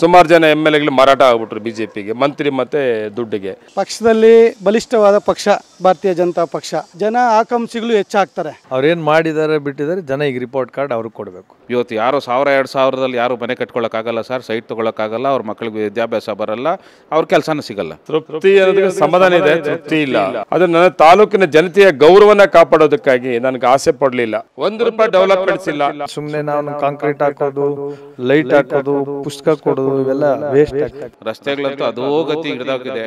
ಸುಮಾರು ಜನ M L ಎಗಳು ಮಾರಾಟ ಆಗ್ಬಿಟ್ರು ಬಿಜೆಪಿಗೆ ಮಂತ್ರಿ ಮತ್ತೆ ದುಡ್ಡಿಗೆ ಪಕ್ಷದಲ್ಲಿ ಬಲಿಷ್ಠವಾದ ಪಕ್ಷ ಭಾರತೀಯ ಜನತಾ ಪಕ್ಷ ಜನ ಆಕಾಂಕ್ಷಿಗಳು ಹೆಚ್ಚಾಗ್ತಾರೆ ಅವ್ರೇನ್ ಮಾಡಿದ್ದಾರೆ ಬಿಟ್ಟಿದ್ದಾರೆ ಜನ ಈಗ ರಿಪೋರ್ಟ್ ಕಾರ್ಡ್ ಅವ್ರಿಗೆ ಕೊಡಬೇಕು ಇವತ್ತು ಯಾರು ಸಾವಿರ ಎರಡು ಸಾವಿರದಲ್ಲಿ ಯಾರು ಮನೆ ಆಗಲ್ಲ ಸರ್ ಸೈಟ್ ತಗೊಳಕ್ಕಾಗಲ್ಲ ಅವ್ರ ಮಕ್ಕಳಿಗೆ ವಿದ್ಯಾಭ್ಯಾಸ ಬರಲ್ಲ ಅವ್ರ ಕೆಲಸನ ಸಿಗಲ್ಲ ತೃಪ್ತಿ ಸಮಾಧಾನ ಇದೆ ತೃಪ್ತಿ ಇಲ್ಲ ಅದು ನನ್ನ ತಾಲೂಕಿನ ಜನತೆಯ ಗೌರವನ ಕಾಪಾಡೋದಕ್ಕಾಗಿ ನನಗೆ ಆಸೆ ಪಡ್ಲಿಲ್ಲ ಒಂದು ರೂಪಾಯಿ ಡೆವಲಪ್ಮೆಂಟ್ಸ್ ಇಲ್ಲ ಸುಮ್ಮನೆ ನಾನು ಕಾಂಕ್ರೀಟ್ ಹಾಕೋದು ಲೈಟ್ ಹಾಕೋದು ಪುಸ್ತಕ ಕೊಡೋದು ಮಾಡೋದು ಇವೆಲ್ಲ ವೇಸ್ಟ್ ರಸ್ತೆಗಳಂತೂ ಅದೋ ಗತಿ ಹಿಡಿದಾಗಿದೆ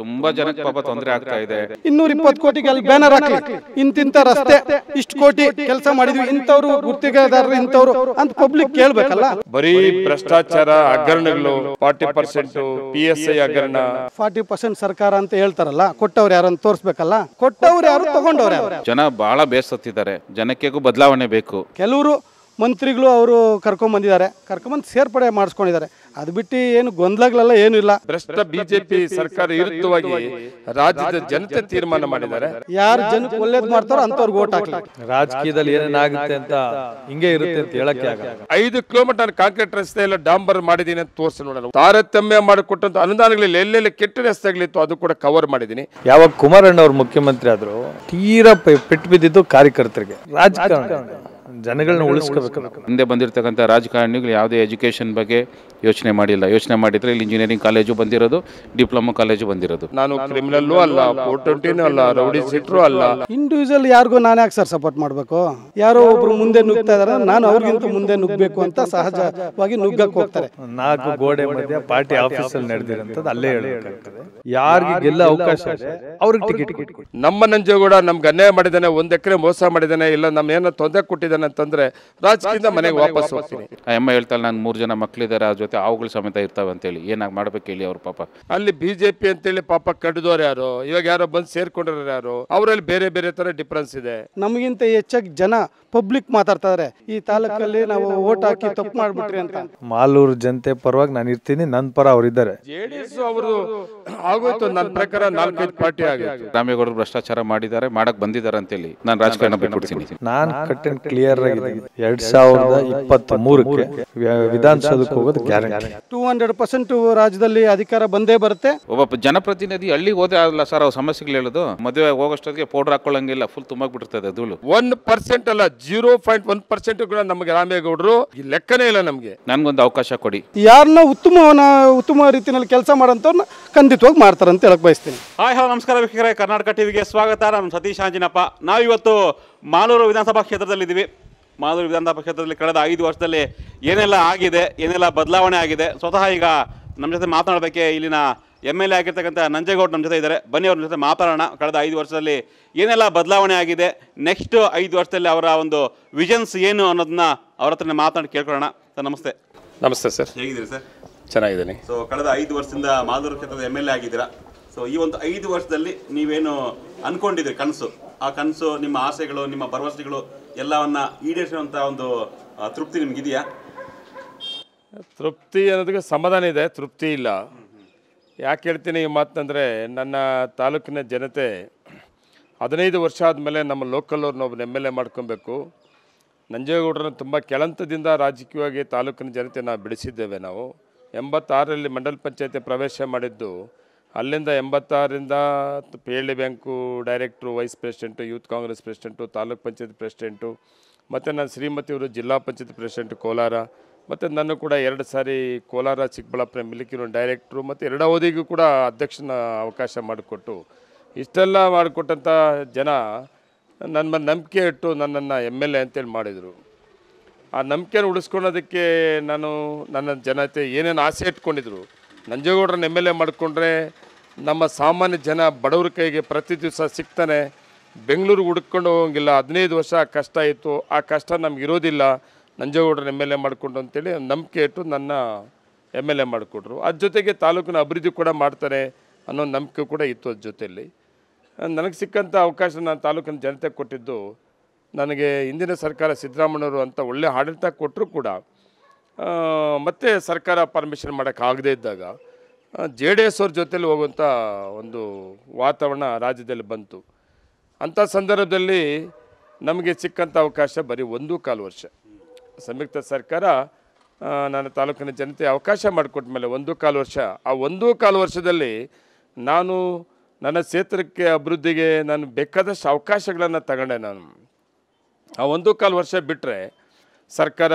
ತುಂಬಾ ಜನಕ್ಕೆ ಪಾಪ ತೊಂದರೆ ಆಗ್ತಾ ಇದೆ ಇನ್ನೂರ ಇಪ್ಪತ್ತು ಕೋಟಿಗೆ ಅಲ್ಲಿ ಬ್ಯಾನರ್ ಹಾಕಿ ಇಂತಿಂತ ರಸ್ತೆ ಇಷ್ಟು ಕೋಟಿ ಕೆಲಸ ಮಾಡಿದ್ವಿ ಇಂಥವ್ರು ಗುತ್ತಿಗೆದಾರರು ಇಂಥವ್ರು ಅಂತ ಪಬ್ಲಿಕ್ ಕೇಳ್ಬೇಕಲ್ಲ ಬರೀ ಭ್ರಷ್ಟಾಚಾರ ಹಗರಣಗಳು forty percent P S I ಹಗರಣ ಫಾರ್ಟಿ ಪರ್ಸೆಂಟ್ ಸರ್ಕಾರ ಅಂತ ಹೇಳ್ತಾರಲ್ಲ ಕೊಟ್ಟವ್ರು ಯಾರು ತೋರಿಸ್ಬೇಕಲ್ಲ ಕೊಟ್ಟವ್ರು ಯಾರು ತಗೊಂಡವ್ರು ಜನ ಬಹಳ ಬೇಸತ್ತಿದ್ದಾರೆ ಜನಕ್ಕೆಗೂ ಬದಲಾವಣೆ ಬೇಕು ಕೆಲವರು ಮಂತ್ರಿಗಳು ಅವರು ಕರ್ಕೊಂಬಂದಿದ್ದಾರೆ ಕರ್ಕೊಂಬಂದು ಸೇರ್ಪಡೆ ಮಾಡಿಸ್ಕೊಂಡಿದ್ದಾರೆ ಅದು ಬಿಟ್ಟು ಏನು ಗೊಂದಲಗಳೆಲ್ಲ ಏನು ಇಲ್ಲ ಭ್ರಷ್ಟ ಬಿಜೆಪಿ ಸರ್ಕಾರ ವಿರುದ್ಧವಾಗಿ ರಾಜ್ಯದ ಜನತೆ ತೀರ್ಮಾನ ಮಾಡಿದ್ದಾರೆ ಯಾರು ಜನ ಒಳ್ಳೇದ್ ಮಾಡ್ತಾರೋ ಅಂತವ್ರಿಗೆ ಓಟ್ ಹಾಕಿ ರಾಜಕೀಯದಲ್ಲಿ ಏನೇನಾಗುತ್ತೆ ಅಂತ ಹಿಂಗೆ ಇರುತ್ತೆ ಅಂತ ಹೇಳಕ್ಕೆ ಆಗಲ್ಲ ಐದು ಕಿಲೋಮೀಟರ್ ಕಾಂಕ್ರೀಟ್ ರಸ್ತೆ ಎಲ್ಲ ಡಾಂಬರ್ ಮಾಡಿದೀನಿ ಅಂತ ತೋರಿಸಿ ನೋಡೋಣ ತಾರತಮ್ಯ ಮಾಡಿಕೊಟ್ಟಂತ ಅನುದಾನಗಳಲ್ಲಿ ಎಲ್ಲೆಲ್ಲಿ ಕೆಟ್ಟ ರಸ್ತೆಗಳಿತ್ತು ಅದು ಕೂಡ ಕವರ್ ಮಾಡಿದ್ದೀನಿ ಯಾವಾಗ ಕುಮಾರಣ್ಣ ಅವರು ಮುಖ್ಯಮಂತ್ರಿ ಆದ್ರು ತೀರಾ ಪೆಟ್ಟು ಬಿದ್ದಿದ್ದು ಕಾರ್ಯಕರ್ತರಿಗೆ ರಾಜಕಾರಣ ಜನಗಳನ್ನ ಉಳಿಸ್ಕೋಬೇಕು ಮುಂದೆ ಬಂದಿರತಕ್ಕಂಥ ರಾಜಕಾರಣಿಗಳು ಯಾವುದೇ ಎಜುಕೇಷನ್ ಬಗ್ಗೆ ಯೋಚನೆ ಮಾಡಿಲ್ಲ ಯೋಚನೆ ಮಾಡಿದ್ರೆ ಇಲ್ಲಿ ಇಂಜಿನಿಯರಿಂಗ್ ಕಾಲೇಜು ಬಂದಿರೋದು ಡಿಪ್ಲೊಮಾ ಕಾಲೇಜು ಬಂದಿರೋದು ನಾನು ಕ್ರಿಮಿನಲ್ಲೂ ಅಲ್ಲ ಅಲ್ಲ ರೌಡಿ ಸಿಟ್ರು ಅಲ್ಲ ಇಂಡಿವಿಜುವಲ್ ಯಾರಿಗೂ ನಾನು ಯಾಕೆ ಸರ್ ಸಪೋರ್ಟ್ ಮಾಡಬೇಕು ಯಾರೋ ಒಬ್ರು ಮುಂದೆ ನುಗ್ತಾ ಇದಾರೆ ನಾನು ಅವ್ರಿಗಿಂತ ಮುಂದೆ ನುಗ್ಬೇಕು ಅಂತ ಸಹಜವಾಗಿ ನುಗ್ಗಕ್ಕೆ ಹೋಗ್ತಾರೆ ನಾಲ್ಕು ಗೋಡೆ ಮಧ್ಯೆ ಪಾರ್ಟಿ ಅಲ್ಲಿ ನಡೆದಿರಂತದ್ದು ಅಲ್ಲೇ ಯಾರಿಗೆ ಗೆಲ್ಲ ಅವಕಾಶ ಅವ್ರಿಗೆ ಟಿಕೆಟ್ ನಮ್ಮ ನಂಜೇಗೌಡ ನಮ್ಗೆ ಅನ್ಯಾಯ ಮಾಡಿದಾನೆ ಒಂದ್ ಎಕರೆ ಮೋಸ ಮಾಡಿದಾನೆ ಇಲ್ಲ ನಮ್ಮ ಏನೋ ತೊಂದರೆ ಕೊಟ್ಟಿದ್ದಾನೆ ಅಂತಂದ್ರೆ ರಾಜಕೀಯದಿಂದ ಮನೆಗೆ ವಾಪಸ್ ಹೋಗ್ತೀನಿ ಅಮ್ಮ ಹೇಳ್ತಾಳೆ ನಾನು ಮೂರು ಜನ ಮಕ್ಕಳಿದ್ದಾರೆ ಆ ಜೊತೆ ಮತ್ತು ಸಮೇತ ಇರ್ತವೆ ಹೇಳಿ ಏನಾಗ್ ಮಾಡ್ಬೇಕು ಹೇಳಿ ಅವ್ರ ಪಾಪ ಅಲ್ಲಿ ಬಿಜೆಪಿ ಅಂತ ಹೇಳಿ ಪಾಪ ಕಡಿದವ್ರು ಯಾರು ಇವಾಗ ಯಾರೋ ಬಂದು ಸೇರ್ಕೊಂಡ್ರೆ ಯಾರು ಅವರಲ್ಲಿ ಬೇರೆ ಬೇರೆ ತರ ಡಿಫ್ರೆನ್ಸ್ ಇದೆ ನಮಗಿಂತ ಹೆಚ್ಚಾಗಿ ಜನ ಪಬ್ಲಿಕ್ ಮಾತಾಡ್ತಾರೆ ಈ ತಾಲೂಕಲ್ಲಿ ನಾವು ಓಟ್ ಹಾಕಿ ತಪ್ಪು ಮಾಡ್ಬಿಟ್ರಿ ಅಂತ ಮಾಲೂರು ಜನತೆ ಪರವಾಗಿ ನಾನು ಇರ್ತೀನಿ ನನ್ನ ಪರ ಅವರಿದ್ದಾರೆ ಜೆಡಿಎಸ್ ಅವರು ಆಗೋಯ್ತು ನನ್ನ ಪ್ರಕಾರ ನಾಲ್ಕೈದು ಪಾರ್ಟಿ ಆಗಿತ್ತು ರಾಮೇಗೌಡರು ಭ್ರಷ್ಟಾಚಾರ ಮಾಡಿದ್ದಾರೆ ಮಾಡಕ್ ಬಂದಿದ್ದಾರೆ ಅಂತೇಳಿ ನಾನು ರಾಜಕಾರಣ ಬಿಟ್ಬಿಡ್ತೀನಿ ನಾನು ಕಟ್ ಕ್ಲಿಯರ್ ಆಗಿದೆ ಎರಡ್ ಸಾವಿರದ ಇಪ್ಪತ್ತ್ ಮೂರಕ್ಕೆ ವಿಧಾನಸೌಧಕ್ಕೆ ಹೋಗೋದು ಟೂ ಹಂಡ್ರೆಡ್ ಪರ್ಸೆಂಟ್ ರಾಜ್ಯದಲ್ಲಿ ಅಧಿಕಾರ ಬಂದೇ ಬರುತ್ತೆ ಒಬ್ಬ ಜನಪ್ರತಿನಿಧಿ ಹಳ್ಳಿಗೆ ಹೋದ್ರೆ ಆಗಲ್ಲ ಸರ್ ಅವ್ರ ಸಮಸ್ಯೆಗಳು ಹೇಳುದು ಮದುವೆ ಹೋಗೋಷ್ಟೊತ್ತಿಗೆ ಪೌಡರ್ ಹಾಕೊಳ್ಳಂಗಿಲ್ಲ ಫುಲ್ ತುಂಬಾಗ್ಬಿಟ್ಟಿರ್ತದೆ ಧೂಳು ಒನ್ ಪರ್ಸೆಂಟ್ ಅಲ್ಲ ಜೀರೋ ಪಾಯಿಂಟ್ ಒನ್ ಪರ್ಸೆಂಟ್ ಕೂಡ ನಮಗೆ ರಾಮೇಗೌಡರು ಈ ಲೆಕ್ಕನೇ ಇಲ್ಲ ನಮಗೆ ನನ್ಗೊಂದು ಅವಕಾಶ ಕೊಡಿ ಯಾರನ್ನ ಉತ್ತಮ ಉತ್ತಮ ರೀತಿಯಲ್ಲಿ ಕೆಲಸ ಮಾಡೋಂಥವ್ರನ್ನ ಖಂಡಿತವಾಗಿ ಮಾಡ್ತಾರಂತ ಅಂತ ಹೇಳಕ್ ಬಯಸ್ತೀನಿ ಹಾಯ್ ಹಲೋ ನಮಸ್ಕಾರ ವೀಕ್ಷಕರೇ ಕರ್ನಾಟಕ ಟಿವಿಗೆ ಸ್ವಾಗತ ನಾನು ಸತೀಶ್ ಆಂಜಿನಪ್ಪ ನಾವಿವತ್ತು ಮಾಲೂರು ವಿಧಾನಸಭಾ ಕ್ಷೇತ್ರದಲ್ಲಿದ್ದೀವಿ ಮಾದೂರು ವಿಧಾನಸಭಾ ಕ್ಷೇತ್ರದಲ್ಲಿ ಕಳೆದ ಐದು ವರ್ಷದಲ್ಲಿ ಏನೆಲ್ಲ ಆಗಿದೆ ಏನೆಲ್ಲ ಬದಲಾವಣೆ ಆಗಿದೆ ಸ್ವತಃ ಈಗ ನಮ್ಮ ಜೊತೆ ಮಾತನಾಡೋದಕ್ಕೆ ಇಲ್ಲಿನ ಎಮ್ ಎಲ್ ಎ ಆಗಿರ್ತಕ್ಕಂಥ ನಂಜೇಗೌಡ ನಮ್ಮ ಜೊತೆ ಇದ್ದಾರೆ ಬನ್ನಿ ಅವ್ರ ಜೊತೆ ಮಾತಾಡೋಣ ಕಳೆದ ಐದು ವರ್ಷದಲ್ಲಿ ಏನೆಲ್ಲ ಬದಲಾವಣೆ ಆಗಿದೆ ನೆಕ್ಸ್ಟ್ ಐದು ವರ್ಷದಲ್ಲಿ ಅವರ ಒಂದು ವಿಷನ್ಸ್ ಏನು ಅನ್ನೋದನ್ನ ಅವ್ರ ಹತ್ರನೇ ಮಾತನಾಡಿ ಕೇಳ್ಕೊಳ್ಳೋಣ ಸರ್ ನಮಸ್ತೆ ನಮಸ್ತೆ ಸರ್ ಹೇಗಿದ್ದೀರಿ ಸರ್ ಚೆನ್ನಾಗಿದ್ದೀನಿ ಸೊ ಕಳೆದ ಐದು ವರ್ಷದಿಂದ ಮಾದೂರು ಕ್ಷೇತ್ರದ ಎಮ್ ಎಲ್ ಎ ಆಗಿದ್ದೀರಾ ಸೊ ಈ ಒಂದು ಐದು ವರ್ಷದಲ್ಲಿ ನೀವೇನು ಅನ್ಕೊಂಡಿದ್ದೀರಿ ಕನಸು ಆ ಕನಸು ನಿಮ್ಮ ಆಸೆಗಳು ನಿಮ್ಮ ಭರವಸೆಗಳು ಎಲ್ಲವನ್ನು ಈಡೇರಿಸುವಂಥ ಒಂದು ತೃಪ್ತಿ ನಿಮ್ಗಿದೆಯಾ ತೃಪ್ತಿ ಅನ್ನೋದಕ್ಕೆ ಸಮಾಧಾನ ಇದೆ ತೃಪ್ತಿ ಇಲ್ಲ ಯಾಕೆ ಹೇಳ್ತೀನಿ ಈ ಮಾತಂದರೆ ನನ್ನ ತಾಲೂಕಿನ ಜನತೆ ಹದಿನೈದು ವರ್ಷ ಆದಮೇಲೆ ನಮ್ಮ ಲೋಕಲ್ ಅವ್ರನ್ನ ಒಬ್ಬನ ಎಮ್ ಎಲ್ ಎ ಮಾಡ್ಕೊಬೇಕು ನಂಜೇಗೌಡರನ್ನ ತುಂಬ ಕೆಳಂತದಿಂದ ರಾಜಕೀಯವಾಗಿ ತಾಲೂಕಿನ ಜನತೆ ನಾವು ಬಿಡಿಸಿದ್ದೇವೆ ನಾವು ಎಂಬತ್ತಾರರಲ್ಲಿ ಮಂಡಲ ಪಂಚಾಯತಿ ಪ್ರವೇಶ ಮಾಡಿದ್ದು ಅಲ್ಲಿಂದ ಎಂಬತ್ತಾರರಿಂದ D bank director vice president youth Congress president taluk panchayat president ಮತ್ತು ನನ್ನ ಶ್ರೀಮತಿ ಅವರು ಜಿಲ್ಲಾ ಪಂಚಾಯತ್ ಪ್ರೆಸಿಡೆಂಟ್ ಕೋಲಾರ ಮತ್ತು ನನ್ನ ಕೂಡ ಎರಡು ಸಾರಿ ಕೋಲಾರ ಚಿಕ್ಕಬಳ್ಳಾಪುರ ಮಿಲ್ಕಿರೋ ಡೈರೆಕ್ಟ್ರು ಮತ್ತು ಎರಡು ಅವಧಿಗೂ ಕೂಡ ಅಧ್ಯಕ್ಷನ ಅವಕಾಶ ಮಾಡಿಕೊಟ್ಟು ಇಷ್ಟೆಲ್ಲ ಮಾಡಿಕೊಟ್ಟಂಥ ಜನ ನನ್ನ ನಂಬಿಕೆ ಇಟ್ಟು ನನ್ನನ್ನು ಎಮ್ ಎಲ್ ಎ ಅಂತೇಳಿ ಮಾಡಿದರು ಆ ನಂಬಿಕೆನ ಉಳಿಸ್ಕೊಳೋದಕ್ಕೆ ನಾನು ನನ್ನ ಜನತೆ ಏನೇನು ಆಸೆ ಇಟ್ಕೊಂಡಿದ್ರು ನಂಜೇಗೌಡ್ರನ್ನ ಎಮ್ ಎಲ್ ಎ ಮಾಡಿಕೊಂಡ್ರೆ ನಮ್ಮ ಸಾಮಾನ್ಯ ಜನ ಬಡವ್ರ ಕೈಗೆ ಪ್ರತಿ ದಿವಸ ಸಿಗ್ತಾನೆ ಬೆಂಗಳೂರು ಹುಡ್ಕೊಂಡು ಹೋಗಂಗಿಲ್ಲ ಹದಿನೈದು ವರ್ಷ ಕಷ್ಟ ಇತ್ತು ಆ ಕಷ್ಟ ನಮ್ಗೆ ಇರೋದಿಲ್ಲ ನಂಜೇಗೌಡರನ್ನ ಎಮ್ ಎಲ್ ಎ ಮಾಡಿಕೊಂಡು ಅಂತೇಳಿ ನಂಬಿಕೆ ಇಟ್ಟು ನನ್ನ ಎಮ್ ಎಲ್ ಎ ಮಾಡಿಕೊಟ್ರು ಅದ್ರ ಜೊತೆಗೆ ತಾಲೂಕಿನ ಅಭಿವೃದ್ಧಿ ಕೂಡ ಮಾಡ್ತಾರೆ ಅನ್ನೋ ನಂಬಿಕೆ ಕೂಡ ಇತ್ತು ಅದ್ರ ಜೊತೆಯಲ್ಲಿ ನನಗೆ ಸಿಕ್ಕಂಥ ಅವಕಾಶ ನಾನು ತಾಲೂಕಿನ ಜನತೆ ಕೊಟ್ಟಿದ್ದು ನನಗೆ ಹಿಂದಿನ ಸರ್ಕಾರ ಸಿದ್ದರಾಮಯ್ಯವರು ಅಂತ ಒಳ್ಳೆ ಆಡಳಿತ ಕೊಟ್ಟರು ಕೂಡ ಮತ್ತೆ ಸರ್ಕಾರ ಪರ್ಮಿಷನ್ ಮಾಡೋಕ್ಕಾಗದೇ ಇದ್ದಾಗ ಜೆ ಡಿ ಎಸ್ ಅವ್ರ ಜೊತೆಲಿ ಹೋಗುವಂಥ ಒಂದು ವಾತಾವರಣ ರಾಜ್ಯದಲ್ಲಿ ಬಂತು ಅಂಥ ಸಂದರ್ಭದಲ್ಲಿ ನಮಗೆ ಸಿಕ್ಕಂಥ ಅವಕಾಶ ಬರೀ ಒಂದು ಕಾಲು ವರ್ಷ ಸಂಯುಕ್ತ ಸರ್ಕಾರ ನನ್ನ ತಾಲೂಕಿನ ಜನತೆ ಅವಕಾಶ ಮಾಡಿಕೊಟ್ಟ ಮೇಲೆ ಒಂದು ಕಾಲು ವರ್ಷ ಆ ಒಂದು ಕಾಲು ವರ್ಷದಲ್ಲಿ ನಾನು ನನ್ನ ಕ್ಷೇತ್ರಕ್ಕೆ ಅಭಿವೃದ್ಧಿಗೆ ನಾನು ಬೇಕಾದಷ್ಟು ಅವಕಾಶಗಳನ್ನು ತಗೊಂಡೆ ನಾನು ಆ ಒಂದು ಕಾಲು ವರ್ಷ ಬಿಟ್ಟರೆ ಸರ್ಕಾರ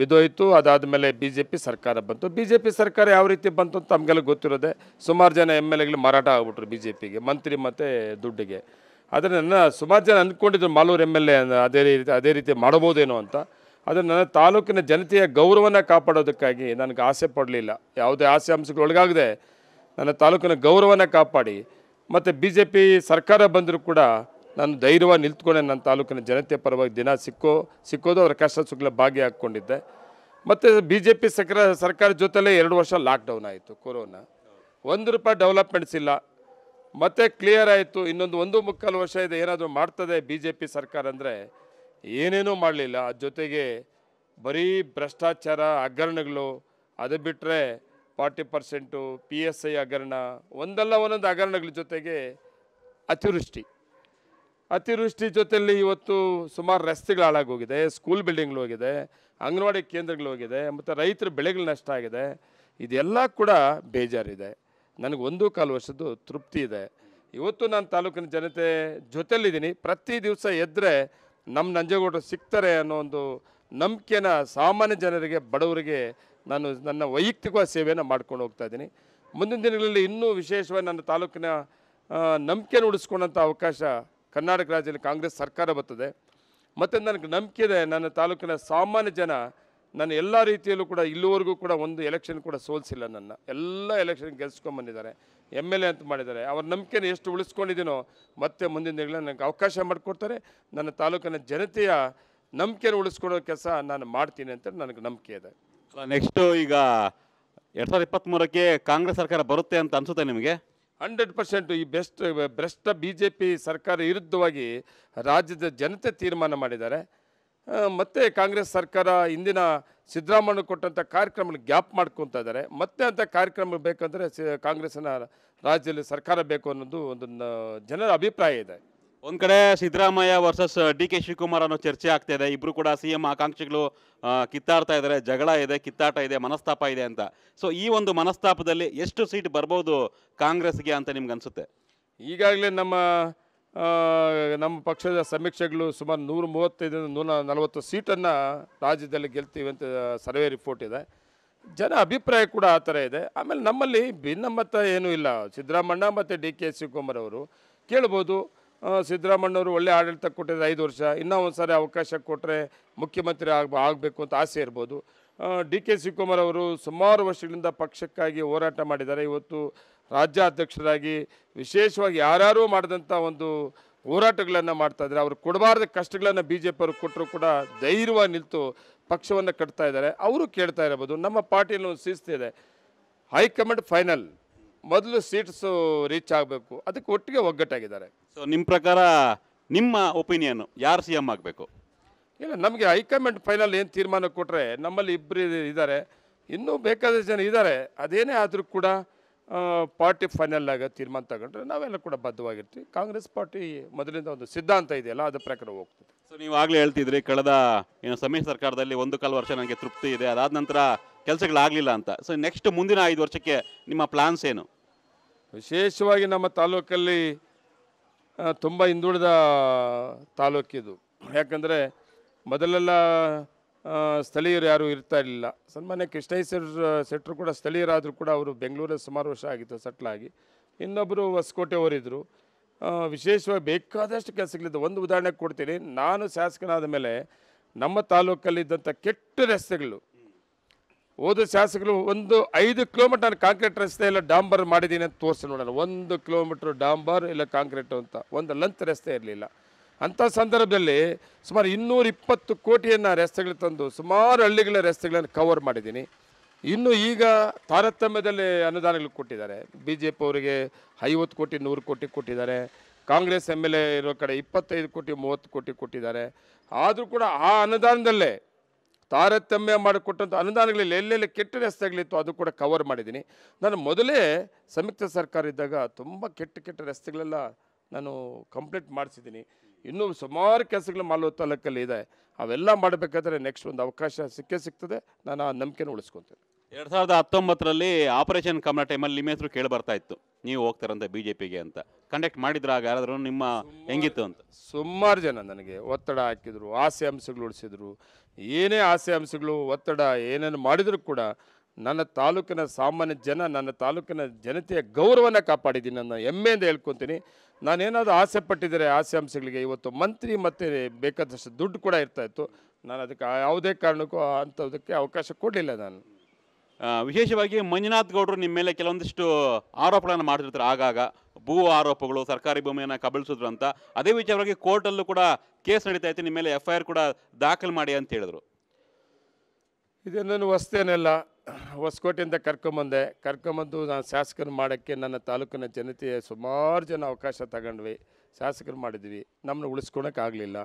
ಬಿದೋಯಿತು ಅದಾದಮೇಲೆ ಬಿ ಜೆ ಪಿ ಸರ್ಕಾರ ಬಂತು ಬಿ ಜೆ ಪಿ ಸರ್ಕಾರ ಯಾವ ರೀತಿ ಬಂತು ಅಂತ ತಮಗೆಲ್ಲ ಗೊತ್ತಿರೋದೆ ಸುಮಾರು ಜನ ಎಮ್ ಎಲ್ ಎಗಳು ಮಾರಾಟ ಆಗ್ಬಿಟ್ರು ಬಿ ಜೆ ಪಿಗೆ ಮಂತ್ರಿ ಮತ್ತು ದುಡ್ಡಿಗೆ ಆದರೆ ನನ್ನ ಸುಮಾರು ಜನ ಅಂದ್ಕೊಂಡಿದ್ರು ಮಾಲೂರು ಎಮ್ ಎಲ್ ಎ ಅದೇ ರೀತಿ ಅದೇ ರೀತಿ ಮಾಡ್ಬೋದೇನೋ ಅಂತ ಆದರೆ ನನ್ನ ತಾಲೂಕಿನ ಜನತೆಯ ಗೌರವನ ಕಾಪಾಡೋದಕ್ಕಾಗಿ ನನಗೆ ಆಸೆ ಪಡಲಿಲ್ಲ ಯಾವುದೇ ಆಸೆ ಅಂಶಗಳು ನನ್ನ ತಾಲೂಕಿನ ಗೌರವನ ಕಾಪಾಡಿ ಮತ್ತು ಬಿ ಜೆ ಪಿ ಸರ್ಕಾರ ಬಂದರೂ ಕೂಡ ನಾನು ಧೈರ್ಯವಾಗಿ ನಿಂತ್ಕೊಂಡೆ ನನ್ನ ತಾಲೂಕಿನ ಜನತೆ ಪರವಾಗಿ ದಿನ ಸಿಕ್ಕೋ ಸಿಕ್ಕೋದು ಅವರ ಕಷ್ಟ ಸುಖಲ ಹಾಕ್ಕೊಂಡಿದ್ದೆ ಮತ್ತು ಬಿ ಜೆ ಪಿ ಸಕ್ರ ಸರ್ಕಾರ ಜೊತೆಲೇ ಎರಡು ವರ್ಷ ಲಾಕ್ಡೌನ್ ಆಯಿತು ಕೊರೋನಾ ಒಂದು ರೂಪಾಯಿ ಡೆವಲಪ್ಮೆಂಟ್ಸ್ ಇಲ್ಲ ಮತ್ತೆ ಕ್ಲಿಯರ್ ಆಯಿತು ಇನ್ನೊಂದು ಒಂದು ಮುಕ್ಕಾಲು ವರ್ಷ ಇದೆ ಏನಾದರೂ ಮಾಡ್ತದೆ ಬಿ ಜೆ ಪಿ ಸರ್ಕಾರ ಅಂದರೆ ಏನೇನೂ ಮಾಡಲಿಲ್ಲ ಅದ್ರ ಜೊತೆಗೆ ಬರೀ ಭ್ರಷ್ಟಾಚಾರ ಹಗರಣಗಳು ಅದು ಬಿಟ್ಟರೆ forty percent P S I ಹಗರಣ ಒಂದಲ್ಲ ಒಂದೊಂದು ಹಗರಣಗಳ ಜೊತೆಗೆ ಅತಿವೃಷ್ಟಿ ಅತಿವೃಷ್ಟಿ ಜೊತೆಯಲ್ಲಿ ಇವತ್ತು ಸುಮಾರು ರಸ್ತೆಗಳು ಹಾಳಾಗೋಗಿದೆ ಸ್ಕೂಲ್ ಬಿಲ್ಡಿಂಗ್ಗಳು ಹೋಗಿದೆ ಅಂಗನವಾಡಿ ಕೇಂದ್ರಗಳು ಹೋಗಿದೆ ಮತ್ತು ರೈತರ ಬೆಳೆಗಳು ನಷ್ಟ ಆಗಿದೆ ಇದೆಲ್ಲ ಕೂಡ ಬೇಜಾರಿದೆ ನನಗೆ ಒಂದು ಕಾಲು ವರ್ಷದ್ದು ತೃಪ್ತಿ ಇದೆ ಇವತ್ತು ನಾನು ತಾಲೂಕಿನ ಜನತೆ ಜೊತೆಯಲ್ಲಿದ್ದೀನಿ ಪ್ರತಿ ದಿವಸ ಎದ್ರೆ ನಮ್ಮ ನಂಜೇಗೌಡರು ಸಿಗ್ತಾರೆ ಅನ್ನೋ ಒಂದು ನಂಬಿಕೆನ ಸಾಮಾನ್ಯ ಜನರಿಗೆ ಬಡವರಿಗೆ ನಾನು ನನ್ನ ವೈಯಕ್ತಿಕ ಸೇವೆಯನ್ನು ಮಾಡ್ಕೊಂಡು ಹೋಗ್ತಾ ಇದ್ದೀನಿ ಮುಂದಿನ ದಿನಗಳಲ್ಲಿ ಇನ್ನೂ ವಿಶೇಷವಾಗಿ ನನ್ನ ತಾಲೂಕಿನ ನಂಬಿಕೆನ ಉಳಿಸ್ಕೊಂಡಂಥ ಅವಕಾಶ ಕರ್ನಾಟಕ ರಾಜ್ಯದಲ್ಲಿ ಕಾಂಗ್ರೆಸ್ ಸರ್ಕಾರ ಬರ್ತದೆ ಮತ್ತು ನನಗೆ ನಂಬಿಕೆ ಇದೆ ನನ್ನ ತಾಲೂಕಿನ ಸಾಮಾನ್ಯ ಜನ ನಾನು ಎಲ್ಲ ರೀತಿಯಲ್ಲೂ ಕೂಡ ಇಲ್ಲಿವರೆಗೂ ಕೂಡ ಒಂದು ಎಲೆಕ್ಷನ್ ಕೂಡ ಸೋಲಿಸಿಲ್ಲ ನನ್ನ ಎಲ್ಲ ಎಲೆಕ್ಷನ್ ಬಂದಿದ್ದಾರೆ ಎಮ್ ಎಲ್ ಎ ಅಂತ ಮಾಡಿದ್ದಾರೆ ಅವ್ರ ನಂಬಿಕೆನ ಎಷ್ಟು ಉಳಿಸ್ಕೊಂಡಿದ್ದೀನೋ ಮತ್ತೆ ಮುಂದಿನ ದಿನಗಳ ನನಗೆ ಅವಕಾಶ ಮಾಡಿಕೊಡ್ತಾರೆ ನನ್ನ ತಾಲೂಕಿನ ಜನತೆಯ ನಂಬಿಕೆನ ಉಳಿಸ್ಕೊಡೋ ಕೆಲಸ ನಾನು ಮಾಡ್ತೀನಿ ಅಂತ ನನಗೆ ನಂಬಿಕೆ ಇದೆ ನೆಕ್ಸ್ಟು ಈಗ ಎರಡು ಸಾವಿರದ ಇಪ್ಪತ್ತ್ಮೂರಕ್ಕೆ ಕಾಂಗ್ರೆಸ್ ಸರ್ಕಾರ ಬರುತ್ತೆ ಅಂತ ಅನಿಸುತ್ತೆ ನಿಮಗೆ ಹಂಡ್ರೆಡ್ ಪರ್ಸೆಂಟ್ ಈ ಬೆಸ್ಟ್ ಭ್ರಷ್ಟ ಬಿ ಜೆ ಪಿ ಸರ್ಕಾರ ವಿರುದ್ಧವಾಗಿ ರಾಜ್ಯದ ಜನತೆ ತೀರ್ಮಾನ ಮಾಡಿದ್ದಾರೆ ಮತ್ತೆ ಕಾಂಗ್ರೆಸ್ ಸರ್ಕಾರ ಇಂದಿನ ಸಿದ್ದರಾಮಯ್ಯ ಕೊಟ್ಟಂಥ ಕಾರ್ಯಕ್ರಮಗಳ ಗ್ಯಾಪ್ ಮಾಡ್ಕೊತಾ ಇದ್ದಾರೆ ಮತ್ತೆ ಅಂಥ ಕಾರ್ಯಕ್ರಮ ಬೇಕಂದರೆ ಕಾಂಗ್ರೆಸ್ಸಿನ ರಾಜ್ಯದಲ್ಲಿ ಸರ್ಕಾರ ಬೇಕು ಅನ್ನೋದು ಒಂದು ಜನರ ಅಭಿಪ್ರಾಯ ಇದೆ ಒಂದು ಕಡೆ Siddaramaiah versus D K Shivakumar ಅನ್ನೋ ಚರ್ಚೆ ಆಗ್ತಾ ಇದೆ ಇಬ್ರು ಕೂಡ ಎಂ ಆಕಾಂಕ್ಷಿಗಳು ಕಿತ್ತಾಡ್ತಾ ಇದ್ದಾರೆ ಜಗಳ ಇದೆ ಕಿತ್ತಾಟ ಇದೆ ಮನಸ್ತಾಪ ಇದೆ ಅಂತ ಸೊ ಈ ಒಂದು ಮನಸ್ತಾಪದಲ್ಲಿ ಎಷ್ಟು ಸೀಟ್ ಬರ್ಬೋದು ಕಾಂಗ್ರೆಸ್ಗೆ ಅಂತ ನಿಮ್ಗೆ ಅನ್ಸುತ್ತೆ ಈಗಾಗಲೇ ನಮ್ಮ ನಮ್ಮ ಪಕ್ಷದ ಸಮೀಕ್ಷೆಗಳು ಸುಮಾರು ನೂರ ಮೂವತ್ತೈದರಿಂದ ನೂರ ನಲವತ್ತು ಸೀಟನ್ನು ರಾಜ್ಯದಲ್ಲಿ ಗೆಲ್ತೀವಿ ಅಂತ ಸರ್ವೆ ರಿಪೋರ್ಟ್ ಇದೆ ಜನ ಅಭಿಪ್ರಾಯ ಕೂಡ ಆ ಥರ ಇದೆ ಆಮೇಲೆ ನಮ್ಮಲ್ಲಿ ಭಿನ್ನಮತ ಏನೂ ಇಲ್ಲ ಸಿದ್ದರಾಮಣ್ಣ ಮತ್ತು ಡಿ ಕೆ ಶಿವಕುಮಾರ್ ಅವರು ಕೇಳ್ಬೋದು ಸಿದ್ದರಾಮಣ್ಣವರು ಒಳ್ಳೆ ಆಡಳಿತ ಕೊಟ್ಟಿದ್ದು ಐದು ವರ್ಷ ಇನ್ನೂ ಒಂದು ಸಾರಿ ಅವಕಾಶ ಕೊಟ್ಟರೆ ಮುಖ್ಯಮಂತ್ರಿ ಆಗ ಆಗಬೇಕು ಅಂತ ಆಸೆ ಇರ್ಬೋದು ಡಿ ಕೆ ಶಿವಕುಮಾರ್ ಅವರು ಸುಮಾರು ವರ್ಷಗಳಿಂದ ಪಕ್ಷಕ್ಕಾಗಿ ಹೋರಾಟ ಮಾಡಿದ್ದಾರೆ ಇವತ್ತು ರಾಜ್ಯಾಧ್ಯಕ್ಷರಾಗಿ ವಿಶೇಷವಾಗಿ ಯಾರ್ಯಾರು ಮಾಡಿದಂಥ ಒಂದು ಹೋರಾಟಗಳನ್ನು ಮಾಡ್ತಾಯಿದ್ದಾರೆ ಅವರು ಕೊಡಬಾರ್ದ ಕಷ್ಟಗಳನ್ನು ಬಿ ಜೆ ಪಿಯವರು ಅವರು ಕೊಟ್ಟರು ಕೂಡ ಧೈರ್ಯವಾಗಿ ನಿಂತು ಪಕ್ಷವನ್ನು ಕಟ್ತಾ ಇದ್ದಾರೆ ಅವರು ಕೇಳ್ತಾ ಇರಬಹುದು ನಮ್ಮ ಪಾರ್ಟಿಯಲ್ಲಿ ಒಂದು ಶಿಸ್ತಿದೆ ಹೈಕಮಾಂಡ್ ಫೈನಲ್ ಮೊದಲು ಸೀಟ್ಸು ರೀಚ್ ಆಗಬೇಕು ಅದಕ್ಕೆ ಒಟ್ಟಿಗೆ ಒಗ್ಗಟ್ಟಾಗಿದ್ದಾರೆ ಸೊ ನಿಮ್ಮ ಪ್ರಕಾರ ನಿಮ್ಮ ಒಪಿನಿಯನ್ನು ಯಾರು ಸಿ ಎಮ್ ಆಗಬೇಕು ಇಲ್ಲ ನಮಗೆ ಹೈಕಮಾಂಡ್ ಫೈನಲ್ ಏನು ತೀರ್ಮಾನ ಕೊಟ್ಟರೆ ನಮ್ಮಲ್ಲಿ ಇಬ್ಬರು ಇದ್ದಾರೆ ಇನ್ನೂ ಬೇಕಾದಷ್ಟು ಜನ ಇದ್ದಾರೆ ಅದೇನೇ ಆದರೂ ಕೂಡ ಪಾರ್ಟಿ ಫೈನಲ್ ಆಗ ತೀರ್ಮಾನ ತಗೊಂಡ್ರೆ ನಾವೆಲ್ಲ ಕೂಡ ಬದ್ಧವಾಗಿರ್ತೀವಿ ಕಾಂಗ್ರೆಸ್ ಪಾರ್ಟಿ ಮೊದಲಿಂದ ಒಂದು ಸಿದ್ಧಾಂತ ಇದೆಯಲ್ಲ ಅದ್ರ ಪ್ರಕಾರ ಹೋಗ್ತದೆ ಸೊ ನೀವು ಆಗಲೇ ಹೇಳ್ತಿದ್ರಿ ಕಳೆದ ಏನು ಸಮ್ಮಿಶ್ರ ಸರ್ಕಾರದಲ್ಲಿ ಒಂದು ಕಾಲು ವರ್ಷ ನನಗೆ ತೃಪ್ತಿ ಇದೆ ಅದಾದ ನಂತರ ಕೆಲಸಗಳಾಗಲಿಲ್ಲ ಅಂತ ಸೊ ನೆಕ್ಸ್ಟ್ ಮುಂದಿನ ಐದು ವರ್ಷಕ್ಕೆ ನಿಮ್ಮ ಪ್ಲಾನ್ಸ್ ಏನು ವಿಶೇಷವಾಗಿ ನಮ್ಮ ತಾಲೂಕಲ್ಲಿ ತುಂಬ ಹಿಂದುಳಿದ ತಾಲೂಕಿದು ಯಾಕಂದರೆ ಮೊದಲೆಲ್ಲ ಸ್ಥಳೀಯರು ಯಾರೂ ಇರ್ತಾ ಇರಲಿಲ್ಲ ಸನ್ಮಾನ್ಯ ಕೃಷ್ಣೇಶ್ವರ ಸೆಟ್ರು ಕೂಡ ಸ್ಥಳೀಯರಾದರೂ ಕೂಡ ಅವರು ಬೆಂಗಳೂರಲ್ಲಿ ಸುಮಾರು ವರ್ಷ ಆಗಿತ್ತು ಸಟ್ಲಾಗಿ ಇನ್ನೊಬ್ಬರು ಹೊಸಕೋಟೆ ಅವರಿದ್ದರು ವಿಶೇಷವಾಗಿ ಬೇಕಾದಷ್ಟು ಕೆಲಸಗಳಿದ್ದು ಒಂದು ಉದಾಹರಣೆ ಕೊಡ್ತೀನಿ ನಾನು ಶಾಸಕನಾದ ಮೇಲೆ ನಮ್ಮ ತಾಲೂಕಲ್ಲಿದ್ದಂಥ ಕೆಟ್ಟ ರಸ್ತೆಗಳು ಹೋದ ಶಾಸಕರು ಒಂದು ಐದು ಕಿಲೋಮೀಟರ್ ಕಾಂಕ್ರೀಟ್ ರಸ್ತೆ ಇಲ್ಲ ಡಾಂಬರ್ ಮಾಡಿದ್ದೀನಿ ಅಂತ ತೋರಿಸಿ ನೋಡೋಣ ಒಂದು ಕಿಲೋಮೀಟ್ರ್ ಡಾಂಬರ್ ಇಲ್ಲ ಕಾಂಕ್ರೀಟು ಅಂತ ಒಂದು ಲಂತ್ ರಸ್ತೆ ಇರಲಿಲ್ಲ ಅಂಥ ಸಂದರ್ಭದಲ್ಲಿ ಸುಮಾರು ಇನ್ನೂರ ಇಪ್ಪತ್ತು ಕೋಟಿಯನ್ನು ರಸ್ತೆಗಳು ತಂದು ಸುಮಾರು ಹಳ್ಳಿಗಳ ರಸ್ತೆಗಳನ್ನು ಕವರ್ ಮಾಡಿದ್ದೀನಿ ಇನ್ನು ಈಗ ತಾರತಮ್ಯದಲ್ಲಿ ಅನುದಾನಗಳು ಕೊಟ್ಟಿದ್ದಾರೆ ಬಿ ಜೆ ಪಿ ಅವರಿಗೆ ಐವತ್ತು ಕೋಟಿ ನೂರು ಕೋಟಿ ಕೊಟ್ಟಿದ್ದಾರೆ ಕಾಂಗ್ರೆಸ್ ಎಮ್ ಎಲ್ ಎ ಇರೋ ಕಡೆ ಇಪ್ಪತ್ತೈದು ಕೋಟಿ ಮೂವತ್ತು ಕೋಟಿ ಕೊಟ್ಟಿದ್ದಾರೆ ಆದರೂ ಕೂಡ ಆ ಅನುದಾನದಲ್ಲೇ ತಾರತಮ್ಯ ಮಾಡಿಕೊಟ್ಟಂಥ ಅನುದಾನಗಳಲ್ಲಿ ಎಲ್ಲೆಲ್ಲಿ ಕೆಟ್ಟ ರಸ್ತೆಗಳಿತ್ತು ಅದು ಕೂಡ ಕವರ್ ಮಾಡಿದ್ದೀನಿ ನಾನು ಮೊದಲೇ ಸಂಯುಕ್ತ ಸರ್ಕಾರ ಇದ್ದಾಗ ತುಂಬ ಕೆಟ್ಟ ಕೆಟ್ಟ ರಸ್ತೆಗಳೆಲ್ಲ ನಾನು ಕಂಪ್ಲೀಟ್ ಮಾಡಿಸಿದ್ದೀನಿ ಇನ್ನೂ ಸುಮಾರು ಕೆಲಸಗಳು ಮಾಲೂರು ತಾಲೂಕಲ್ಲಿ ಇದೆ ಅವೆಲ್ಲ ಮಾಡಬೇಕಾದ್ರೆ ನೆಕ್ಸ್ಟ್ ಒಂದು ಅವಕಾಶ ಸಿಕ್ಕೇ ಸಿಗ್ತದೆ ನಾನು ಆ ನಂಬಿಕೆನ ಉಳಿಸ್ಕೊತೇನೆ ಎರಡು ಸಾವಿರದ ಹತ್ತೊಂಬತ್ತರಲ್ಲಿ ಆಪರೇಷನ್ ಕಮಲ ಟೈಮಲ್ಲಿ ನಿಮ್ಮ ಹೆಸರು ಕೇಳಿ ಬರ್ತಾ ಇತ್ತು ನೀವು ಹೋಗ್ತಾರಂತ ಬಿ ಜೆ ಪಿಗೆ ಅಂತ ಕಂಡಕ್ಟ್ ಮಾಡಿದ್ರಾಗ ಯಾರಾದರೂ ನಿಮ್ಮ ಹೆಂಗಿತ್ತು ಅಂತ ಸುಮಾರು ಜನ ನನಗೆ ಒತ್ತಡ ಹಾಕಿದರು ಆಸೆ ಅಂಶಗಳು ಉಳಿಸಿದ್ರು ಏನೇ ಆಸೆ ಅಂಶಗಳು ಒತ್ತಡ ಏನೇನು ಮಾಡಿದರೂ ಕೂಡ ನನ್ನ ತಾಲೂಕಿನ ಸಾಮಾನ್ಯ ಜನ ನನ್ನ ತಾಲೂಕಿನ ಜನತೆಯ ಗೌರವನ ಕಾಪಾಡಿದ್ದೀನಿ ನನ್ನ ಹೆಮ್ಮೆಯಿಂದ ಹೇಳ್ಕೊತೀನಿ ನಾನೇನಾದರೂ ಆಸೆ ಪಟ್ಟಿದ್ದಾರೆ ಆಸೆ ಅಂಶಗಳಿಗೆ ಇವತ್ತು ಮಂತ್ರಿ ಮತ್ತು ಬೇಕಾದಷ್ಟು ದುಡ್ಡು ಕೂಡ ಇತ್ತು ನಾನು ಅದಕ್ಕೆ ಯಾವುದೇ ಕಾರಣಕ್ಕೂ ಅಂಥದಕ್ಕೆ ಅವಕಾಶ ಕೊಡಲಿಲ್ಲ ನಾನು ವಿಶೇಷವಾಗಿ ಮಂಜುನಾಥ್ ಗೌಡರು ನಿಮ್ಮ ಮೇಲೆ ಕೆಲವೊಂದಿಷ್ಟು ಆರೋಪಗಳನ್ನು ಮಾಡ್ತಿರ್ತಾರೆ ಆಗಾಗ ಭೂ ಆರೋಪಗಳು ಸರ್ಕಾರಿ ಭೂಮಿಯನ್ನು ಕಬಳಿಸಿದ್ರು ಅಂತ ಅದೇ ವಿಚಾರವಾಗಿ ಕೋರ್ಟಲ್ಲೂ ಕೂಡ ಕೇಸ್ ನಡೀತಾ ಇತ್ತು ನಿಮ್ಮ ಮೇಲೆ ಎಫ್ ಐ ಆರ್ ಕೂಡ ದಾಖಲು ಮಾಡಿ ಅಂತ ಹೇಳಿದ್ರು ಇದನ್ನು ಹೊಸ್ತೇನೆಲ್ಲ ಹೊಸಕೋಟೆಯಿಂದ ಕರ್ಕೊಂಬಂದೆ ಕರ್ಕೊಂಬಂದು ನಾನು ಶಾಸಕರು ಮಾಡೋಕ್ಕೆ ನನ್ನ ತಾಲೂಕಿನ ಜನತೆಯ ಸುಮಾರು ಜನ ಅವಕಾಶ ತಗೊಂಡ್ವಿ ಶಾಸಕರು ಮಾಡಿದ್ವಿ ನಮ್ಮನ್ನು ಉಳಿಸ್ಕೊಳಕ್ಕಾಗಲಿಲ್ಲ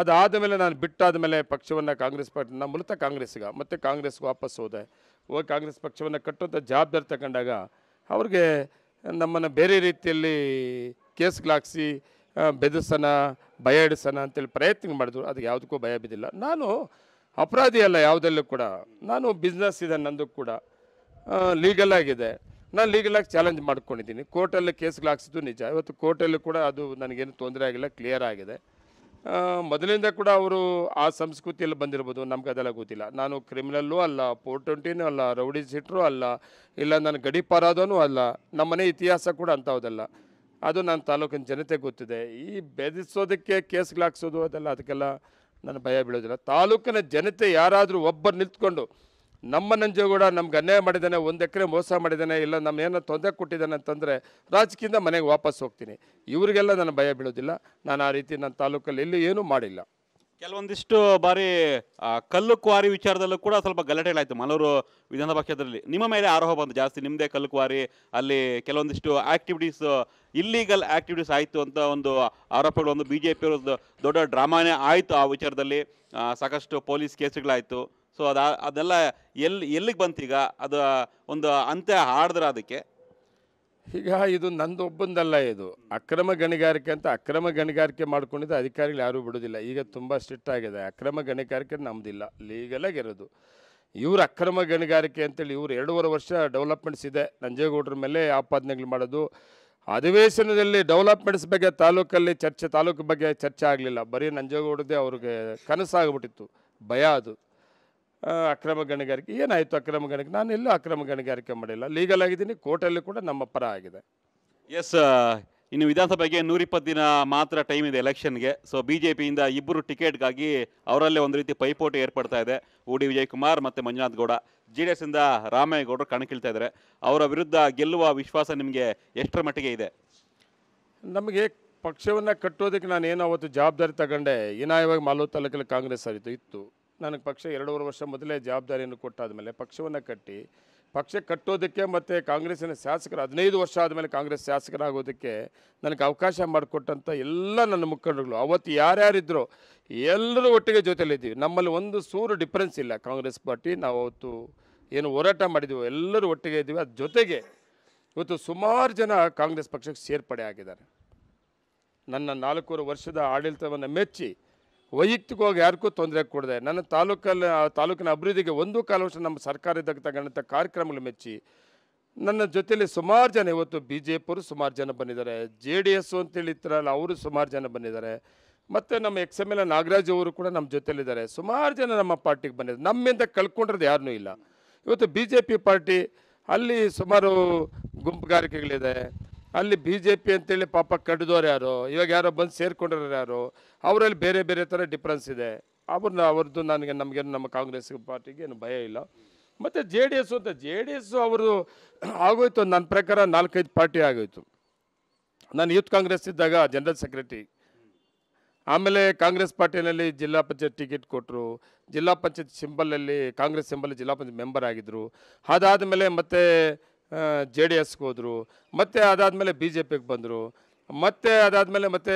ಅದಾದ ಮೇಲೆ ನಾನು ಬಿಟ್ಟಾದ ಮೇಲೆ ಪಕ್ಷವನ್ನು ಕಾಂಗ್ರೆಸ್ ಪಾರ್ಟಿ ನಮ್ಮ ಮೂಲತ ಕಾಂಗ್ರೆಸ್ಗೆ ಮತ್ತು ಕಾಂಗ್ರೆಸ್ಗೆ ವಾಪಸ್ ಹೋದೆ ಹೋಗಿ ಕಾಂಗ್ರೆಸ್ ಪಕ್ಷವನ್ನು ಕಟ್ಟುವಂಥ ಜವಾಬ್ದಾರಿ ತಗೊಂಡಾಗ ಅವ್ರಿಗೆ ನಮ್ಮನ್ನು ಬೇರೆ ರೀತಿಯಲ್ಲಿ ಕೇಸ್ಗಳಾಕ್ಸಿ ಬೆದಿಸೋಣ ಭಯ ಇಡಿಸೋಣ ಅಂತೇಳಿ ಪ್ರಯತ್ನ ಮಾಡಿದ್ರು ಅದಕ್ಕೆ ಯಾವುದಕ್ಕೂ ಭಯ ಬಿದ್ದಿಲ್ಲ ನಾನು ಅಪರಾಧಿ ಅಲ್ಲ ಯಾವುದಲ್ಲೂ ಕೂಡ ನಾನು ಬಿಸ್ನೆಸ್ ಇದೆ ನಂದು ಕೂಡ ಲೀಗಲಾಗಿದೆ ನಾನು ಲೀಗಲಾಗಿ ಚಾಲೆಂಜ್ ಮಾಡ್ಕೊಂಡಿದ್ದೀನಿ ಕೋರ್ಟಲ್ಲಿ ಕೇಸ್ಗಳು ಹಾಕ್ಸಿದ್ದು ನಿಜ ಇವತ್ತು ಕೋರ್ಟಲ್ಲೂ ಕೂಡ ಅದು ನನಗೇನು ತೊಂದರೆ ಆಗಿಲ್ಲ ಕ್ಲಿಯರ್ ಆಗಿದೆ ಮೊದಲಿಂದ ಕೂಡ ಅವರು ಆ ಸಂಸ್ಕೃತಿಯಲ್ಲಿ ಬಂದಿರ್ಬೋದು ನಮ್ಗೆ ಅದೆಲ್ಲ ಗೊತ್ತಿಲ್ಲ ನಾನು ಕ್ರಿಮಿನಲ್ಲೂ ಅಲ್ಲ ಫೋರ್ ಟ್ವೆಂಟಿನೂ ಅಲ್ಲ ರೌಡಿ ಸಿಟ್ರೂ ಅಲ್ಲ ಇಲ್ಲ ನಾನು ಗಡಿಪಾರಾದನೂ ಅಲ್ಲ ನಮ್ಮನೆ ಇತಿಹಾಸ ಕೂಡ ಅಂಥವುದಲ್ಲ ಅದು ನನ್ನ ತಾಲೂಕಿನ ಜನತೆ ಗೊತ್ತಿದೆ ಈ ಬೆದಿಸೋದಕ್ಕೆ ಕೇಸ್ಗಳು ಅದೆಲ್ಲ ಅದಕ್ಕೆಲ್ಲ ನಾನು ಭಯ ಬೀಳೋದಿಲ್ಲ ತಾಲೂಕಿನ ಜನತೆ ಯಾರಾದರೂ ಒಬ್ಬರು ನಿಂತ್ಕೊಂಡು ನಮ್ಮ ಕೂಡ ನಮ್ಗೆ ಅನ್ಯಾಯ ಮಾಡಿದ್ದಾನೆ ಒಂದು ಎಕರೆ ಮೋಸ ಮಾಡಿದ್ದಾನೆ ಇಲ್ಲ ನಮ್ಮ ಏನೋ ತೊಂದರೆ ಕೊಟ್ಟಿದ್ದಾನೆ ಅಂತಂದರೆ ರಾಜಕೀಯದಿಂದ ಮನೆಗೆ ವಾಪಸ್ ಹೋಗ್ತೀನಿ ಇವರಿಗೆಲ್ಲ ನಾನು ಭಯ ಬೀಳೋದಿಲ್ಲ ನಾನು ಆ ರೀತಿ ನನ್ನ ತಾಲೂಕಲ್ಲಿ ಇಲ್ಲಿ ಏನೂ ಮಾಡಿಲ್ಲ ಕೆಲವೊಂದಿಷ್ಟು ಬಾರಿ ಕಲ್ಲು ಕ್ವಾರಿ ವಿಚಾರದಲ್ಲೂ ಕೂಡ ಸ್ವಲ್ಪ ಗಲಾಟೆಗಳಾಯಿತು ಮಲೂರು ವಿಧಾನಸಭಾ ಕ್ಷೇತ್ರದಲ್ಲಿ ನಿಮ್ಮ ಮೇಲೆ ಆರೋಪ ಬಂದು ಜಾಸ್ತಿ ನಿಮ್ಮದೇ ಕಲ್ಲು ಕ್ವಾರಿ ಅಲ್ಲಿ ಕೆಲವೊಂದಿಷ್ಟು ಆ್ಯಕ್ಟಿವಿಟೀಸ್ ಇಲ್ಲೀಗಲ್ ಆ್ಯಕ್ಟಿವಿಟೀಸ್ ಆಯಿತು ಅಂತ ಒಂದು ಆರೋಪಗಳು ಒಂದು ಬಿ ಜೆ ದೊಡ್ಡ ಡ್ರಾಮಾನೇ ಆಯಿತು ಆ ವಿಚಾರದಲ್ಲಿ ಸಾಕಷ್ಟು ಪೊಲೀಸ್ ಕೇಸುಗಳಾಯಿತು ಸೊ ಅದ ಅದೆಲ್ಲ ಎಲ್ಲಿ ಎಲ್ಲಿಗೆ ಬಂತೀಗ ಅದು ಒಂದು ಅಂತ್ಯ ಹಾಡಿದ್ರೆ ಅದಕ್ಕೆ ಈಗ ಇದು ನಂದು ಒಬ್ಬಂದಲ್ಲ ಇದು ಅಕ್ರಮ ಗಣಿಗಾರಿಕೆ ಅಂತ ಅಕ್ರಮ ಗಣಿಗಾರಿಕೆ ಮಾಡ್ಕೊಂಡಿದ್ದು ಅಧಿಕಾರಿಗಳು ಯಾರೂ ಬಿಡೋದಿಲ್ಲ ಈಗ ತುಂಬ ಸ್ಟ್ರಿಕ್ಟ್ ಆಗಿದೆ ಅಕ್ರಮ ಗಣಿಗಾರಿಕೆ ನಮ್ಮದಿಲ್ಲ ಲೀಗಲಾಗಿರೋದು ಇವ್ರು ಅಕ್ರಮ ಗಣಿಗಾರಿಕೆ ಅಂತೇಳಿ ಇವ್ರು ಎರಡೂವರೆ ವರ್ಷ ಡೆವಲಪ್ಮೆಂಟ್ಸ್ ಇದೆ ನಂಜೇಗೌಡರ ಮೇಲೆ ಆಪಾದನೆಗಳು ಮಾಡೋದು ಅಧಿವೇಶನದಲ್ಲಿ ಡೆವಲಪ್ಮೆಂಟ್ಸ್ ಬಗ್ಗೆ ತಾಲೂಕಲ್ಲಿ ಚರ್ಚೆ ತಾಲೂಕು ಬಗ್ಗೆ ಚರ್ಚೆ ಆಗಲಿಲ್ಲ ಬರೀ ನಂಜೇಗೌಡದೇ ಅವ್ರಿಗೆ ಕನಸಾಗ್ಬಿಟ್ಟಿತ್ತು ಭಯ ಅದು ಅಕ್ರಮ ಗಣಿಗಾರಿಕೆ ಏನಾಯಿತು ಅಕ್ರಮ ಗಣಿಕೆ ನಾನು ಎಲ್ಲೂ ಅಕ್ರಮ ಗಣಿಗಾರಿಕೆ ಮಾಡಿಲ್ಲ ಲೀಗಲ್ ಆಗಿದ್ದೀನಿ ಕೋರ್ಟಲ್ಲಿ ಕೂಡ ನಮ್ಮ ಪರ ಆಗಿದೆ ಎಸ್ ಇನ್ನು ವಿಧಾನಸಭೆಗೆ ನೂರಿಪ್ಪತ್ತು ದಿನ ಮಾತ್ರ ಟೈಮ್ ಇದೆ ಎಲೆಕ್ಷನ್ಗೆ ಸೊ ಬಿ ಜೆ ಪಿಯಿಂದ ಇಬ್ಬರು ಟಿಕೆಟ್ಗಾಗಿ ಅವರಲ್ಲೇ ಒಂದು ರೀತಿ ಪೈಪೋಟಿ ಏರ್ಪಡ್ತಾ ಇದೆ ಓ ಡಿ ವಿಜಯಕುಮಾರ್ ಮತ್ತು ಮಂಜುನಾಥ್ ಗೌಡ ಜಿ ಡಿ ಎಸ್ಸಿಂದ ರಾಮೇಗೌಡರು ಕಣಕ್ಕಿಳ್ತಾ ಇದ್ದಾರೆ ಅವರ ವಿರುದ್ಧ ಗೆಲ್ಲುವ ವಿಶ್ವಾಸ ನಿಮಗೆ ಎಷ್ಟರ ಮಟ್ಟಿಗೆ ಇದೆ ನಮಗೆ ಪಕ್ಷವನ್ನು ಕಟ್ಟೋದಕ್ಕೆ ನಾನು ಏನು ಅವತ್ತು ಜವಾಬ್ದಾರಿ ತಗೊಂಡೆ ಇನಾಯವಾಗಿ ಮಾಲೂರು ತಾಲೂಕಲ್ಲಿ ಕಾಂಗ್ರೆಸ್ ಸರಿತು ಇತ್ತು ನನಗೆ ಪಕ್ಷ ಎರಡೂವರೆ ವರ್ಷ ಮೊದಲೇ ಜವಾಬ್ದಾರಿಯನ್ನು ಕೊಟ್ಟಾದ ಮೇಲೆ ಪಕ್ಷವನ್ನು ಕಟ್ಟಿ ಪಕ್ಷ ಕಟ್ಟೋದಕ್ಕೆ ಮತ್ತು ಕಾಂಗ್ರೆಸ್ಸಿನ ಶಾಸಕರು ಹದಿನೈದು ವರ್ಷ ಆದಮೇಲೆ ಕಾಂಗ್ರೆಸ್ ಶಾಸಕರಾಗೋದಕ್ಕೆ ನನಗೆ ಅವಕಾಶ ಮಾಡಿಕೊಟ್ಟಂಥ ಎಲ್ಲ ನನ್ನ ಮುಖಂಡರುಗಳು ಅವತ್ತು ಯಾರ್ಯಾರಿದ್ರು ಎಲ್ಲರೂ ಒಟ್ಟಿಗೆ ಜೊತೆಯಲ್ಲಿದ್ದೀವಿ ನಮ್ಮಲ್ಲಿ ಒಂದು ಸೂರು ಡಿಫ್ರೆನ್ಸ್ ಇಲ್ಲ ಕಾಂಗ್ರೆಸ್ ಪಾರ್ಟಿ ನಾವು ಅವತ್ತು ಏನು ಹೋರಾಟ ಮಾಡಿದ್ದೀವಿ ಎಲ್ಲರೂ ಒಟ್ಟಿಗೆ ಇದ್ದೀವಿ ಅದ್ರ ಜೊತೆಗೆ ಇವತ್ತು ಸುಮಾರು ಜನ ಕಾಂಗ್ರೆಸ್ ಪಕ್ಷಕ್ಕೆ ಸೇರ್ಪಡೆ ಆಗಿದ್ದಾರೆ ನನ್ನ ನಾಲ್ಕೂವರೆ ವರ್ಷದ ಆಡಳಿತವನ್ನು ಮೆಚ್ಚಿ ವೈಯಕ್ತಿಕವಾಗಿ ಯಾರಿಗೂ ತೊಂದರೆ ಕೊಡದೆ ನನ್ನ ತಾಲೂಕಲ್ಲಿ ತಾಲೂಕಿನ ಅಭಿವೃದ್ಧಿಗೆ ಒಂದು ಕಾಲ ವರ್ಷ ನಮ್ಮ ಇದ್ದಕ್ಕೆ ತಗೊಂಡಂಥ ಕಾರ್ಯಕ್ರಮಗಳು ಮೆಚ್ಚಿ ನನ್ನ ಜೊತೆಯಲ್ಲಿ ಸುಮಾರು ಜನ ಇವತ್ತು ಬಿ ಜೆ ಪಿಯವರು ಸುಮಾರು ಜನ ಬಂದಿದ್ದಾರೆ ಜೆ ಡಿ ಎಸ್ ಅಂತೇಳಿ ಅವರು ಸುಮಾರು ಜನ ಬಂದಿದ್ದಾರೆ ಮತ್ತು ನಮ್ಮ ಎಕ್ಸ್ ಎಮ್ ಎಲ್ ನಾಗರಾಜ್ ಅವರು ಕೂಡ ನಮ್ಮ ಜೊತೆಯಲ್ಲಿದ್ದಾರೆ ಸುಮಾರು ಜನ ನಮ್ಮ ಪಾರ್ಟಿಗೆ ಬಂದಿದ್ದಾರೆ ನಮ್ಮಿಂದ ಕಳ್ಕೊಂಡ್ರದ್ದು ಯಾರನ್ನೂ ಇಲ್ಲ ಇವತ್ತು ಬಿ ಜೆ ಪಿ ಪಾರ್ಟಿ ಅಲ್ಲಿ ಸುಮಾರು ಗುಂಪುಗಾರಿಕೆಗಳಿದೆ ಅಲ್ಲಿ ಬಿ ಜೆ ಪಿ ಅಂತೇಳಿ ಪಾಪ ಕಡ್ದೋರು ಯಾರು ಇವಾಗ ಯಾರೋ ಬಂದು ಸೇರಿಕೊಂಡಿರೋರು ಯಾರು ಅವರಲ್ಲಿ ಬೇರೆ ಬೇರೆ ಥರ ಡಿಫ್ರೆನ್ಸ್ ಇದೆ ಅವ್ರನ್ನ ಅವ್ರದ್ದು ನನಗೆ ನಮಗೇನು ನಮ್ಮ ಕಾಂಗ್ರೆಸ್ ಪಾರ್ಟಿಗೆ ಏನು ಭಯ ಇಲ್ಲ ಮತ್ತು ಜೆ ಡಿ ಎಸ್ ಅಂತ ಜೆ ಡಿ ಎಸ್ ಅವರು ಆಗೋಯ್ತು ನನ್ನ ಪ್ರಕಾರ ನಾಲ್ಕೈದು ಪಾರ್ಟಿ ಆಗೋಯ್ತು ನಾನು ಯೂತ್ ಕಾಂಗ್ರೆಸ್ ಇದ್ದಾಗ ಜನರಲ್ ಸೆಕ್ರೆಟ್ರಿ ಆಮೇಲೆ ಕಾಂಗ್ರೆಸ್ ಪಾರ್ಟಿನಲ್ಲಿ ಜಿಲ್ಲಾ ಪಂಚಾಯತ್ ಟಿಕೆಟ್ ಕೊಟ್ಟರು ಜಿಲ್ಲಾ ಪಂಚಾಯತ್ ಸಿಂಬಲಲ್ಲಿ ಕಾಂಗ್ರೆಸ್ ಸಿಂಬಲ್ ಜಿಲ್ಲಾ ಪಂಚಾಯತ್ ಮೆಂಬರ್ ಆಗಿದ್ದರು ಅದಾದ ಮೇಲೆ ಮತ್ತೆ ಜೆ ಡಿ ಎಸ್ಗೆ ಹೋದರು ಮತ್ತು ಅದಾದಮೇಲೆ ಬಿ ಜೆ ಪಿಗೆ ಬಂದರು ಮತ್ತು ಅದಾದಮೇಲೆ ಮತ್ತೆ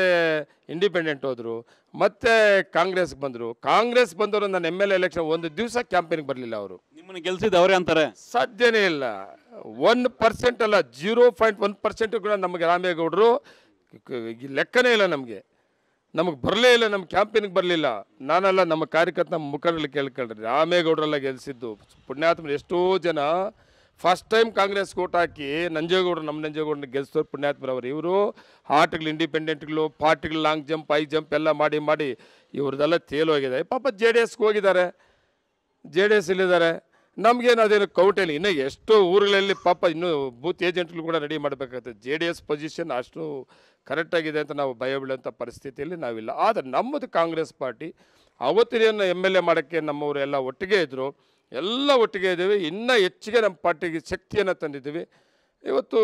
ಇಂಡಿಪೆಂಡೆಂಟ್ ಹೋದರು ಮತ್ತೆ ಕಾಂಗ್ರೆಸ್ಗೆ ಬಂದರು ಕಾಂಗ್ರೆಸ್ ಬಂದವರು ನನ್ನ ಎಮ್ ಎಲ್ ಎಲೆಕ್ಷನ್ ಒಂದು ದಿವಸ ಕ್ಯಾಂಪೇನಿಗೆ ಬರಲಿಲ್ಲ ಅವರು ನಿಮ್ಮನ್ನು ಗೆಲ್ಸಿದ್ದು ಅವರೇ ಅಂತಾರೆ ಸಾಧ್ಯನೇ ಇಲ್ಲ ಒನ್ ಪರ್ಸೆಂಟ್ ಅಲ್ಲ ಜೀರೋ ಪಾಯಿಂಟ್ ಒನ್ ಪರ್ಸೆಂಟು ಕೂಡ ನಮಗೆ ರಾಮೇಗೌಡರು ಲೆಕ್ಕನೇ ಇಲ್ಲ ನಮಗೆ ನಮಗೆ ಬರಲೇ ಇಲ್ಲ ನಮ್ಮ ಕ್ಯಾಂಪೇನಿಗೆ ಬರಲಿಲ್ಲ ನಾನೆಲ್ಲ ನಮ್ಮ ಕಾರ್ಯಕರ್ತ ಮುಖಂಡರು ಕೇಳ್ಕೊಂಡ್ರಿ ರಾಮೇಗೌಡರೆಲ್ಲ ಗೆಲ್ಸಿದ್ದು ಪುಣ್ಯಾತ್ಮ ಎಷ್ಟೋ ಜನ ಫಸ್ಟ್ ಟೈಮ್ ಕಾಂಗ್ರೆಸ್ ಓಟ್ ಹಾಕಿ ನಂಜೇಗೌಡರು ನಮ್ಮ ನಂಜೇಗೌಡನ ಗೆಲ್ಸೋರು ಪುಣ್ಯಾತ್ಮರವರು ಇವರು ಆಟಗಳು ಇಂಡಿಪೆಂಡೆಂಟ್ಗಳು ಪಾರ್ಟಿಗಳು ಲಾಂಗ್ ಜಂಪ್ ಹೈ ಜಂಪ್ ಎಲ್ಲ ಮಾಡಿ ಮಾಡಿ ಇವ್ರದ್ದೆಲ್ಲ ತೇಲೋಗಿದೆ ಪಾಪ ಜೆ ಡಿ ಎಸ್ಗೆ ಹೋಗಿದ್ದಾರೆ ಜೆ ಡಿ ಎಸ್ ಇಲ್ಲಿದ್ದಾರೆ ನಮಗೇನು ಅದೇನು ಕೌಟೇಲಿ ಇನ್ನೂ ಎಷ್ಟೋ ಊರುಗಳಲ್ಲಿ ಪಾಪ ಇನ್ನೂ ಬೂತ್ ಏಜೆಂಟ್ಗಳು ಕೂಡ ರೆಡಿ ಮಾಡಬೇಕಾಗ್ತದೆ ಜೆ ಡಿ ಎಸ್ ಪೊಸಿಷನ್ ಅಷ್ಟು ಕರೆಕ್ಟಾಗಿದೆ ಅಂತ ನಾವು ಭಯ ಬೀಳೋಂಥ ಪರಿಸ್ಥಿತಿಯಲ್ಲಿ ನಾವಿಲ್ಲ ಆದರೆ ನಮ್ಮದು ಕಾಂಗ್ರೆಸ್ ಪಾರ್ಟಿ ಅವತ್ತಿನ ಎಮ್ ಎಲ್ ಎ ಮಾಡೋಕ್ಕೆ ನಮ್ಮವರೆಲ್ಲ ಒಟ್ಟಿಗೆ ಇದ್ದರು ಎಲ್ಲ ಒಟ್ಟಿಗೆ ಇದ್ದೀವಿ ಇನ್ನೂ ಹೆಚ್ಚಿಗೆ ನಮ್ಮ ಪಾರ್ಟಿಗೆ ಶಕ್ತಿಯನ್ನು ತಂದಿದ್ದೀವಿ ಇವತ್ತು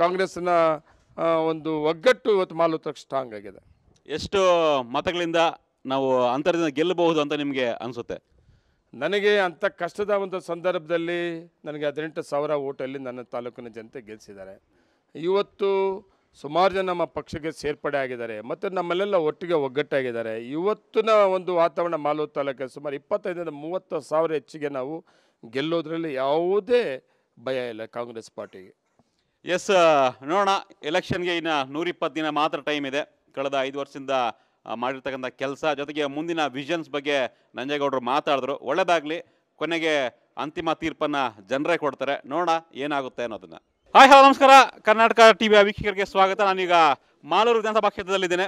ಕಾಂಗ್ರೆಸ್ನ ಒಂದು ಒಗ್ಗಟ್ಟು ಇವತ್ತು ಮಾಲೂತ ಸ್ಟ್ರಾಂಗ್ ಆಗಿದೆ ಎಷ್ಟು ಮತಗಳಿಂದ ನಾವು ಅಂತರದಿಂದ ಗೆಲ್ಲಬಹುದು ಅಂತ ನಿಮಗೆ ಅನಿಸುತ್ತೆ ನನಗೆ ಅಂಥ ಕಷ್ಟದ ಒಂದು ಸಂದರ್ಭದಲ್ಲಿ ನನಗೆ ಹದಿನೆಂಟು ಸಾವಿರ ಓಟಲ್ಲಿ ನನ್ನ ತಾಲೂಕಿನ ಜನತೆ ಗೆಲ್ಲಿಸಿದ್ದಾರೆ ಇವತ್ತು ಸುಮಾರು ಜನ ನಮ್ಮ ಪಕ್ಷಕ್ಕೆ ಸೇರ್ಪಡೆ ಆಗಿದ್ದಾರೆ ಮತ್ತು ನಮ್ಮಲ್ಲೆಲ್ಲ ಒಟ್ಟಿಗೆ ಒಗ್ಗಟ್ಟಾಗಿದ್ದಾರೆ ಇವತ್ತಿನ ಒಂದು ವಾತಾವರಣ ಮಾಲೂರು ತಾಲೂಕಿನ ಸುಮಾರು ಇಪ್ಪತ್ತೈದರಿಂದ ಮೂವತ್ತು ಸಾವಿರ ಹೆಚ್ಚಿಗೆ ನಾವು ಗೆಲ್ಲೋದ್ರಲ್ಲಿ ಯಾವುದೇ ಭಯ ಇಲ್ಲ ಕಾಂಗ್ರೆಸ್ ಪಾರ್ಟಿಗೆ ಎಸ್ ನೋಡೋಣ ಎಲೆಕ್ಷನ್ಗೆ ಇನ್ನು ನೂರಿಪ್ಪತ್ತು ದಿನ ಮಾತ್ರ ಟೈಮ್ ಇದೆ ಕಳೆದ ಐದು ವರ್ಷದಿಂದ ಮಾಡಿರ್ತಕ್ಕಂಥ ಕೆಲಸ ಜೊತೆಗೆ ಮುಂದಿನ ವಿಷನ್ಸ್ ಬಗ್ಗೆ ನಂಜೇಗೌಡರು ಮಾತಾಡಿದ್ರು ಒಳ್ಳೆಯದಾಗಲಿ ಕೊನೆಗೆ ಅಂತಿಮ ತೀರ್ಪನ್ನು ಜನರೇ ಕೊಡ್ತಾರೆ ನೋಡೋಣ ಏನಾಗುತ್ತೆ ಅನ್ನೋದನ್ನು ಹಾಯ್ ಹಲೋ ನಮಸ್ಕಾರ ಕರ್ನಾಟಕ ಟಿ ವಿ ವೀಕ್ಷಕರಿಗೆ ಸ್ವಾಗತ ನಾನೀಗ ಮಾಲೂರು ವಿಧಾನಸಭಾ ಕ್ಷೇತ್ರದಲ್ಲಿದ್ದೇನೆ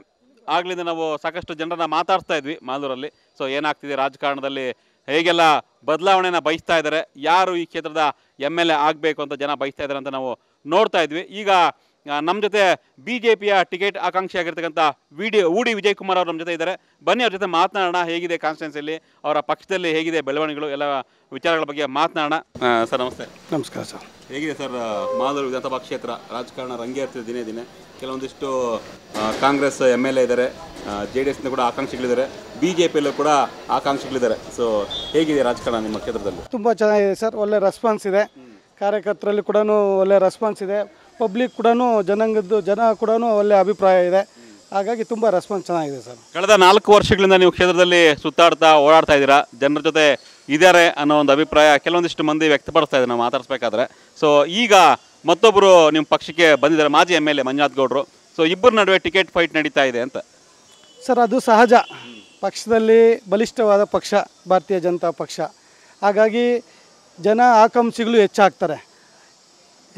ಆಗಲಿಂದ ನಾವು ಸಾಕಷ್ಟು ಜನರನ್ನ ಮಾತಾಡ್ತಾ ಇದ್ವಿ ಮಾಲೂರಲ್ಲಿ ಸೊ ಏನಾಗ್ತಿದೆ ರಾಜಕಾರಣದಲ್ಲಿ ಹೇಗೆಲ್ಲ ಬದಲಾವಣೆಯನ್ನು ಬಯಸ್ತಾ ಇದ್ದಾರೆ ಯಾರು ಈ ಕ್ಷೇತ್ರದ ಎಮ್ ಎಲ್ ಎ ಆಗಬೇಕು ಅಂತ ಜನ ಬಯಸ್ತಾ ಇದ್ದಾರೆ ಅಂತ ನಾವು ನೋಡ್ತಾ ಇದ್ವಿ ಈಗ ನಮ್ಮ ಜೊತೆ ಬಿ ಜೆ ಪಿಯ ಟಿಕೆಟ್ ಆಕಾಂಕ್ಷಿ ಆಗಿರ್ತಕ್ಕಂಥ V D U D Vijayakumar ಅವರು ನಮ್ಮ ಜೊತೆ ಇದ್ದಾರೆ ಬನ್ನಿ ಅವ್ರ ಜೊತೆ ಮಾತನಾಡೋಣ ಹೇಗಿದೆ ಕಾನ್ಸ್ಟೆನ್ಸಿಯಲ್ಲಿ ಅವರ ಪಕ್ಷದಲ್ಲಿ ಹೇಗಿದೆ ಬೆಳವಣಿಗೆಗಳು ಎಲ್ಲ ವಿಚಾರಗಳ ಬಗ್ಗೆ ಮಾತನಾಡೋಣ ಸರ್ ನಮಸ್ತೆ ನಮಸ್ಕಾರ ಸರ್ ಹೇಗಿದೆ ಸರ್ ಮಾದೂರು ವಿಧಾನಸಭಾ ಕ್ಷೇತ್ರ ರಾಜಕಾರಣ ರಂಗೇರ್ತಿದೆ ದಿನೇ ದಿನೇ ಕೆಲವೊಂದಿಷ್ಟು ಕಾಂಗ್ರೆಸ್ ಎಮ್ ಎಲ್ ಎ ಇದ್ದಾರೆ ಜೆ ಡಿ ಎಸ್ನ ಕೂಡ ಆಕಾಂಕ್ಷಿಗಳಿದ್ದಾರೆ ಬಿ ಜೆ ಪಿಯಲ್ಲೂ ಕೂಡ ಆಕಾಂಕ್ಷಿಗಳಿದ್ದಾರೆ ಸೊ ಹೇಗಿದೆ ರಾಜಕಾರಣ ನಿಮ್ಮ ಕ್ಷೇತ್ರದಲ್ಲಿ ತುಂಬ ಚೆನ್ನಾಗಿದೆ ಸರ್ ಒಳ್ಳೆ ರೆಸ್ಪಾನ್ಸ್ ಇದೆ ಕಾರ್ಯಕರ್ತರಲ್ಲಿ ಕೂಡ ಒಳ್ಳೆ ರೆಸ್ಪಾನ್ಸ್ ಇದೆ ಪಬ್ಲಿಕ್ ಕೂಡ ಜನಾಂಗದ್ದು ಜನ ಕೂಡ ಒಳ್ಳೆ ಅಭಿಪ್ರಾಯ ಇದೆ ಹಾಗಾಗಿ ತುಂಬ ರೆಸ್ಪಾನ್ಸ್ ಚೆನ್ನಾಗಿದೆ ಸರ್ ಕಳೆದ ನಾಲ್ಕು ವರ್ಷಗಳಿಂದ ನೀವು ಕ್ಷೇತ್ರದಲ್ಲಿ ಸುತ್ತಾಡ್ತಾ ಓಡಾಡ್ತಾ ಇದ್ದೀರಾ ಜನರ ಜೊತೆ ಇದ್ದಾರೆ ಅನ್ನೋ ಒಂದು ಅಭಿಪ್ರಾಯ ಕೆಲವೊಂದಿಷ್ಟು ಮಂದಿ ವ್ಯಕ್ತಪಡಿಸ್ತಾ ಇದ್ದಾರೆ ನಾವು ಮಾತಾಡಿಸ್ಬೇಕಾದ್ರೆ ಸೊ ಈಗ ಮತ್ತೊಬ್ಬರು ನಿಮ್ಮ ಪಕ್ಷಕ್ಕೆ ಬಂದಿದ್ದಾರೆ ಮಾಜಿ ಎಮ್ ಎಲ್ ಎ ಮಂಜುನಾಥ್ ಗೌಡರು ಸೊ ಇಬ್ಬರ ನಡುವೆ ಟಿಕೆಟ್ ಫೈಟ್ ನಡೀತಾ ಇದೆ ಅಂತ ಸರ್ ಅದು ಸಹಜ ಪಕ್ಷದಲ್ಲಿ ಬಲಿಷ್ಠವಾದ ಪಕ್ಷ ಭಾರತೀಯ ಜನತಾ ಪಕ್ಷ ಹಾಗಾಗಿ ಜನ ಆಕಾಂಕ್ಷಿಗಳು ಹೆಚ್ಚಾಗ್ತಾರೆ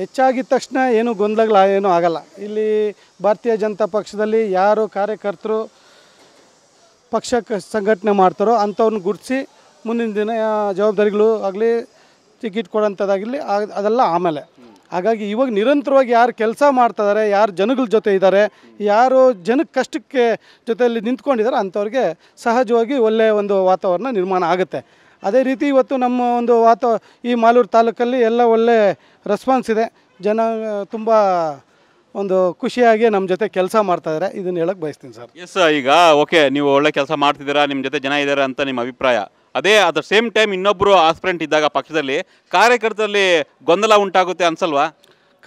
ಹೆಚ್ಚಾಗಿದ ತಕ್ಷಣ ಏನು ಗೊಂದಲಗಳ ಏನೂ ಆಗಲ್ಲ ಇಲ್ಲಿ ಭಾರತೀಯ ಜನತಾ ಪಕ್ಷದಲ್ಲಿ ಯಾರು ಕಾರ್ಯಕರ್ತರು ಪಕ್ಷ ಸಂಘಟನೆ ಮಾಡ್ತಾರೋ ಅಂಥವ್ರನ್ನ ಗುರುತಿಸಿ ಮುಂದಿನ ದಿನ ಜವಾಬ್ದಾರಿಗಳು ಆಗಲಿ ಟಿಕೆಟ್ ಕೊಡೋಂಥದ್ದಾಗಲಿ ಅದೆಲ್ಲ ಆಮೇಲೆ ಹಾಗಾಗಿ ಇವಾಗ ನಿರಂತರವಾಗಿ ಯಾರು ಕೆಲಸ ಮಾಡ್ತಾಯಿದ್ದಾರೆ ಯಾರು ಜನಗಳ ಜೊತೆ ಇದ್ದಾರೆ ಯಾರು ಜನಕ್ಕೆ ಕಷ್ಟಕ್ಕೆ ಜೊತೆಯಲ್ಲಿ ನಿಂತ್ಕೊಂಡಿದ್ದಾರೆ ಅಂಥವ್ರಿಗೆ ಸಹಜವಾಗಿ ಒಳ್ಳೆಯ ಒಂದು ವಾತಾವರಣ ನಿರ್ಮಾಣ ಆಗುತ್ತೆ ಅದೇ ರೀತಿ ಇವತ್ತು ನಮ್ಮ ಒಂದು ವಾತ ಈ ಮಾಲೂರು ತಾಲೂಕಲ್ಲಿ ಎಲ್ಲ ಒಳ್ಳೆ ರೆಸ್ಪಾನ್ಸ್ ಇದೆ ಜನ ತುಂಬ ಒಂದು ಖುಷಿಯಾಗಿ ನಮ್ಮ ಜೊತೆ ಕೆಲಸ ಮಾಡ್ತಾಯಿದ್ದಾರೆ ಇದನ್ನು ಹೇಳಕ್ಕೆ ಬಯಸ್ತೀನಿ ಸರ್ ಎಸ್ ಈಗ ಓಕೆ ನೀವು ಒಳ್ಳೆ ಕೆಲಸ ಮಾಡ್ತಿದ್ದೀರಾ ನಿಮ್ಮ ಜೊತೆ ಜನ ಇದ್ದಾರೆ ಅಂತ ನಿಮ್ಮ ಅಭಿಪ್ರಾಯ ಅದೇ ಅಟ್ ಸೇಮ್ ಟೈಮ್ ಇನ್ನೊಬ್ಬರು ಆಸ್ಪಿರೆಂಟ್ ಇದ್ದಾಗ ಪಕ್ಷದಲ್ಲಿ ಕಾರ್ಯಕರ್ತರಲ್ಲಿ ಗೊಂದಲ ಉಂಟಾಗುತ್ತೆ ಅನಿಸಲ್ವಾ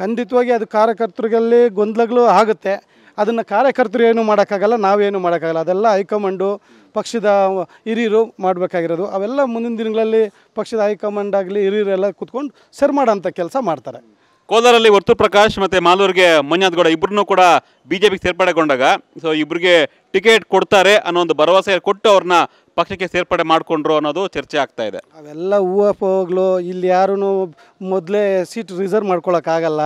ಖಂಡಿತವಾಗಿ ಅದು ಕಾರ್ಯಕರ್ತರಲ್ಲಿ ಗೊಂದಲಗಳು ಆಗುತ್ತೆ ಅದನ್ನು ಕಾರ್ಯಕರ್ತರು ಏನು ಮಾಡೋಕ್ಕಾಗಲ್ಲ ನಾವೇನು ಮಾಡೋಕ್ಕಾಗಲ್ಲ ಅದೆಲ್ಲ ಹೈಕಮಾಂಡು ಪಕ್ಷದ ಹಿರಿಯರು ಮಾಡಬೇಕಾಗಿರೋದು ಅವೆಲ್ಲ ಮುಂದಿನ ದಿನಗಳಲ್ಲಿ ಪಕ್ಷದ ಹೈಕಮಾಂಡ್ ಆಗಲಿ ಹಿರಿಯರೆಲ್ಲ ಕೂತ್ಕೊಂಡು ಸರಿ ಮಾಡೋಂಥ ಕೆಲಸ ಮಾಡ್ತಾರೆ ಕೋಲಾರಲ್ಲಿ ವರ್ತು ಪ್ರಕಾಶ್ ಮತ್ತು ಮಾಲೂರಿಗೆ ಮಂಜಾನಗೌಡ ಇಬ್ಬರನ್ನು ಕೂಡ ಬಿ ಜೆ ಪಿಗೆ ಸೇರ್ಪಡೆಗೊಂಡಾಗ ಸೊ ಇಬ್ಬರಿಗೆ ಟಿಕೆಟ್ ಕೊಡ್ತಾರೆ ಅನ್ನೋ ಒಂದು ಭರವಸೆ ಕೊಟ್ಟು ಅವ್ರನ್ನ ಪಕ್ಷಕ್ಕೆ ಸೇರ್ಪಡೆ ಮಾಡಿಕೊಂಡ್ರು ಅನ್ನೋದು ಚರ್ಚೆ ಆಗ್ತಾ ಇದೆ ಅವೆಲ್ಲ ಹೋಗ್ಲು ಇಲ್ಲಿ ಯಾರೂ ಮೊದಲೇ ಸೀಟ್ ರಿಸರ್ವ್ ಮಾಡ್ಕೊಳಕ್ಕಾಗಲ್ಲ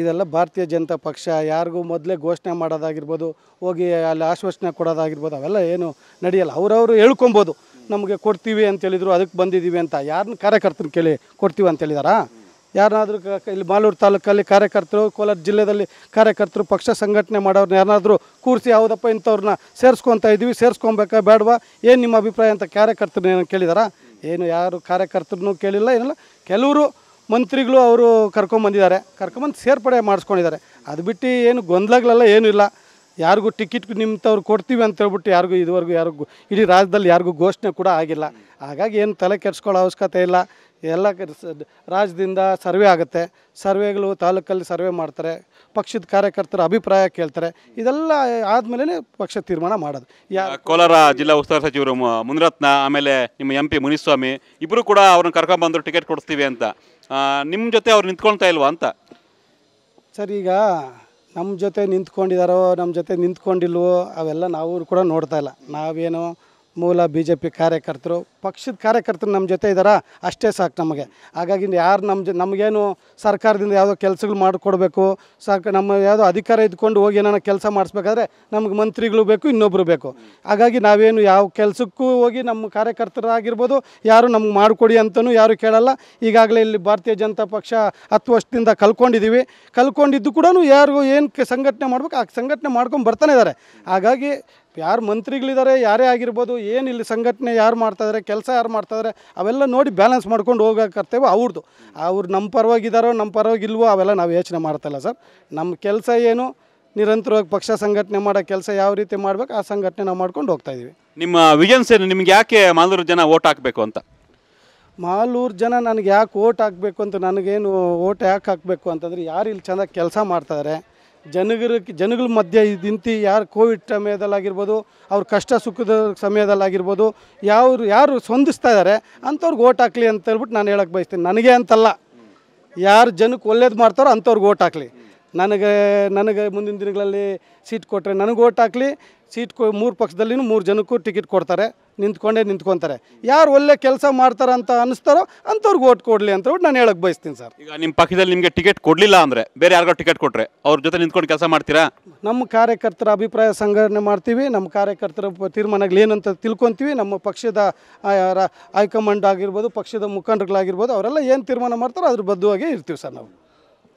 ಇದೆಲ್ಲ ಭಾರತೀಯ ಜನತಾ ಪಕ್ಷ ಯಾರಿಗೂ ಮೊದಲೇ ಘೋಷಣೆ ಮಾಡೋದಾಗಿರ್ಬೋದು ಹೋಗಿ ಅಲ್ಲಿ ಆಶ್ವಾಸನೆ ಕೊಡೋದಾಗಿರ್ಬೋದು ಅವೆಲ್ಲ ಏನು ನಡೆಯಲ್ಲ ಅವರವರು ಹೇಳ್ಕೊಬೋದು ನಮಗೆ ಕೊಡ್ತೀವಿ ಅಂತೇಳಿದ್ರು ಅದಕ್ಕೆ ಬಂದಿದ್ದೀವಿ ಅಂತ ಯಾರನ್ನ ಕಾರ್ಯಕರ್ತನ ಕೇಳಿ ಕೊಡ್ತೀವಿ ಅಂತ ಹೇಳಿದಾರಾ ಯಾರನ್ನಾದರೂ ಇಲ್ಲಿ ಮಾಲೂರು ತಾಲೂಕಲ್ಲಿ ಕಾರ್ಯಕರ್ತರು ಕೋಲಾರ ಜಿಲ್ಲೆಯಲ್ಲಿ ಕಾರ್ಯಕರ್ತರು ಪಕ್ಷ ಸಂಘಟನೆ ಮಾಡೋರ್ನ ಯಾರನ್ನಾದರೂ ಕೂರಿಸಿ ಯಾವುದಪ್ಪ ಇಂಥವ್ರನ್ನ ಸೇರಿಸ್ಕೊತಾ ಇದ್ದೀವಿ ಸೇರಿಸ್ಕೊಬೇಕಾ ಬೇಡವಾ ಏನು ನಿಮ್ಮ ಅಭಿಪ್ರಾಯ ಅಂತ ಕಾರ್ಯಕರ್ತರನ್ನ ಏನು ಕೇಳಿದಾರಾ ಏನು ಯಾರು ಕಾರ್ಯಕರ್ತರನ್ನು ಕೇಳಿಲ್ಲ ಏನಿಲ್ಲ ಕೆಲವರು ಮಂತ್ರಿಗಳು ಅವರು ಕರ್ಕೊಂಬಂದಿದ್ದಾರೆ ಕರ್ಕೊಂಬಂದು ಸೇರ್ಪಡೆ ಮಾಡಿಸ್ಕೊಂಡಿದ್ದಾರೆ ಅದು ಬಿಟ್ಟು ಏನು ಗೊಂದಲಗಳೆಲ್ಲ ಏನೂ ಇಲ್ಲ ಯಾರಿಗೂ ಟಿಕೆಟ್ ನಿಮ್ಮವ್ರು ಕೊಡ್ತೀವಿ ಅಂತ ಹೇಳ್ಬಿಟ್ಟು ಯಾರಿಗೂ ಇದುವರೆಗೂ ಯಾರಿಗೂ ಇಡೀ ರಾಜ್ಯದಲ್ಲಿ ಯಾರಿಗೂ ಘೋಷಣೆ ಕೂಡ ಆಗಿಲ್ಲ ಹಾಗಾಗಿ ಏನು ತಲೆ ಕೆಡಿಸ್ಕೊಳ್ಳೋ ಅವಶ್ಯಕತೆ ಇಲ್ಲ ಎಲ್ಲ ರಾಜ್ಯದಿಂದ ಸರ್ವೆ ಆಗುತ್ತೆ ಸರ್ವೆಗಳು ತಾಲೂಕಲ್ಲಿ ಸರ್ವೆ ಮಾಡ್ತಾರೆ ಪಕ್ಷದ ಕಾರ್ಯಕರ್ತರ ಅಭಿಪ್ರಾಯ ಕೇಳ್ತಾರೆ ಇದೆಲ್ಲ ಆದಮೇಲೆ ಪಕ್ಷ ತೀರ್ಮಾನ ಮಾಡೋದು ಯಾ ಕೋಲಾರ ಜಿಲ್ಲಾ ಉಸ್ತುವಾರಿ ಸಚಿವರು ಮುನಿರತ್ನ ಆಮೇಲೆ ನಿಮ್ಮ ಎಂ ಪಿ ಮುನಿಸ್ವಾಮಿ ಇಬ್ಬರು ಕೂಡ ಅವ್ರನ್ನ ಕರ್ಕೊಂಬಂದರು ಟಿಕೆಟ್ ಕೊಡಿಸ್ತೀವಿ ಅಂತ ನಿಮ್ಮ ಜೊತೆ ಅವ್ರು ನಿಂತ್ಕೊಳ್ತಾ ಇಲ್ವಾ ಅಂತ ಸರ್ ಈಗ ನಮ್ಮ ಜೊತೆ ನಿಂತ್ಕೊಂಡಿದಾರೋ ನಮ್ಮ ಜೊತೆ ನಿಂತ್ಕೊಂಡಿಲ್ವೋ ಅವೆಲ್ಲ ನಾವು ಕೂಡ ನೋಡ್ತಾ ಇಲ್ಲ ನಾವೇನು ಮೂಲ ಬಿ ಜೆ ಪಿ ಕಾರ್ಯಕರ್ತರು ಪಕ್ಷದ ಕಾರ್ಯಕರ್ತರು ನಮ್ಮ ಜೊತೆ ಇದ್ದಾರಾ ಅಷ್ಟೇ ಸಾಕು ನಮಗೆ ಹಾಗಾಗಿ ಯಾರು ನಮ್ಮ ಜ ನಮಗೇನು ಸರ್ಕಾರದಿಂದ ಯಾವುದೋ ಕೆಲಸಗಳು ಮಾಡಿಕೊಡ್ಬೇಕು ಸಾಕು ನಮ್ಮ ಯಾವುದೋ ಅಧಿಕಾರ ಇದ್ಕೊಂಡು ಹೋಗಿ ಏನಾರ ಕೆಲಸ ಮಾಡಿಸ್ಬೇಕಾದ್ರೆ ನಮಗೆ ಮಂತ್ರಿಗಳು ಬೇಕು ಇನ್ನೊಬ್ಬರು ಬೇಕು ಹಾಗಾಗಿ ನಾವೇನು ಯಾವ ಕೆಲಸಕ್ಕೂ ಹೋಗಿ ನಮ್ಮ ಕಾರ್ಯಕರ್ತರಾಗಿರ್ಬೋದು ಯಾರು ನಮ್ಗೆ ಮಾಡಿಕೊಡಿ ಅಂತಲೂ ಯಾರು ಕೇಳಲ್ಲ ಈಗಾಗಲೇ ಇಲ್ಲಿ ಭಾರತೀಯ ಜನತಾ ಪಕ್ಷ ಹತ್ತು ವರ್ಷದಿಂದ ಕಲ್ಕೊಂಡಿದ್ದೀವಿ ಕಲ್ಕೊಂಡಿದ್ದು ಕೂಡ ಯಾರಿಗೂ ಏನು ಸಂಘಟನೆ ಮಾಡ್ಬೇಕು ಆ ಸಂಘಟನೆ ಮಾಡ್ಕೊಂಡು ಬರ್ತಾನೆ ಇದ್ದಾರೆ ಹಾಗಾಗಿ ಯಾರು ಮಂತ್ರಿಗಳಿದ್ದಾರೆ ಯಾರೇ ಆಗಿರ್ಬೋದು ಏನು ಇಲ್ಲಿ ಸಂಘಟನೆ ಯಾರು ಮಾಡ್ತಾಯಿದ್ದಾರೆ ಕೆಲಸ ಯಾರು ಮಾಡ್ತಾಯಿದ್ರೆ ಅವೆಲ್ಲ ನೋಡಿ ಬ್ಯಾಲೆನ್ಸ್ ಮಾಡ್ಕೊಂಡು ಹೋಗೋ ಅವ್ರದ್ದು ಅವ್ರು ನಮ್ಮ ಪರವಾಗಿದ್ದಾರೋ ನಮ್ಮ ಪರವಾಗಿಲ್ವೋ ಅವೆಲ್ಲ ನಾವು ಯೋಚನೆ ಮಾಡ್ತಾಯಿಲ್ಲ ಸರ್ ನಮ್ಮ ಕೆಲಸ ಏನು ನಿರಂತರವಾಗಿ ಪಕ್ಷ ಸಂಘಟನೆ ಮಾಡೋ ಕೆಲಸ ಯಾವ ರೀತಿ ಮಾಡಬೇಕು ಆ ಸಂಘಟನೆ ನಾವು ಮಾಡ್ಕೊಂಡು ಹೋಗ್ತಾ ನಿಮ್ಮ ವಿಜನ್ಸ್ ಏನು ನಿಮ್ಗೆ ಯಾಕೆ ಮಾಲೂರು ಜನ ಓಟ್ ಹಾಕಬೇಕು ಅಂತ ಮಾಲೂರು ಜನ ನನಗೆ ಯಾಕೆ ಓಟ್ ಹಾಕಬೇಕು ಅಂತ ನನಗೇನು ಓಟ್ ಯಾಕೆ ಹಾಕಬೇಕು ಅಂತಂದರೆ ಯಾರು ಇಲ್ಲಿ ಚೆನ್ನಾಗಿ ಕೆಲಸ ಮಾಡ್ತಾರೆ ಜನಗರ ಜನಗಳ ಮಧ್ಯೆ ನಿಂತು ಯಾರು ಕೋವಿಡ್ ಸಮಯದಲ್ಲಾಗಿರ್ಬೋದು ಅವ್ರ ಕಷ್ಟ ಸುಖದ ಸಮಯದಲ್ಲಾಗಿರ್ಬೋದು ಯಾರು ಯಾರು ಸ್ಪಂದಿಸ್ತಾ ಇದ್ದಾರೆ ಅಂಥವ್ರಿಗೆ ಓಟ್ ಹಾಕ್ಲಿ ಅಂತ ಹೇಳ್ಬಿಟ್ಟು ನಾನು ಹೇಳಕ್ಕೆ ಬಯಸ್ತೀನಿ ನನಗೆ ಅಂತಲ್ಲ ಯಾರು ಜನಕ್ಕೆ ಒಳ್ಳೇದು ಮಾಡ್ತಾರೋ ಅಂಥವ್ರಿಗೆ ಓಟ್ ಹಾಕ್ಲಿ ನನಗೆ ನನಗೆ ಮುಂದಿನ ದಿನಗಳಲ್ಲಿ ಸೀಟ್ ಕೊಟ್ಟರೆ ನನಗೆ ಓಟ್ ಹಾಕ್ಲಿ ಸೀಟ್ ಕೊ ಮೂರು ಪಕ್ಷದಲ್ಲಿನೂ ಮೂರು ಜನಕ್ಕೂ ಟಿಕೆಟ್ ಕೊಡ್ತಾರೆ ನಿಂತ್ಕೊಂಡೇ ನಿಂತ್ಕೊಂತಾರೆ ಯಾರು ಒಳ್ಳೆ ಕೆಲಸ ಮಾಡ್ತಾರಂತ ಅನಿಸ್ತಾರೋ ಅಂಥವ್ರಿಗೆ ಓಟ್ ಕೊಡಲಿ ಅಂತ ನಾನು ಹೇಳಕ್ಕೆ ಬಯಸ್ತೀನಿ ಸರ್ ಈಗ ನಿಮ್ಮ ಪಕ್ಕದಲ್ಲಿ ನಿಮಗೆ ಟಿಕೆಟ್ ಕೊಡಲಿಲ್ಲ ಅಂದರೆ ಬೇರೆ ಯಾರಿಗೋ ಟಿಕೆಟ್ ಕೊಟ್ಟರೆ ಅವ್ರ ಜೊತೆ ನಿಂತ್ಕೊಂಡು ಕೆಲಸ ಮಾಡ್ತೀರಾ ನಮ್ಮ ಕಾರ್ಯಕರ್ತರ ಅಭಿಪ್ರಾಯ ಸಂಗ್ರಹಣೆ ಮಾಡ್ತೀವಿ ನಮ್ಮ ಕಾರ್ಯಕರ್ತರ ತೀರ್ಮಾನಗಳು ಏನಂತ ತಿಳ್ಕೊತೀವಿ ನಮ್ಮ ಪಕ್ಷದ ಹೈಕಮಾಂಡ್ ಆಗಿರ್ಬೋದು ಪಕ್ಷದ ಮುಖಂಡರುಗಳಾಗಿರ್ಬೋದು ಅವರೆಲ್ಲ ಏನು ತೀರ್ಮಾನ ಮಾಡ್ತಾರೋ ಅದ್ರ ಬದ್ಧವಾಗಿ ಇರ್ತೀವಿ ಸರ್ ನಾವು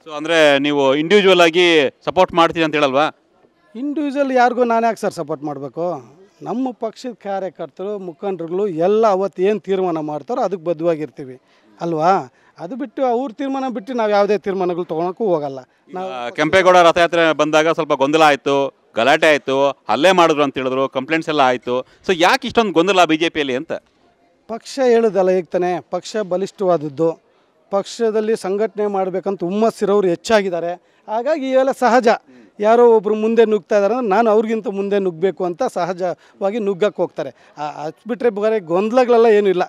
ಸೊ ಅಂದರೆ ನೀವು ಇಂಡಿವಿಜುವಲ್ ಆಗಿ ಸಪೋರ್ಟ್ ಮಾಡ್ತೀವಿ ಅಂತ ಹೇಳಲ್ವಾ ಇಂಡಿವಿಜುವಲ್ ಯಾರಿಗೂ ನಾನು ಯಾಕೆ ಸರ್ ಸಪೋರ್ಟ್ ಮಾಡಬೇಕು ನಮ್ಮ ಪಕ್ಷದ ಕಾರ್ಯಕರ್ತರು ಮುಖಂಡರುಗಳು ಎಲ್ಲ ಅವತ್ತು ಏನು ತೀರ್ಮಾನ ಮಾಡ್ತಾರೋ ಅದಕ್ಕೆ ಬದ್ಧವಾಗಿರ್ತೀವಿ ಅಲ್ವಾ ಅದು ಬಿಟ್ಟು ಅವ್ರ ತೀರ್ಮಾನ ಬಿಟ್ಟು ನಾವು ಯಾವುದೇ ತೀರ್ಮಾನಗಳು ತೊಗೊಳಕ್ಕೂ ಹೋಗಲ್ಲ ನಾವು ಕೆಂಪೇಗೌಡ ರಥಯಾತ್ರೆ ಬಂದಾಗ ಸ್ವಲ್ಪ ಗೊಂದಲ ಆಯಿತು ಗಲಾಟೆ ಆಯಿತು ಹಲ್ಲೆ ಮಾಡಿದ್ರು ಅಂತ ಹೇಳಿದ್ರು ಕಂಪ್ಲೇಂಟ್ಸ್ ಎಲ್ಲ ಆಯಿತು ಸೊ ಯಾಕೆ ಇಷ್ಟೊಂದು ಗೊಂದಲ ಬಿ ಜೆ ಪಿಯಲ್ಲಿ ಅಂತ ಪಕ್ಷ ಹೇಳೋದಲ್ಲ ಈಗ ಪಕ್ಷ ಬಲಿಷ್ಠವಾದದ್ದು ಪಕ್ಷದಲ್ಲಿ ಸಂಘಟನೆ ಮಾಡಬೇಕಂತ ಹುಮ್ಮಸ್ಸಿರೋರು ಹೆಚ್ಚಾಗಿದ್ದಾರೆ ಹಾಗಾಗಿ ಇವೆಲ್ಲ ಸಹಜ ಯಾರೋ ಒಬ್ಬರು ಮುಂದೆ ನುಗ್ತಾ ಇದ್ದಾರೆ ಅಂದರೆ ನಾನು ಅವ್ರಿಗಿಂತ ಮುಂದೆ ನುಗ್ಗಬೇಕು ಅಂತ ಸಹಜವಾಗಿ ನುಗ್ಗಕ್ಕೆ ಹೋಗ್ತಾರೆ ಅದು ಬಿಟ್ಟರೆ ಬೇರೆ ಗೊಂದಲಗಳೆಲ್ಲ ಏನೂ ಇಲ್ಲ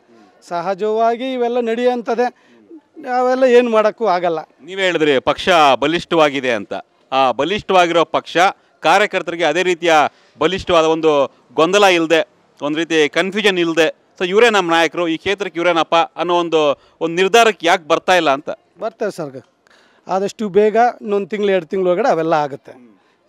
ಸಹಜವಾಗಿ ಇವೆಲ್ಲ ನಡೆಯುವಂಥದ್ದೇ ಅವೆಲ್ಲ ಏನು ಮಾಡೋಕ್ಕೂ ಆಗಲ್ಲ ನೀವು ಹೇಳಿದ್ರಿ ಪಕ್ಷ ಬಲಿಷ್ಠವಾಗಿದೆ ಅಂತ ಆ ಬಲಿಷ್ಠವಾಗಿರೋ ಪಕ್ಷ ಕಾರ್ಯಕರ್ತರಿಗೆ ಅದೇ ರೀತಿಯ ಬಲಿಷ್ಠವಾದ ಒಂದು ಗೊಂದಲ ಇಲ್ಲದೆ ಒಂದು ರೀತಿ ಕನ್ಫ್ಯೂಷನ್ ಇಲ್ಲದೆ ಸೊ ಇವರೇ ನಮ್ಮ ನಾಯಕರು ಈ ಕ್ಷೇತ್ರಕ್ಕೆ ಇವರೇನಪ್ಪ ಅನ್ನೋ ಒಂದು ಒಂದು ನಿರ್ಧಾರಕ್ಕೆ ಯಾಕೆ ಬರ್ತಾ ಇಲ್ಲ ಅಂತ ಬರ್ತಾರೆ ಸರ್ ಆದಷ್ಟು ಬೇಗ ಇನ್ನೊಂದು ತಿಂಗಳು ಎರಡು ತಿಂಗಳು ಒಳಗಡೆ ಅವೆಲ್ಲ ಆಗುತ್ತೆ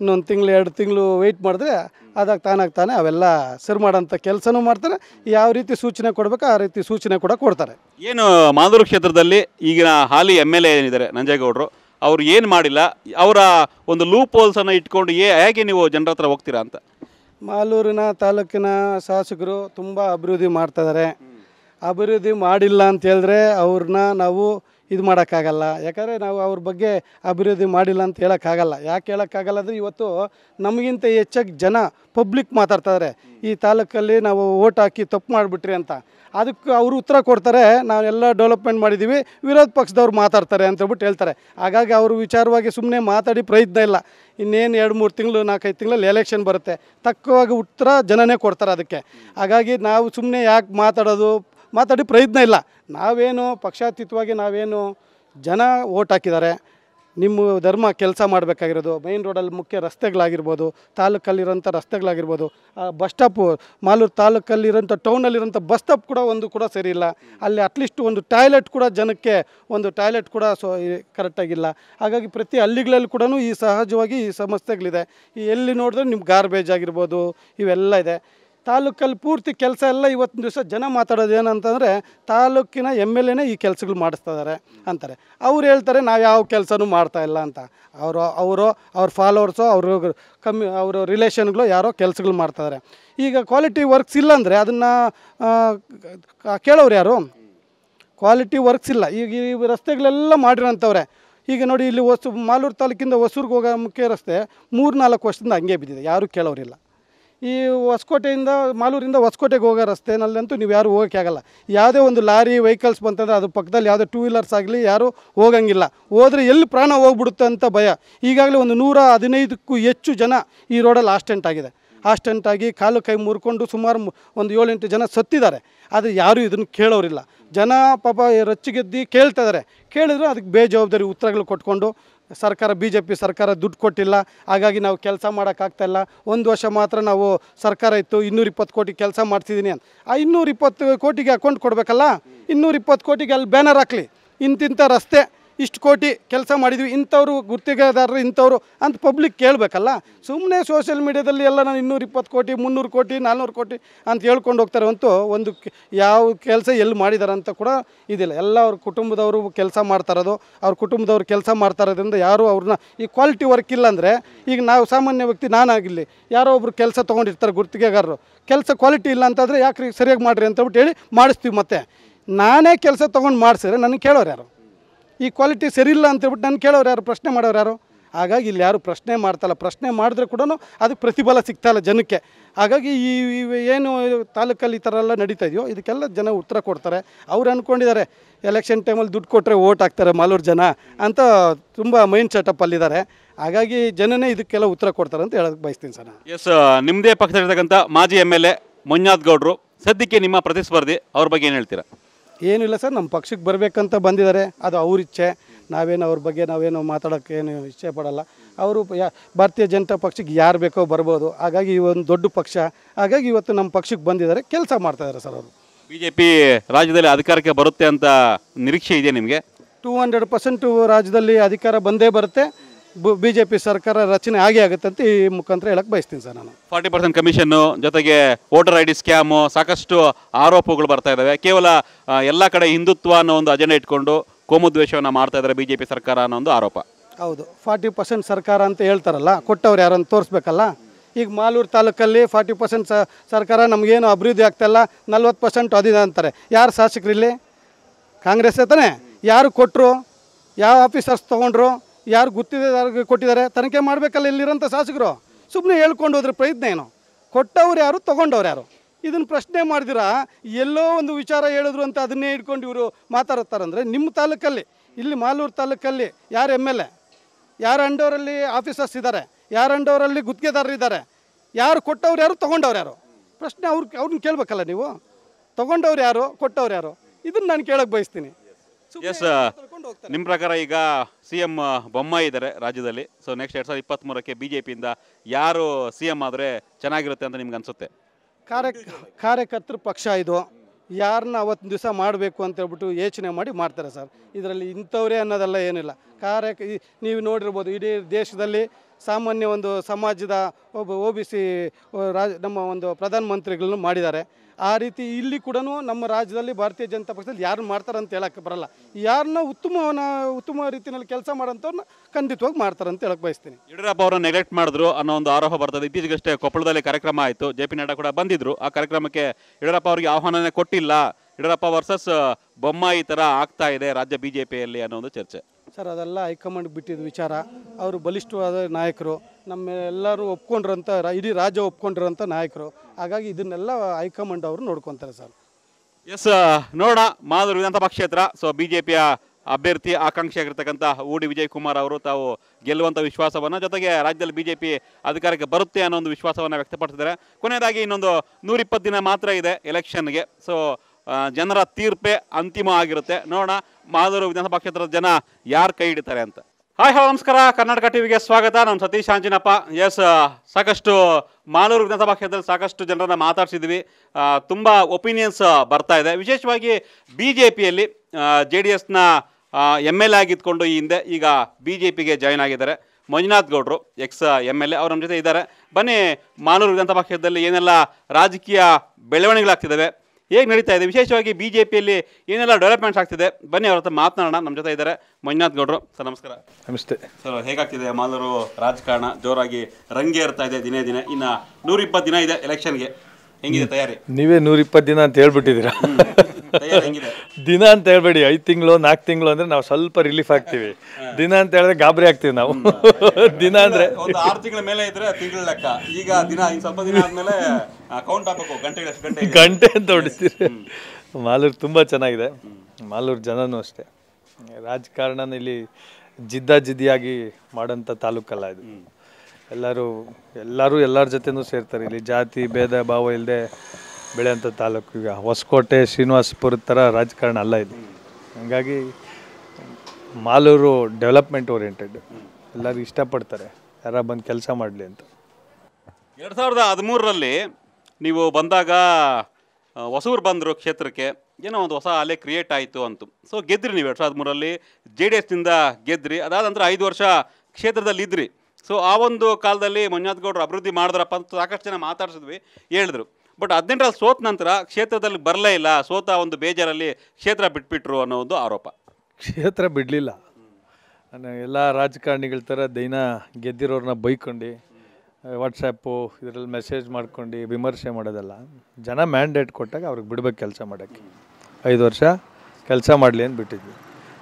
ಇನ್ನೊಂದು ತಿಂಗಳು ಎರಡು ತಿಂಗಳು ವೆಯ್ಟ್ ಮಾಡಿದ್ರೆ ಅದಕ್ಕೆ ತಾನಾಗಿ ತಾನೇ ಅವೆಲ್ಲ ಸರಿ ಮಾಡೋಂಥ ಕೆಲಸನೂ ಮಾಡ್ತಾರೆ ಯಾವ ರೀತಿ ಸೂಚನೆ ಕೊಡಬೇಕು ಆ ರೀತಿ ಸೂಚನೆ ಕೂಡ ಕೊಡ್ತಾರೆ ಏನು ಮಾದೂರು ಕ್ಷೇತ್ರದಲ್ಲಿ ಈಗಿನ ಹಾಲಿ ಎಮ್ ಎಲ್ ಎ ಏನಿದ್ದಾರೆ ನಂಜೇಗೌಡರು ಅವ್ರು ಏನು ಮಾಡಿಲ್ಲ ಅವರ ಒಂದು ಲೂಪ್ ಹೋಲ್ಸನ್ನು ಇಟ್ಕೊಂಡು ಏ ಹೇಗೆ ನೀವು ಜನರ ಹತ್ರ ಹೋಗ್ತೀರಾ ಅಂತ ಮಾಲೂರಿನ ತಾಲೂಕಿನ ಶಾಸಕರು ತುಂಬ ಅಭಿವೃದ್ಧಿ ಇದ್ದಾರೆ ಅಭಿವೃದ್ಧಿ ಮಾಡಿಲ್ಲ ಅಂತ ಹೇಳಿದ್ರೆ ಅವ್ರನ್ನ ನಾವು ಇದು ಮಾಡೋಕ್ಕಾಗಲ್ಲ ಯಾಕಂದರೆ ನಾವು ಅವ್ರ ಬಗ್ಗೆ ಅಭಿವೃದ್ಧಿ ಮಾಡಿಲ್ಲ ಅಂತ ಹೇಳೋಕ್ಕಾಗಲ್ಲ ಯಾಕೆ ಹೇಳೋಕ್ಕಾಗಲ್ಲ ಅಂದರೆ ಇವತ್ತು ನಮಗಿಂತ ಹೆಚ್ಚಾಗಿ ಜನ ಪಬ್ಲಿಕ್ ಮಾತಾಡ್ತಾರೆ ಈ ತಾಲೂಕಲ್ಲಿ ನಾವು ಓಟ್ ಹಾಕಿ ತಪ್ಪು ಮಾಡಿಬಿಟ್ರಿ ಅಂತ ಅದಕ್ಕೆ ಅವರು ಉತ್ತರ ಕೊಡ್ತಾರೆ ನಾವೆಲ್ಲ ಡೆವಲಪ್ಮೆಂಟ್ ಮಾಡಿದ್ದೀವಿ ವಿರೋಧ ಪಕ್ಷದವ್ರು ಮಾತಾಡ್ತಾರೆ ಅಂತ ಹೇಳ್ತಾರೆ ಹಾಗಾಗಿ ಅವರು ವಿಚಾರವಾಗಿ ಸುಮ್ಮನೆ ಮಾತಾಡಿ ಪ್ರಯತ್ನ ಇಲ್ಲ ಇನ್ನೇನು ಎರಡು ಮೂರು ತಿಂಗಳು ನಾಲ್ಕೈದು ತಿಂಗಳಲ್ಲಿ ಎಲೆಕ್ಷನ್ ಬರುತ್ತೆ ತಕ್ಕವಾಗಿ ಉತ್ತರ ಜನನೇ ಕೊಡ್ತಾರೆ ಅದಕ್ಕೆ ಹಾಗಾಗಿ ನಾವು ಸುಮ್ಮನೆ ಯಾಕೆ ಮಾತಾಡೋದು ಮಾತಾಡಿ ಪ್ರಯತ್ನ ಇಲ್ಲ ನಾವೇನು ಪಕ್ಷಾತೀತವಾಗಿ ನಾವೇನು ಜನ ಓಟ್ ಹಾಕಿದ್ದಾರೆ ನಿಮ್ಮ ಧರ್ಮ ಕೆಲಸ ಮಾಡಬೇಕಾಗಿರೋದು ಮೈನ್ ರೋಡಲ್ಲಿ ಮುಖ್ಯ ರಸ್ತೆಗಳಾಗಿರ್ಬೋದು ತಾಲೂಕಲ್ಲಿರೋಂಥ ರಸ್ತೆಗಳಾಗಿರ್ಬೋದು ಬಸ್ ಸ್ಟಾಪು ಮಾಲೂರು ತಾಲೂಕಲ್ಲಿರೋಂಥ ಟೌನಲ್ಲಿರೋಂಥ ಬಸ್ ಸ್ಟಾಪ್ ಕೂಡ ಒಂದು ಕೂಡ ಸರಿ ಇಲ್ಲ ಅಲ್ಲಿ ಅಟ್ಲೀಸ್ಟ್ ಒಂದು ಟಾಯ್ಲೆಟ್ ಕೂಡ ಜನಕ್ಕೆ ಒಂದು ಟಾಯ್ಲೆಟ್ ಕೂಡ ಸೊ ಕರೆಕ್ಟಾಗಿಲ್ಲ ಹಾಗಾಗಿ ಪ್ರತಿ ಹಳ್ಳಿಗಳಲ್ಲಿ ಕೂಡ ಈ ಸಹಜವಾಗಿ ಈ ಸಮಸ್ಯೆಗಳಿದೆ ಎಲ್ಲಿ ನೋಡಿದ್ರೆ ನಿಮ್ಮ ಗಾರ್ಬೇಜ್ ಆಗಿರ್ಬೋದು ಇವೆಲ್ಲ ಇದೆ ತಾಲೂಕಲ್ಲಿ ಪೂರ್ತಿ ಕೆಲಸ ಎಲ್ಲ ಇವತ್ತಿನ ದಿವಸ ಜನ ಮಾತಾಡೋದು ಏನಂತಂದರೆ ತಾಲೂಕಿನ ಎಮ್ ಎಲ್ ಎನೇ ಈ ಕೆಲಸಗಳು ಮಾಡಿಸ್ತಾಯಿದ್ದಾರೆ ಇದ್ದಾರೆ ಅಂತಾರೆ ಅವ್ರು ಹೇಳ್ತಾರೆ ನಾವು ಯಾವ ಕೆಲಸನೂ ಇಲ್ಲ ಅಂತ ಅವರು ಅವರು ಅವ್ರ ಫಾಲೋವರ್ಸೋ ಅವರು ಕಮ್ಮಿ ಅವರು ರಿಲೇಷನ್ಗಳು ಯಾರೋ ಕೆಲಸಗಳು ಮಾಡ್ತಾಯಿದ್ದಾರೆ ಈಗ ಕ್ವಾಲಿಟಿ ವರ್ಕ್ಸ್ ಇಲ್ಲ ಅಂದರೆ ಅದನ್ನು ಕೇಳೋರು ಯಾರು ಕ್ವಾಲಿಟಿ ವರ್ಕ್ಸ್ ಇಲ್ಲ ಈಗ ಈ ರಸ್ತೆಗಳೆಲ್ಲ ಮಾಡಿರೋಂಥವ್ರೆ ಈಗ ನೋಡಿ ಇಲ್ಲಿ ಹೊಸ ಮಾಲೂರು ತಾಲೂಕಿಂದ ಹೊಸೂರಿಗೆ ಹೋಗೋ ಮುಖ್ಯ ರಸ್ತೆ ಮೂರು ನಾಲ್ಕು ವರ್ಷದಿಂದ ಹಂಗೆ ಬಿದ್ದಿದೆ ಯಾರೂ ಕೇಳೋರಿಲ್ಲ ಈ ಹೊಸಕೋಟೆಯಿಂದ ಮಾಲೂರಿಂದ ಹೊಸಕೋಟೆಗೆ ಹೋಗೋ ರಸ್ತೆನಲ್ಲಂತೂ ನೀವು ಯಾರು ಆಗಲ್ಲ ಯಾವುದೇ ಒಂದು ಲಾರಿ ವೆಹಿಕಲ್ಸ್ ಬಂತಂದ್ರೆ ಅದು ಪಕ್ಕದಲ್ಲಿ ಯಾವುದೇ ಟೂ ವೀಲರ್ಸ್ ಆಗಲಿ ಯಾರೂ ಹೋಗಂಗಿಲ್ಲ ಹೋದರೆ ಎಲ್ಲಿ ಪ್ರಾಣ ಹೋಗ್ಬಿಡುತ್ತೆ ಅಂತ ಭಯ ಈಗಾಗಲೇ ಒಂದು ನೂರ ಹದಿನೈದಕ್ಕೂ ಹೆಚ್ಚು ಜನ ಈ ರೋಡಲ್ಲಿ ಆಕ್ಸಿಡೆಂಟ್ ಆಗಿದೆ ಆಕ್ಸಿಡೆಂಟ್ ಆಗಿ ಕಾಲು ಕೈ ಮುರ್ಕೊಂಡು ಸುಮಾರು ಒಂದು ಏಳೆಂಟು ಜನ ಸತ್ತಿದ್ದಾರೆ ಆದರೆ ಯಾರೂ ಇದನ್ನು ಕೇಳೋರಿಲ್ಲ ಜನ ಪಾಪ ರೊಚ್ಚಿಗೆದ್ದು ಕೇಳ್ತಾ ಇದ್ದಾರೆ ಕೇಳಿದ್ರು ಅದಕ್ಕೆ ಬೇಜವಾಬ್ದಾರಿ ಉತ್ತರಗಳು ಕೊಟ್ಕೊಂಡು ಸರ್ಕಾರ ಬಿ ಜೆ ಪಿ ಸರ್ಕಾರ ದುಡ್ಡು ಕೊಟ್ಟಿಲ್ಲ ಹಾಗಾಗಿ ನಾವು ಕೆಲಸ ಮಾಡೋಕ್ಕಾಗ್ತಾಯಿಲ್ಲ ಒಂದು ವರ್ಷ ಮಾತ್ರ ನಾವು ಸರ್ಕಾರ ಇತ್ತು ಇನ್ನೂರಿಪ್ಪತ್ತು ಕೋಟಿ ಕೆಲಸ ಮಾಡ್ತಿದ್ದೀನಿ ಅಂತ ಆ ಇನ್ನೂರಿಪ್ಪತ್ತು ಕೋಟಿಗೆ ಅಕೌಂಟ್ ಕೊಡಬೇಕಲ್ಲ ಇನ್ನೂರಿಪ್ಪತ್ತು ಕೋಟಿಗೆ ಅಲ್ಲಿ ಬ್ಯಾನರ್ ಹಾಕಲಿ ಇಂತಿಂಥ ರಸ್ತೆ ಇಷ್ಟು ಕೋಟಿ ಕೆಲಸ ಮಾಡಿದ್ವಿ ಇಂಥವ್ರು ಗುತ್ತಿಗೆದಾರರು ಇಂಥವ್ರು ಅಂತ ಪಬ್ಲಿಕ್ ಕೇಳಬೇಕಲ್ಲ ಸುಮ್ಮನೆ ಸೋಷಿಯಲ್ ಮೀಡ್ಯಾದಲ್ಲಿ ಎಲ್ಲ ನಾನು ಇನ್ನೂರು ಇಪ್ಪತ್ತು ಕೋಟಿ ಮುನ್ನೂರು ಕೋಟಿ ನಾಲ್ನೂರು ಕೋಟಿ ಅಂತ ಹೇಳ್ಕೊಂಡು ಹೋಗ್ತಾರೆ ಅಂತೂ ಒಂದು ಯಾವ ಕೆಲಸ ಎಲ್ಲಿ ಮಾಡಿದ್ದಾರೆ ಅಂತ ಕೂಡ ಇದಿಲ್ಲ ಎಲ್ಲ ಅವ್ರ ಕುಟುಂಬದವರು ಕೆಲಸ ಮಾಡ್ತಾರೋದು ಅವ್ರ ಕುಟುಂಬದವ್ರು ಕೆಲಸ ಮಾಡ್ತಾರೋದ್ರಿಂದ ಯಾರೂ ಅವ್ರನ್ನ ಈ ಕ್ವಾಲಿಟಿ ವರ್ಕ್ ಇಲ್ಲ ಅಂದರೆ ಈಗ ನಾವು ಸಾಮಾನ್ಯ ವ್ಯಕ್ತಿ ನಾನಾಗಿರಲಿ ಯಾರೋ ಒಬ್ರು ಕೆಲಸ ತೊಗೊಂಡಿರ್ತಾರೆ ಗುತ್ತಿಗೆಗಾರರು ಕೆಲಸ ಕ್ವಾಲಿಟಿ ಇಲ್ಲ ಅಂತಂದರೆ ಯಾಕೆ ಸರಿಯಾಗಿ ಮಾಡಿರಿ ಬಿಟ್ಟು ಹೇಳಿ ಮಾಡಿಸ್ತೀವಿ ಮತ್ತೆ ನಾನೇ ಕೆಲಸ ತೊಗೊಂಡು ಮಾಡಿಸಿದ್ರೆ ನನಗೆ ಕೇಳೋರು ಯಾರು ಈ ಕ್ವಾಲಿಟಿ ಸರಿ ಇಲ್ಲ ಅಂತೇಳ್ಬಿಟ್ಟು ನಾನು ಕೇಳೋರು ಯಾರು ಪ್ರಶ್ನೆ ಮಾಡೋರು ಯಾರು ಹಾಗಾಗಿ ಇಲ್ಲಿ ಯಾರು ಪ್ರಶ್ನೆ ಮಾಡ್ತಲ್ಲ ಪ್ರಶ್ನೆ ಮಾಡಿದ್ರೆ ಕೂಡ ಅದಕ್ಕೆ ಪ್ರತಿಫಲ ಸಿಗ್ತಾಯಿಲ್ಲ ಜನಕ್ಕೆ ಹಾಗಾಗಿ ಈ ಏನು ತಾಲೂಕಲ್ಲಿ ಈ ಥರ ಎಲ್ಲ ನಡೀತಾ ಇದೆಯೋ ಇದಕ್ಕೆಲ್ಲ ಜನ ಉತ್ತರ ಕೊಡ್ತಾರೆ ಅವ್ರು ಅಂದ್ಕೊಂಡಿದ್ದಾರೆ ಎಲೆಕ್ಷನ್ ಟೈಮಲ್ಲಿ ದುಡ್ಡು ಕೊಟ್ಟರೆ ಓಟ್ ಹಾಕ್ತಾರೆ ಮಾಲೂರು ಜನ ಅಂತ ತುಂಬ ಮೈಂಡ್ ಸೆಟಪ್ಪಲ್ಲಿದ್ದಾರೆ ಹಾಗಾಗಿ ಜನನೇ ಇದಕ್ಕೆಲ್ಲ ಉತ್ತರ ಕೊಡ್ತಾರೆ ಅಂತ ಹೇಳೋಕ್ಕೆ ಬಯಸ್ತೀನಿ ಸರ್ ಎಸ್ ನಿಮ್ಮದೇ ಪಕ್ಷದಲ್ಲಿರ್ತಕ್ಕಂಥ ಮಾಜಿ ಎಮ್ ಎಲ್ ಎ ಮಂಜುನಾಥ್ ಸದ್ಯಕ್ಕೆ ನಿಮ್ಮ ಪ್ರತಿಸ್ಪರ್ಧಿ ಅವ್ರ ಬಗ್ಗೆ ಏನು ಹೇಳ್ತೀರಾ ಏನೂ ಇಲ್ಲ ಸರ್ ನಮ್ಮ ಪಕ್ಷಕ್ಕೆ ಬರಬೇಕಂತ ಬಂದಿದ್ದಾರೆ ಅದು ಅವ್ರ ಇಚ್ಛೆ ನಾವೇನು ಅವ್ರ ಬಗ್ಗೆ ನಾವೇನು ಮಾತಾಡೋಕ್ಕೆ ಏನು ಇಚ್ಛೆ ಪಡೋಲ್ಲ ಅವರು ಯಾ ಭಾರತೀಯ ಜನತಾ ಪಕ್ಷಕ್ಕೆ ಯಾರು ಬೇಕೋ ಬರ್ಬೋದು ಹಾಗಾಗಿ ಈ ಒಂದು ದೊಡ್ಡ ಪಕ್ಷ ಹಾಗಾಗಿ ಇವತ್ತು ನಮ್ಮ ಪಕ್ಷಕ್ಕೆ ಬಂದಿದ್ದಾರೆ ಕೆಲಸ ಮಾಡ್ತಾಯಿದ್ದಾರೆ ಸರ್ ಅವರು ಬಿ ಜೆ ಪಿ ರಾಜ್ಯದಲ್ಲಿ ಅಧಿಕಾರಕ್ಕೆ ಬರುತ್ತೆ ಅಂತ ನಿರೀಕ್ಷೆ ಇದೆ ನಿಮಗೆ ಟೂ ಹಂಡ್ರೆಡ್ ಪರ್ಸೆಂಟು ರಾಜ್ಯದಲ್ಲಿ ಅಧಿಕಾರ ಬಂದೇ ಬರುತ್ತೆ ಬಿ ಜೆ ಪಿ ಸರ್ಕಾರ ರಚನೆ ಆಗಿ ಆಗುತ್ತೆ ಅಂತ ಈ ಮುಖಾಂತರ ಹೇಳಕ್ಕೆ ಬಯಸ್ತೀನಿ ಸರ್ ನಾನು ಫಾರ್ಟಿ ಪರ್ಸೆಂಟ್ ಕಮಿಷನ್ನು ಜೊತೆಗೆ ವೋಟರ್ ಐ ಡಿ ಸ್ಕ್ಯಾಮು ಸಾಕಷ್ಟು ಆರೋಪಗಳು ಬರ್ತಾ ಇದ್ದಾವೆ ಕೇವಲ ಎಲ್ಲ ಕಡೆ ಹಿಂದುತ್ವ ಅನ್ನೋ ಒಂದು ಅಜೆಂಡ ಇಟ್ಕೊಂಡು ಕೋಮುದ್ವೇಷವನ್ನು ಮಾಡ್ತಾ ಇದಾರೆ ಬಿ ಜೆ ಪಿ ಸರ್ಕಾರ ಅನ್ನೋ ಒಂದು ಆರೋಪ ಹೌದು ಫಾರ್ಟಿ ಪರ್ಸೆಂಟ್ ಸರ್ಕಾರ ಅಂತ ಹೇಳ್ತಾರಲ್ಲ ಕೊಟ್ಟವ್ರು ಯಾರನ್ನು ತೋರಿಸ್ಬೇಕಲ್ಲ ಈಗ ಮಾಲೂರು ತಾಲೂಕಲ್ಲಿ ಫಾರ್ಟಿ ಪರ್ಸೆಂಟ್ ಸರ್ಕಾರ ನಮಗೇನು ಅಭಿವೃದ್ಧಿ ಆಗ್ತಾಯಿಲ್ಲ ನಲ್ವತ್ತು ಪರ್ಸೆಂಟ್ ಅದಿದೆ ಅಂತಾರೆ ಯಾರು ಶಾಸಕರಿಲ್ಲಿ ಕಾಂಗ್ರೆಸ್ ತಾನೆ ಯಾರು ಕೊಟ್ಟರು ಯಾವ ಆಫೀಸರ್ಸ್ ತೊಗೊಂಡ್ರು ಯಾರು ಗೊತ್ತಿದೆ ಕೊಟ್ಟಿದ್ದಾರೆ ತನಿಖೆ ಮಾಡಬೇಕಲ್ಲ ಇಲ್ಲಿರೋಂಥ ಶಾಸಕರು ಸುಮ್ಮನೆ ಹೇಳ್ಕೊಂಡು ಹೋದ್ರೆ ಪ್ರಯತ್ನ ಏನು ಕೊಟ್ಟವ್ರು ಯಾರು ತೊಗೊಂಡವ್ರು ಯಾರು ಇದನ್ನು ಪ್ರಶ್ನೆ ಮಾಡಿದಿರಾ ಎಲ್ಲೋ ಒಂದು ವಿಚಾರ ಹೇಳಿದ್ರು ಅಂತ ಅದನ್ನೇ ಇಟ್ಕೊಂಡು ಇವರು ಮಾತಾಡುತ್ತಾರಂದರೆ ನಿಮ್ಮ ತಾಲೂಕಲ್ಲಿ ಇಲ್ಲಿ ಮಾಲೂರು ತಾಲೂಕಲ್ಲಿ ಯಾರು ಎಮ್ ಎಲ್ ಎ ಯಾರು ಅಂಡೋರಲ್ಲಿ ಆಫೀಸರ್ಸ್ ಇದ್ದಾರೆ ಯಾರ ಅಂಡವರಲ್ಲಿ ಇದ್ದಾರೆ ಯಾರು ಕೊಟ್ಟವ್ರು ಯಾರು ತೊಗೊಂಡವ್ರು ಯಾರು ಪ್ರಶ್ನೆ ಅವ್ರಿಗೆ ಅವ್ರನ್ನ ಕೇಳಬೇಕಲ್ಲ ನೀವು ತೊಗೊಂಡವ್ರು ಯಾರು ಕೊಟ್ಟವ್ರು ಯಾರು ಇದನ್ನು ನಾನು ಕೇಳೋಕ್ಕೆ ಬಯಸ್ತೀನಿ ಎಸ್ uh, ನಿಮ್ಮ ಪ್ರಕಾರ ಈಗ ಸಿ ಎಂ uh, ಬೊಮ್ಮಾಯಿ ಇದ್ದಾರೆ ರಾಜ್ಯದಲ್ಲಿ ಸೊ ನೆಕ್ಸ್ಟ್ ಎರಡು ಸಾವಿರದ ಇಪ್ಪತ್ತ್ಮೂರಕ್ಕೆ ಬಿ ಜೆ ಪಿಯಿಂದ ಯಾರು ಸಿ ಎಮ್ ಆದರೆ ಚೆನ್ನಾಗಿರುತ್ತೆ ಅಂತ ನಿಮ್ಗೆ ಅನಿಸುತ್ತೆ ಕಾರ್ಯ ಕಾರ್ಯಕರ್ತರ ಪಕ್ಷ ಇದು ಯಾರನ್ನ ಅವತ್ತಿನ ದಿವಸ ಮಾಡಬೇಕು ಅಂತ ಹೇಳ್ಬಿಟ್ಟು ಯೋಚನೆ ಮಾಡಿ ಮಾಡ್ತಾರೆ ಸರ್ ಇದರಲ್ಲಿ ಇಂಥವ್ರೇ ಅನ್ನೋದೆಲ್ಲ ಏನಿಲ್ಲ ಕಾರ್ಯ ನೀವು ನೋಡಿರ್ಬೋದು ಇಡೀ ದೇಶದಲ್ಲಿ ಸಾಮಾನ್ಯ ಒಂದು ಸಮಾಜದ ಒಬ್ಬ ಒ ಬಿ ಸಿ ರಾಜ ನಮ್ಮ ಒಂದು ಪ್ರಧಾನಮಂತ್ರಿಗಳನ್ನು ಮಾಡಿದ್ದಾರೆ ಆ ರೀತಿ ಇಲ್ಲಿ ಕೂಡ ನಮ್ಮ ರಾಜ್ಯದಲ್ಲಿ ಭಾರತೀಯ ಜನತಾ ಪಕ್ಷದಲ್ಲಿ ಯಾರು ಮಾಡ್ತಾರಂತ ಹೇಳಕ್ಕೆ ಬರಲ್ಲ ಯಾರನ್ನ ಉತ್ತಮವನ್ನ ಉತ್ತಮ ರೀತಿಯಲ್ಲಿ ಕೆಲಸ ಮಾಡೋಂಥವ್ರನ್ನ ಖಂಡಿತವಾಗಿ ಮಾಡ್ತಾರಂತ ಹೇಳಕ್ಕೆ ಬಯಸ್ತೀನಿ ಯಡಿಯೂರಪ್ಪ ಅವರನ್ನ ನೆಗ್ಲೆಕ್ಟ್ ಮಾಡಿದ್ರು ಅನ್ನೋ ಒಂದು ಆರೋಪ ಬರ್ತದೆ ಇತ್ತೀಚೆಗಷ್ಟೇ ಕೊಪ್ಪಳದಲ್ಲಿ ಕಾರ್ಯಕ್ರಮ ಆಯಿತು ಜೆ ಪಿ ನಡ್ಡಾ ಕೂಡ ಬಂದಿದ್ರು ಆ ಕಾರ್ಯಕ್ರಮಕ್ಕೆ ಯಡಿಯೂರಪ್ಪ ಅವರಿಗೆ ಆಹ್ವಾನನೇ ಕೊಟ್ಟಿಲ್ಲ ಯಡಿಯೂರಪ್ಪ ವರ್ಸಸ್ ಈ ಥರ ಆಗ್ತಾ ಇದೆ ರಾಜ್ಯ ಬಿ ಜೆ ಪಿಯಲ್ಲಿ ಅನ್ನೋ ಒಂದು ಚರ್ಚೆ ಸರ್ ಅದೆಲ್ಲ ಹೈಕಮಾಂಡ್ ಬಿಟ್ಟಿದ್ದ ವಿಚಾರ ಅವರು ಬಲಿಷ್ಠವಾದ ನಾಯಕರು ನಮ್ಮ ಎಲ್ಲರೂ ಒಪ್ಕೊಂಡ್ರಂಥ ಇಡೀ ರಾಜ್ಯ ಒಪ್ಕೊಂಡಿರೋಂಥ ನಾಯಕರು ಹಾಗಾಗಿ ಇದನ್ನೆಲ್ಲ ಹೈಕಮಾಂಡ್ ಅವರು ನೋಡ್ಕೊತಾರೆ ಸರ್ ಎಸ್ ನೋಡೋಣ ಮಾದೂರು ವಿಧಾನಸಭಾ ಕ್ಷೇತ್ರ ಸೊ ಬಿ ಜೆ ಪಿಯ ಅಭ್ಯರ್ಥಿ ಆಕಾಂಕ್ಷಿ ಆಗಿರ್ತಕ್ಕಂಥ ಡಿ ವಿಜಯ್ ಕುಮಾರ್ ಅವರು ತಾವು ಗೆಲ್ಲುವಂಥ ವಿಶ್ವಾಸವನ್ನು ಜೊತೆಗೆ ರಾಜ್ಯದಲ್ಲಿ ಬಿ ಜೆ ಪಿ ಅಧಿಕಾರಕ್ಕೆ ಬರುತ್ತೆ ಅನ್ನೋ ಒಂದು ವಿಶ್ವಾಸವನ್ನು ವ್ಯಕ್ತಪಡಿಸಿದ್ದಾರೆ ಕೊನೆಯದಾಗಿ ಇನ್ನೊಂದು ನೂರಿಪ್ಪತ್ತು ದಿನ ಮಾತ್ರ ಇದೆ ಎಲೆಕ್ಷನ್ಗೆ ಸೊ ಜನರ ತೀರ್ಪೇ ಅಂತಿಮ ಆಗಿರುತ್ತೆ ನೋಡೋಣ ಮಾದೂರು ವಿಧಾನಸಭಾ ಕ್ಷೇತ್ರದ ಜನ ಯಾರು ಕೈ ಹಿಡಿತಾರೆ ಅಂತ ಹಾಯ್ ಹಲೋ ನಮಸ್ಕಾರ ಕರ್ನಾಟಕ ಟಿವಿಗೆ ಸ್ವಾಗತ ನಾನು ಸತೀಶ್ ಅಂಜಿನಪ್ಪ ಎಸ್ uh, ಸಾಕಷ್ಟು ಮಾಲೂರು ವಿಧಾನಸಭಾ ಕ್ಷೇತ್ರದಲ್ಲಿ ಸಾಕಷ್ಟು ಜನರನ್ನು ಮಾತಾಡ್ಸಿದ್ವಿ uh, ತುಂಬ ಒಪಿನಿಯನ್ಸ್ uh, ಬರ್ತಾ ಇದೆ ವಿಶೇಷವಾಗಿ ಬಿ ಜೆ ಪಿಯಲ್ಲಿ ಜೆ ಡಿ ಎಸ್ನ ಎಮ್ ಎಲ್ ಎ ಆಗಿದ್ಕೊಂಡು ಈ ಹಿಂದೆ ಈಗ ಬಿ ಜೆ ಪಿಗೆ ಜಾಯ್ನ್ ಆಗಿದ್ದಾರೆ ಮಂಜುನಾಥ್ ಗೌಡರು ಎಕ್ಸ್ ಎಮ್ ಎಲ್ ಎ ಅವ್ರು ನಮ್ಮ ಜೊತೆ ಇದ್ದಾರೆ ಬನ್ನಿ ಮಾಲೂರು ವಿಧಾನಸಭಾ ಕ್ಷೇತ್ರದಲ್ಲಿ ಏನೆಲ್ಲ ರಾಜಕೀಯ ಬೆಳವಣಿಗೆಗಳಾಗ್ತಿದ್ದಾವೆ ಹೇಗೆ ನಡೀತಾ ಇದೆ ವಿಶೇಷವಾಗಿ ಬಿ ಜೆ ಪಿಯಲ್ಲಿ ಏನೆಲ್ಲ ಡೆವಲಪ್ಮೆಂಟ್ಸ್ ಆಗ್ತಿದೆ ಬನ್ನಿ ಅವ್ರ ಹತ್ರ ಮಾತನಾಡೋಣ ನಮ್ಮ ಜೊತೆ ಇದ್ದಾರೆ ಮಂಜುನಾಥ್ ಗೌಡ್ರು ಸರ್ ನಮಸ್ಕಾರ ನಮಸ್ತೆ ಸರ್ ಹೇಗಾಗ್ತಿದೆ ಮಾಲೂರು ರಾಜಕಾರಣ ಜೋರಾಗಿ ರಂಗೇರ್ತಾ ಇದೆ ದಿನೇ ದಿನೇ ಇನ್ನು ನೂರಿಪ್ಪತ್ತು ದಿನ ಇದೆ ಎಲೆಕ್ಷನ್ಗೆ ನೀವೇ ತಯಾರಿ ನೀವೇ ದಿನ ಅಂತ ಹೇಳ್ಬಿಟ್ಟಿದ್ದೀರಾ ದಿನ ಅಂತ ಹೇಳ್ಬೇಡಿ ಐದು ತಿಂಗಳು ನಾಲ್ಕು ತಿಂಗಳು ಅಂದ್ರೆ ನಾವು ಸ್ವಲ್ಪ ರಿಲೀಫ್ ಆಗ್ತೀವಿ ದಿನ ಅಂತ ಹೇಳಿದ್ರೆ ಗಾಬರಿ ಆಗ್ತೀವಿ ನಾವು ದಿನ ಅಂದ್ರೆ ಆರು ತಿಂಗಳ ಮೇಲೆ ಇದ್ರೆ ಲೆಕ್ಕ ಈಗ ದಿನ ದಿನ ಕೌಂಟ್ ಗಂಟೆ ಗಂಟೆ ಅಂತ ಹೊಡಿತೀರಿ ಮಾಲೂರು ತುಂಬಾ ಚೆನ್ನಾಗಿದೆ ಮಾಲೂರು ಜನನು ಅಷ್ಟೇ ರಾಜಕಾರಣನ ಇಲ್ಲಿ ಜಿದ್ದಾಜಿದ್ದಿಯಾಗಿ ಮಾಡಂತ ತಾಲೂಕಲ್ಲ ಇದು ಎಲ್ಲರೂ ಎಲ್ಲರೂ ಎಲ್ಲರ ಜೊತೆನೂ ಸೇರ್ತಾರೆ ಇಲ್ಲಿ ಜಾತಿ ಭೇದ ಭಾವ ಇಲ್ಲದೆ ಬೆಳೆಯೋಂಥ ತಾಲೂಕು ಈಗ ಹೊಸಕೋಟೆ ಶ್ರೀನಿವಾಸಪುರ ಥರ ರಾಜಕಾರಣ ಅಲ್ಲ ಇದೆ ಹಾಗಾಗಿ ಮಾಲೂರು ಡೆವಲಪ್ಮೆಂಟ್ ಓರಿಯೆಂಟೆಡ್ ಎಲ್ಲರೂ ಇಷ್ಟಪಡ್ತಾರೆ ಯಾರ ಬಂದು ಕೆಲಸ ಮಾಡಲಿ ಅಂತ ಎರಡು ಸಾವಿರದ ಹದಿಮೂರರಲ್ಲಿ ನೀವು ಬಂದಾಗ ಹೊಸೂರು ಬಂದರು ಕ್ಷೇತ್ರಕ್ಕೆ ಏನೋ ಒಂದು ಹೊಸ ಅಲೆ ಕ್ರಿಯೇಟ್ ಆಯಿತು ಅಂತು ಸೊ ಗೆದ್ರಿ ನೀವು ಎರಡು ಸಾವಿರದ ಹದಿಮೂರರಲ್ಲಿ ಜೆ ಡಿ ಎಸ್ನಿಂದ ಗೆದ್ರಿ ಅದಾದ ನಂತರ ಐದು ವರ್ಷ ಕ್ಷೇತ್ರದಲ್ಲಿ ಇದ್ರಿ ಸೊ ಆ ಒಂದು ಕಾಲದಲ್ಲಿ ಮಂಜುನಾಥ್ ಗೌಡರು ಅಭಿವೃದ್ಧಿ ಮಾಡಿದ್ರಪ್ಪ ಅಂತ ಸಾಕಷ್ಟು ಜನ ಮಾತಾಡ್ಸಿದ್ವಿ ಹೇಳಿದ್ರು ಬಟ್ ಹದಿನೆಂಟರಲ್ಲಿ ಸೋತ ನಂತರ ಕ್ಷೇತ್ರದಲ್ಲಿ ಬರಲೇ ಇಲ್ಲ ಸೋತ ಒಂದು ಬೇಜಾರಲ್ಲಿ ಕ್ಷೇತ್ರ ಬಿಟ್ಬಿಟ್ರು ಅನ್ನೋ ಒಂದು ಆರೋಪ ಕ್ಷೇತ್ರ ಬಿಡಲಿಲ್ಲ ಎಲ್ಲ ರಾಜಕಾರಣಿಗಳ ಥರ ದೈನ ಗೆದ್ದಿರೋರನ್ನ ಬೈಕೊಂಡು ವಾಟ್ಸಪ್ಪು ಇದರಲ್ಲಿ ಮೆಸೇಜ್ ಮಾಡ್ಕೊಂಡು ವಿಮರ್ಶೆ ಮಾಡೋದಲ್ಲ ಜನ ಮ್ಯಾಂಡೇಟ್ ಕೊಟ್ಟಾಗ ಅವ್ರಿಗೆ ಬಿಡ್ಬೇಕು ಕೆಲಸ ಮಾಡೋಕ್ಕೆ ಐದು ವರ್ಷ ಕೆಲಸ ಮಾಡಲಿ ಅಂತ ಬಿಟ್ಟಿದ್ವಿ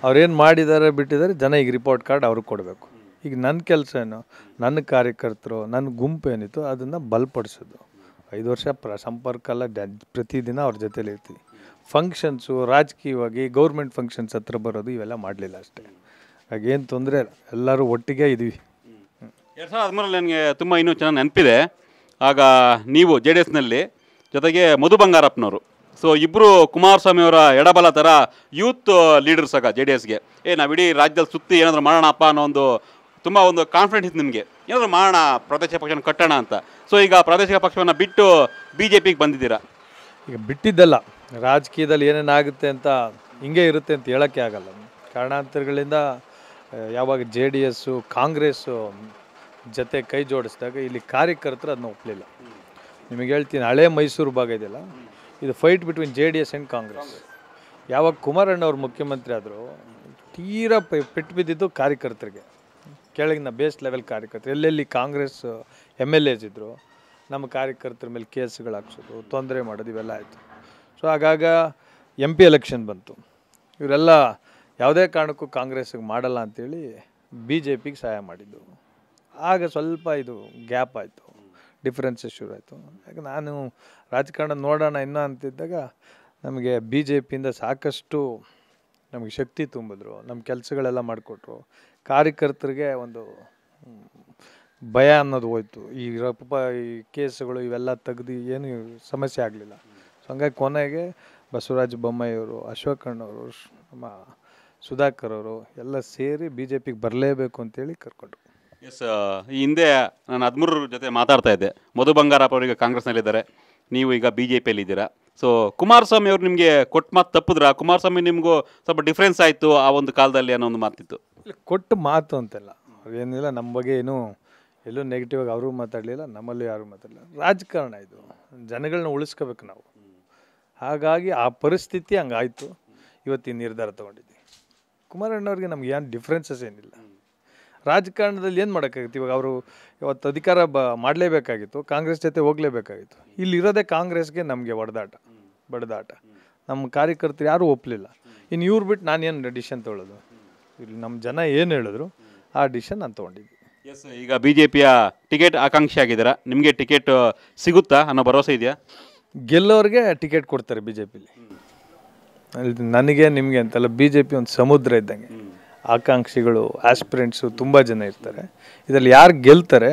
ಅವ್ರೇನು ಮಾಡಿದ್ದಾರೆ ಬಿಟ್ಟಿದ್ದಾರೆ ಜನ ಈಗ ರಿಪೋರ್ಟ್ ಕಾರ್ಡ್ ಅವ್ರಿಗೆ ಕೊಡಬೇಕು ಈಗ ನನ್ನ ಕೆಲಸ ಏನು ನನ್ನ ಕಾರ್ಯಕರ್ತರು ನನ್ನ ಗುಂಪು ಏನಿತ್ತು ಅದನ್ನು ಬಲಪಡಿಸೋದು ಐದು ವರ್ಷ ಪ್ರ ಸಂಪರ್ಕ ಎಲ್ಲ ಪ್ರತಿದಿನ ಅವ್ರ ಜೊತೇಲಿ ಇರ್ತೀವಿ ಫಂಕ್ಷನ್ಸು ರಾಜಕೀಯವಾಗಿ ಗೌರ್ಮೆಂಟ್ ಫಂಕ್ಷನ್ಸ್ ಹತ್ರ ಬರೋದು ಇವೆಲ್ಲ ಮಾಡಲಿಲ್ಲ ಅಷ್ಟೇ ಹಾಗೇನು ತೊಂದರೆ ಇಲ್ಲ ಎಲ್ಲರೂ ಒಟ್ಟಿಗೆ ಇದ್ವಿ ಎರಡು ಸಾವಿರದ ಹದಿಮೂರಲ್ಲಿ ನನಗೆ ತುಂಬ ಇನ್ನೂ ಚೆನ್ನಾಗಿ ನೆನಪಿದೆ ಆಗ ನೀವು ಜೆ ಡಿ ಎಸ್ನಲ್ಲಿ ಜೊತೆಗೆ ಮಧು ಬಂಗಾರಪ್ಪನವರು ಸೊ ಇಬ್ಬರು ಅವರ ಎಡಬಲ ಥರ ಯೂತ್ ಲೀಡರ್ಸ್ ಆಗ ಜೆ ಡಿ ಎಸ್ಗೆ ಏ ನಾವು ಇಡೀ ರಾಜ್ಯದಲ್ಲಿ ಸುತ್ತಿ ಏನಾದರೂ ಮಾಡೋಣಪ್ಪ ಅನ್ನೋ ಒಂದು ತುಂಬ ಒಂದು ಕಾನ್ಫಿಡೆನ್ಸ್ ಇತ್ತು ನಿಮಗೆ ಏನಾದರೂ ಮಾಡೋಣ ಪ್ರಾದೇಶಿಕ ಪಕ್ಷವನ್ನು ಕಟ್ಟೋಣ ಅಂತ ಸೊ ಈಗ ಪ್ರಾದೇಶಿಕ ಪಕ್ಷವನ್ನು ಬಿಟ್ಟು ಬಿ ಜೆ ಪಿಗೆ ಬಂದಿದ್ದೀರಾ ಈಗ ಬಿಟ್ಟಿದ್ದಲ್ಲ ರಾಜಕೀಯದಲ್ಲಿ ಏನೇನಾಗುತ್ತೆ ಅಂತ ಹಿಂಗೆ ಇರುತ್ತೆ ಅಂತ ಹೇಳೋಕ್ಕೆ ಆಗಲ್ಲ ಕಾರಣಾಂತರಗಳಿಂದ ಯಾವಾಗ ಜೆ ಡಿ ಎಸ್ಸು ಕಾಂಗ್ರೆಸ್ಸು ಜೊತೆ ಕೈ ಜೋಡಿಸಿದಾಗ ಇಲ್ಲಿ ಕಾರ್ಯಕರ್ತರು ಅದನ್ನ ಒಪ್ಪಲಿಲ್ಲ ನಿಮಗೆ ಹೇಳ್ತೀನಿ ಹಳೆ ಮೈಸೂರು ಭಾಗ ಇದೆಯಲ್ಲ ಇದು fight between J D S and Congress ಯಾವಾಗ ಕುಮಾರಣ್ಣವ್ರು ಮುಖ್ಯಮಂತ್ರಿ ಆದರೂ ತೀರಾ ಪೆಟ್ಟು ಬಿದ್ದಿದ್ದು ಕಾರ್ಯಕರ್ತರಿಗೆ ಕೆಳಗಿನ ಬೇಸ್ ಲೆವೆಲ್ ಕಾರ್ಯಕರ್ತರು ಎಲ್ಲೆಲ್ಲಿ ಕಾಂಗ್ರೆಸ್ ಎಮ್ ಎಲ್ ಎಸ್ ಇದ್ದರು ನಮ್ಮ ಕಾರ್ಯಕರ್ತರ ಮೇಲೆ ಕೇಸ್ಗಳು ಹಾಕ್ಸೋದು ತೊಂದರೆ ಮಾಡೋದು ಇವೆಲ್ಲ ಆಯಿತು ಸೊ ಆಗಾಗ ಎಂ ಪಿ ಎಲೆಕ್ಷನ್ ಬಂತು ಇವರೆಲ್ಲ ಯಾವುದೇ ಕಾರಣಕ್ಕೂ ಕಾಂಗ್ರೆಸ್ಗೆ ಮಾಡಲ್ಲ ಅಂಥೇಳಿ ಬಿ ಜೆ ಪಿಗೆ ಸಹಾಯ ಮಾಡಿದ್ದು ಆಗ ಸ್ವಲ್ಪ ಇದು ಗ್ಯಾಪ್ ಆಯಿತು ಡಿಫ್ರೆನ್ಸಸ್ ಶುರು ಆಯಿತು ಯಾಕೆ ನಾನು ರಾಜಕಾರಣ ನೋಡೋಣ ಇನ್ನೂ ಅಂತಿದ್ದಾಗ ನಮಗೆ ಬಿ ಜೆ ಪಿಯಿಂದ ಸಾಕಷ್ಟು ನಮಗೆ ಶಕ್ತಿ ತುಂಬಿದ್ರು ನಮ್ಮ ಕೆಲಸಗಳೆಲ್ಲ ಮಾಡಿಕೊಟ್ರು ಕಾರ್ಯಕರ್ತರಿಗೆ ಒಂದು ಭಯ ಅನ್ನೋದು ಹೋಯ್ತು ಈ ರಪ್ಪ ಈ ಕೇಸುಗಳು ಇವೆಲ್ಲ ತೆಗ್ದು ಏನು ಸಮಸ್ಯೆ ಆಗಲಿಲ್ಲ ಸೊ ಹಂಗಾಗಿ ಕೊನೆಗೆ ಬಸವರಾಜ ಬೊಮ್ಮಾಯಿಯವರು ಅಶೋಕಣ್ಣವರು ನಮ್ಮ ಸುಧಾಕರ್ ಅವರು ಎಲ್ಲ ಸೇರಿ ಬಿ ಜೆ ಪಿಗೆ ಬರಲೇಬೇಕು ಅಂತೇಳಿ ಕರ್ಕೊಂಡ್ರು ಎಸ್ ಈ ಹಿಂದೆ ನಾನು ಹದಿಮೂರರ ಜೊತೆ ಮಾತಾಡ್ತಾ ಇದ್ದೆ ಮಧು ಬಂಗಾರಪ್ಪ ಅವರಿಗೆ ಕಾಂಗ್ರೆಸ್ನಲ್ಲಿದ್ದಾರೆ ನೀವು ಈಗ ಬಿ ಜೆ ಪಿಯಲ್ಲಿ ಇದ್ದೀರಾ ಸೊ ಕುಮಾರಸ್ವಾಮಿ ಅವರು ನಿಮಗೆ ಕೊಟ್ಟು ಮಾತು ತಪ್ಪಿದ್ರ ಕುಮಾರಸ್ವಾಮಿ ನಿಮಗೂ ಸ್ವಲ್ಪ ಡಿಫ್ರೆನ್ಸ್ ಆಯಿತು ಆ ಒಂದು ಕಾಲದಲ್ಲಿ ಅನ್ನೋ ಒಂದು ಮಾತಿತ್ತು ಇಲ್ಲ ಕೊಟ್ಟು ಮಾತು ಅಂತೆಲ್ಲ ಏನಿಲ್ಲ ನಮ್ಮ ಬಗ್ಗೆ ಏನು ಎಲ್ಲೂ ನೆಗೆಟಿವ್ ಆಗಿ ಅವರು ಮಾತಾಡಲಿಲ್ಲ ನಮ್ಮಲ್ಲೂ ಯಾರು ಮಾತಾಡಲಿಲ್ಲ ರಾಜಕಾರಣ ಇದು ಜನಗಳನ್ನ ಉಳಿಸ್ಕೋಬೇಕು ನಾವು ಹಾಗಾಗಿ ಆ ಪರಿಸ್ಥಿತಿ ಹಂಗಾಯಿತು ಇವತ್ತಿನ ನಿರ್ಧಾರ ತೊಗೊಂಡಿದ್ವಿ ಕುಮಾರಣ್ಣವ್ರಿಗೆ ನಮ್ಗೆ ಏನು ಡಿಫ್ರೆನ್ಸಸ್ ಏನಿಲ್ಲ ರಾಜಕಾರಣದಲ್ಲಿ ಏನು ಮಾಡೋಕ್ಕಾಗಿತ್ತು ಇವಾಗ ಅವರು ಇವತ್ತು ಅಧಿಕಾರ ಬ ಮಾಡಲೇಬೇಕಾಗಿತ್ತು ಕಾಂಗ್ರೆಸ್ ಜೊತೆ ಹೋಗಲೇಬೇಕಾಗಿತ್ತು ಇಲ್ಲಿರೋದೇ ಕಾಂಗ್ರೆಸ್ಗೆ ನಮಗೆ ಹೊಡೆದಾಟ ಬಡದಾಟ ನಮ್ಮ ಕಾರ್ಯಕರ್ತರು ಯಾರೂ ಒಪ್ಪಲಿಲ್ಲ ಇನ್ನು ಇವ್ರು ಬಿಟ್ಟು ನಾನೇನು ಡಿಶನ್ ತೊಗೊಳ್ಳೋದು ಇಲ್ಲಿ ನಮ್ಮ ಜನ ಏನು ಹೇಳಿದ್ರು ಆ ಡಿಸಿಷನ್ ನಾನು ತೊಗೊಂಡಿದ್ದೆ ಎಸ್ ಈಗ ಬಿ ಜೆ ಪಿಯ ಟಿಕೆಟ್ ಆಕಾಂಕ್ಷಿ ಆಗಿದ್ದೀರಾ ನಿಮಗೆ ಟಿಕೆಟ್ ಸಿಗುತ್ತಾ ಅನ್ನೋ ಭರವಸೆ ಇದೆಯಾ ಗೆಲ್ಲೋರಿಗೆ ಟಿಕೆಟ್ ಕೊಡ್ತಾರೆ ಬಿ ಜೆ ಪಿಲಿ ನನಗೆ ನಿಮಗೆ ಅಂತಲ್ಲ ಬಿ ಜೆ ಪಿ ಒಂದು ಸಮುದ್ರ ಇದ್ದಂಗೆ ಆಕಾಂಕ್ಷಿಗಳು ಆಸ್ಪಿರೆಂಟ್ಸು ತುಂಬ ಜನ ಇರ್ತಾರೆ ಇದರಲ್ಲಿ ಯಾರು ಗೆಲ್ತಾರೆ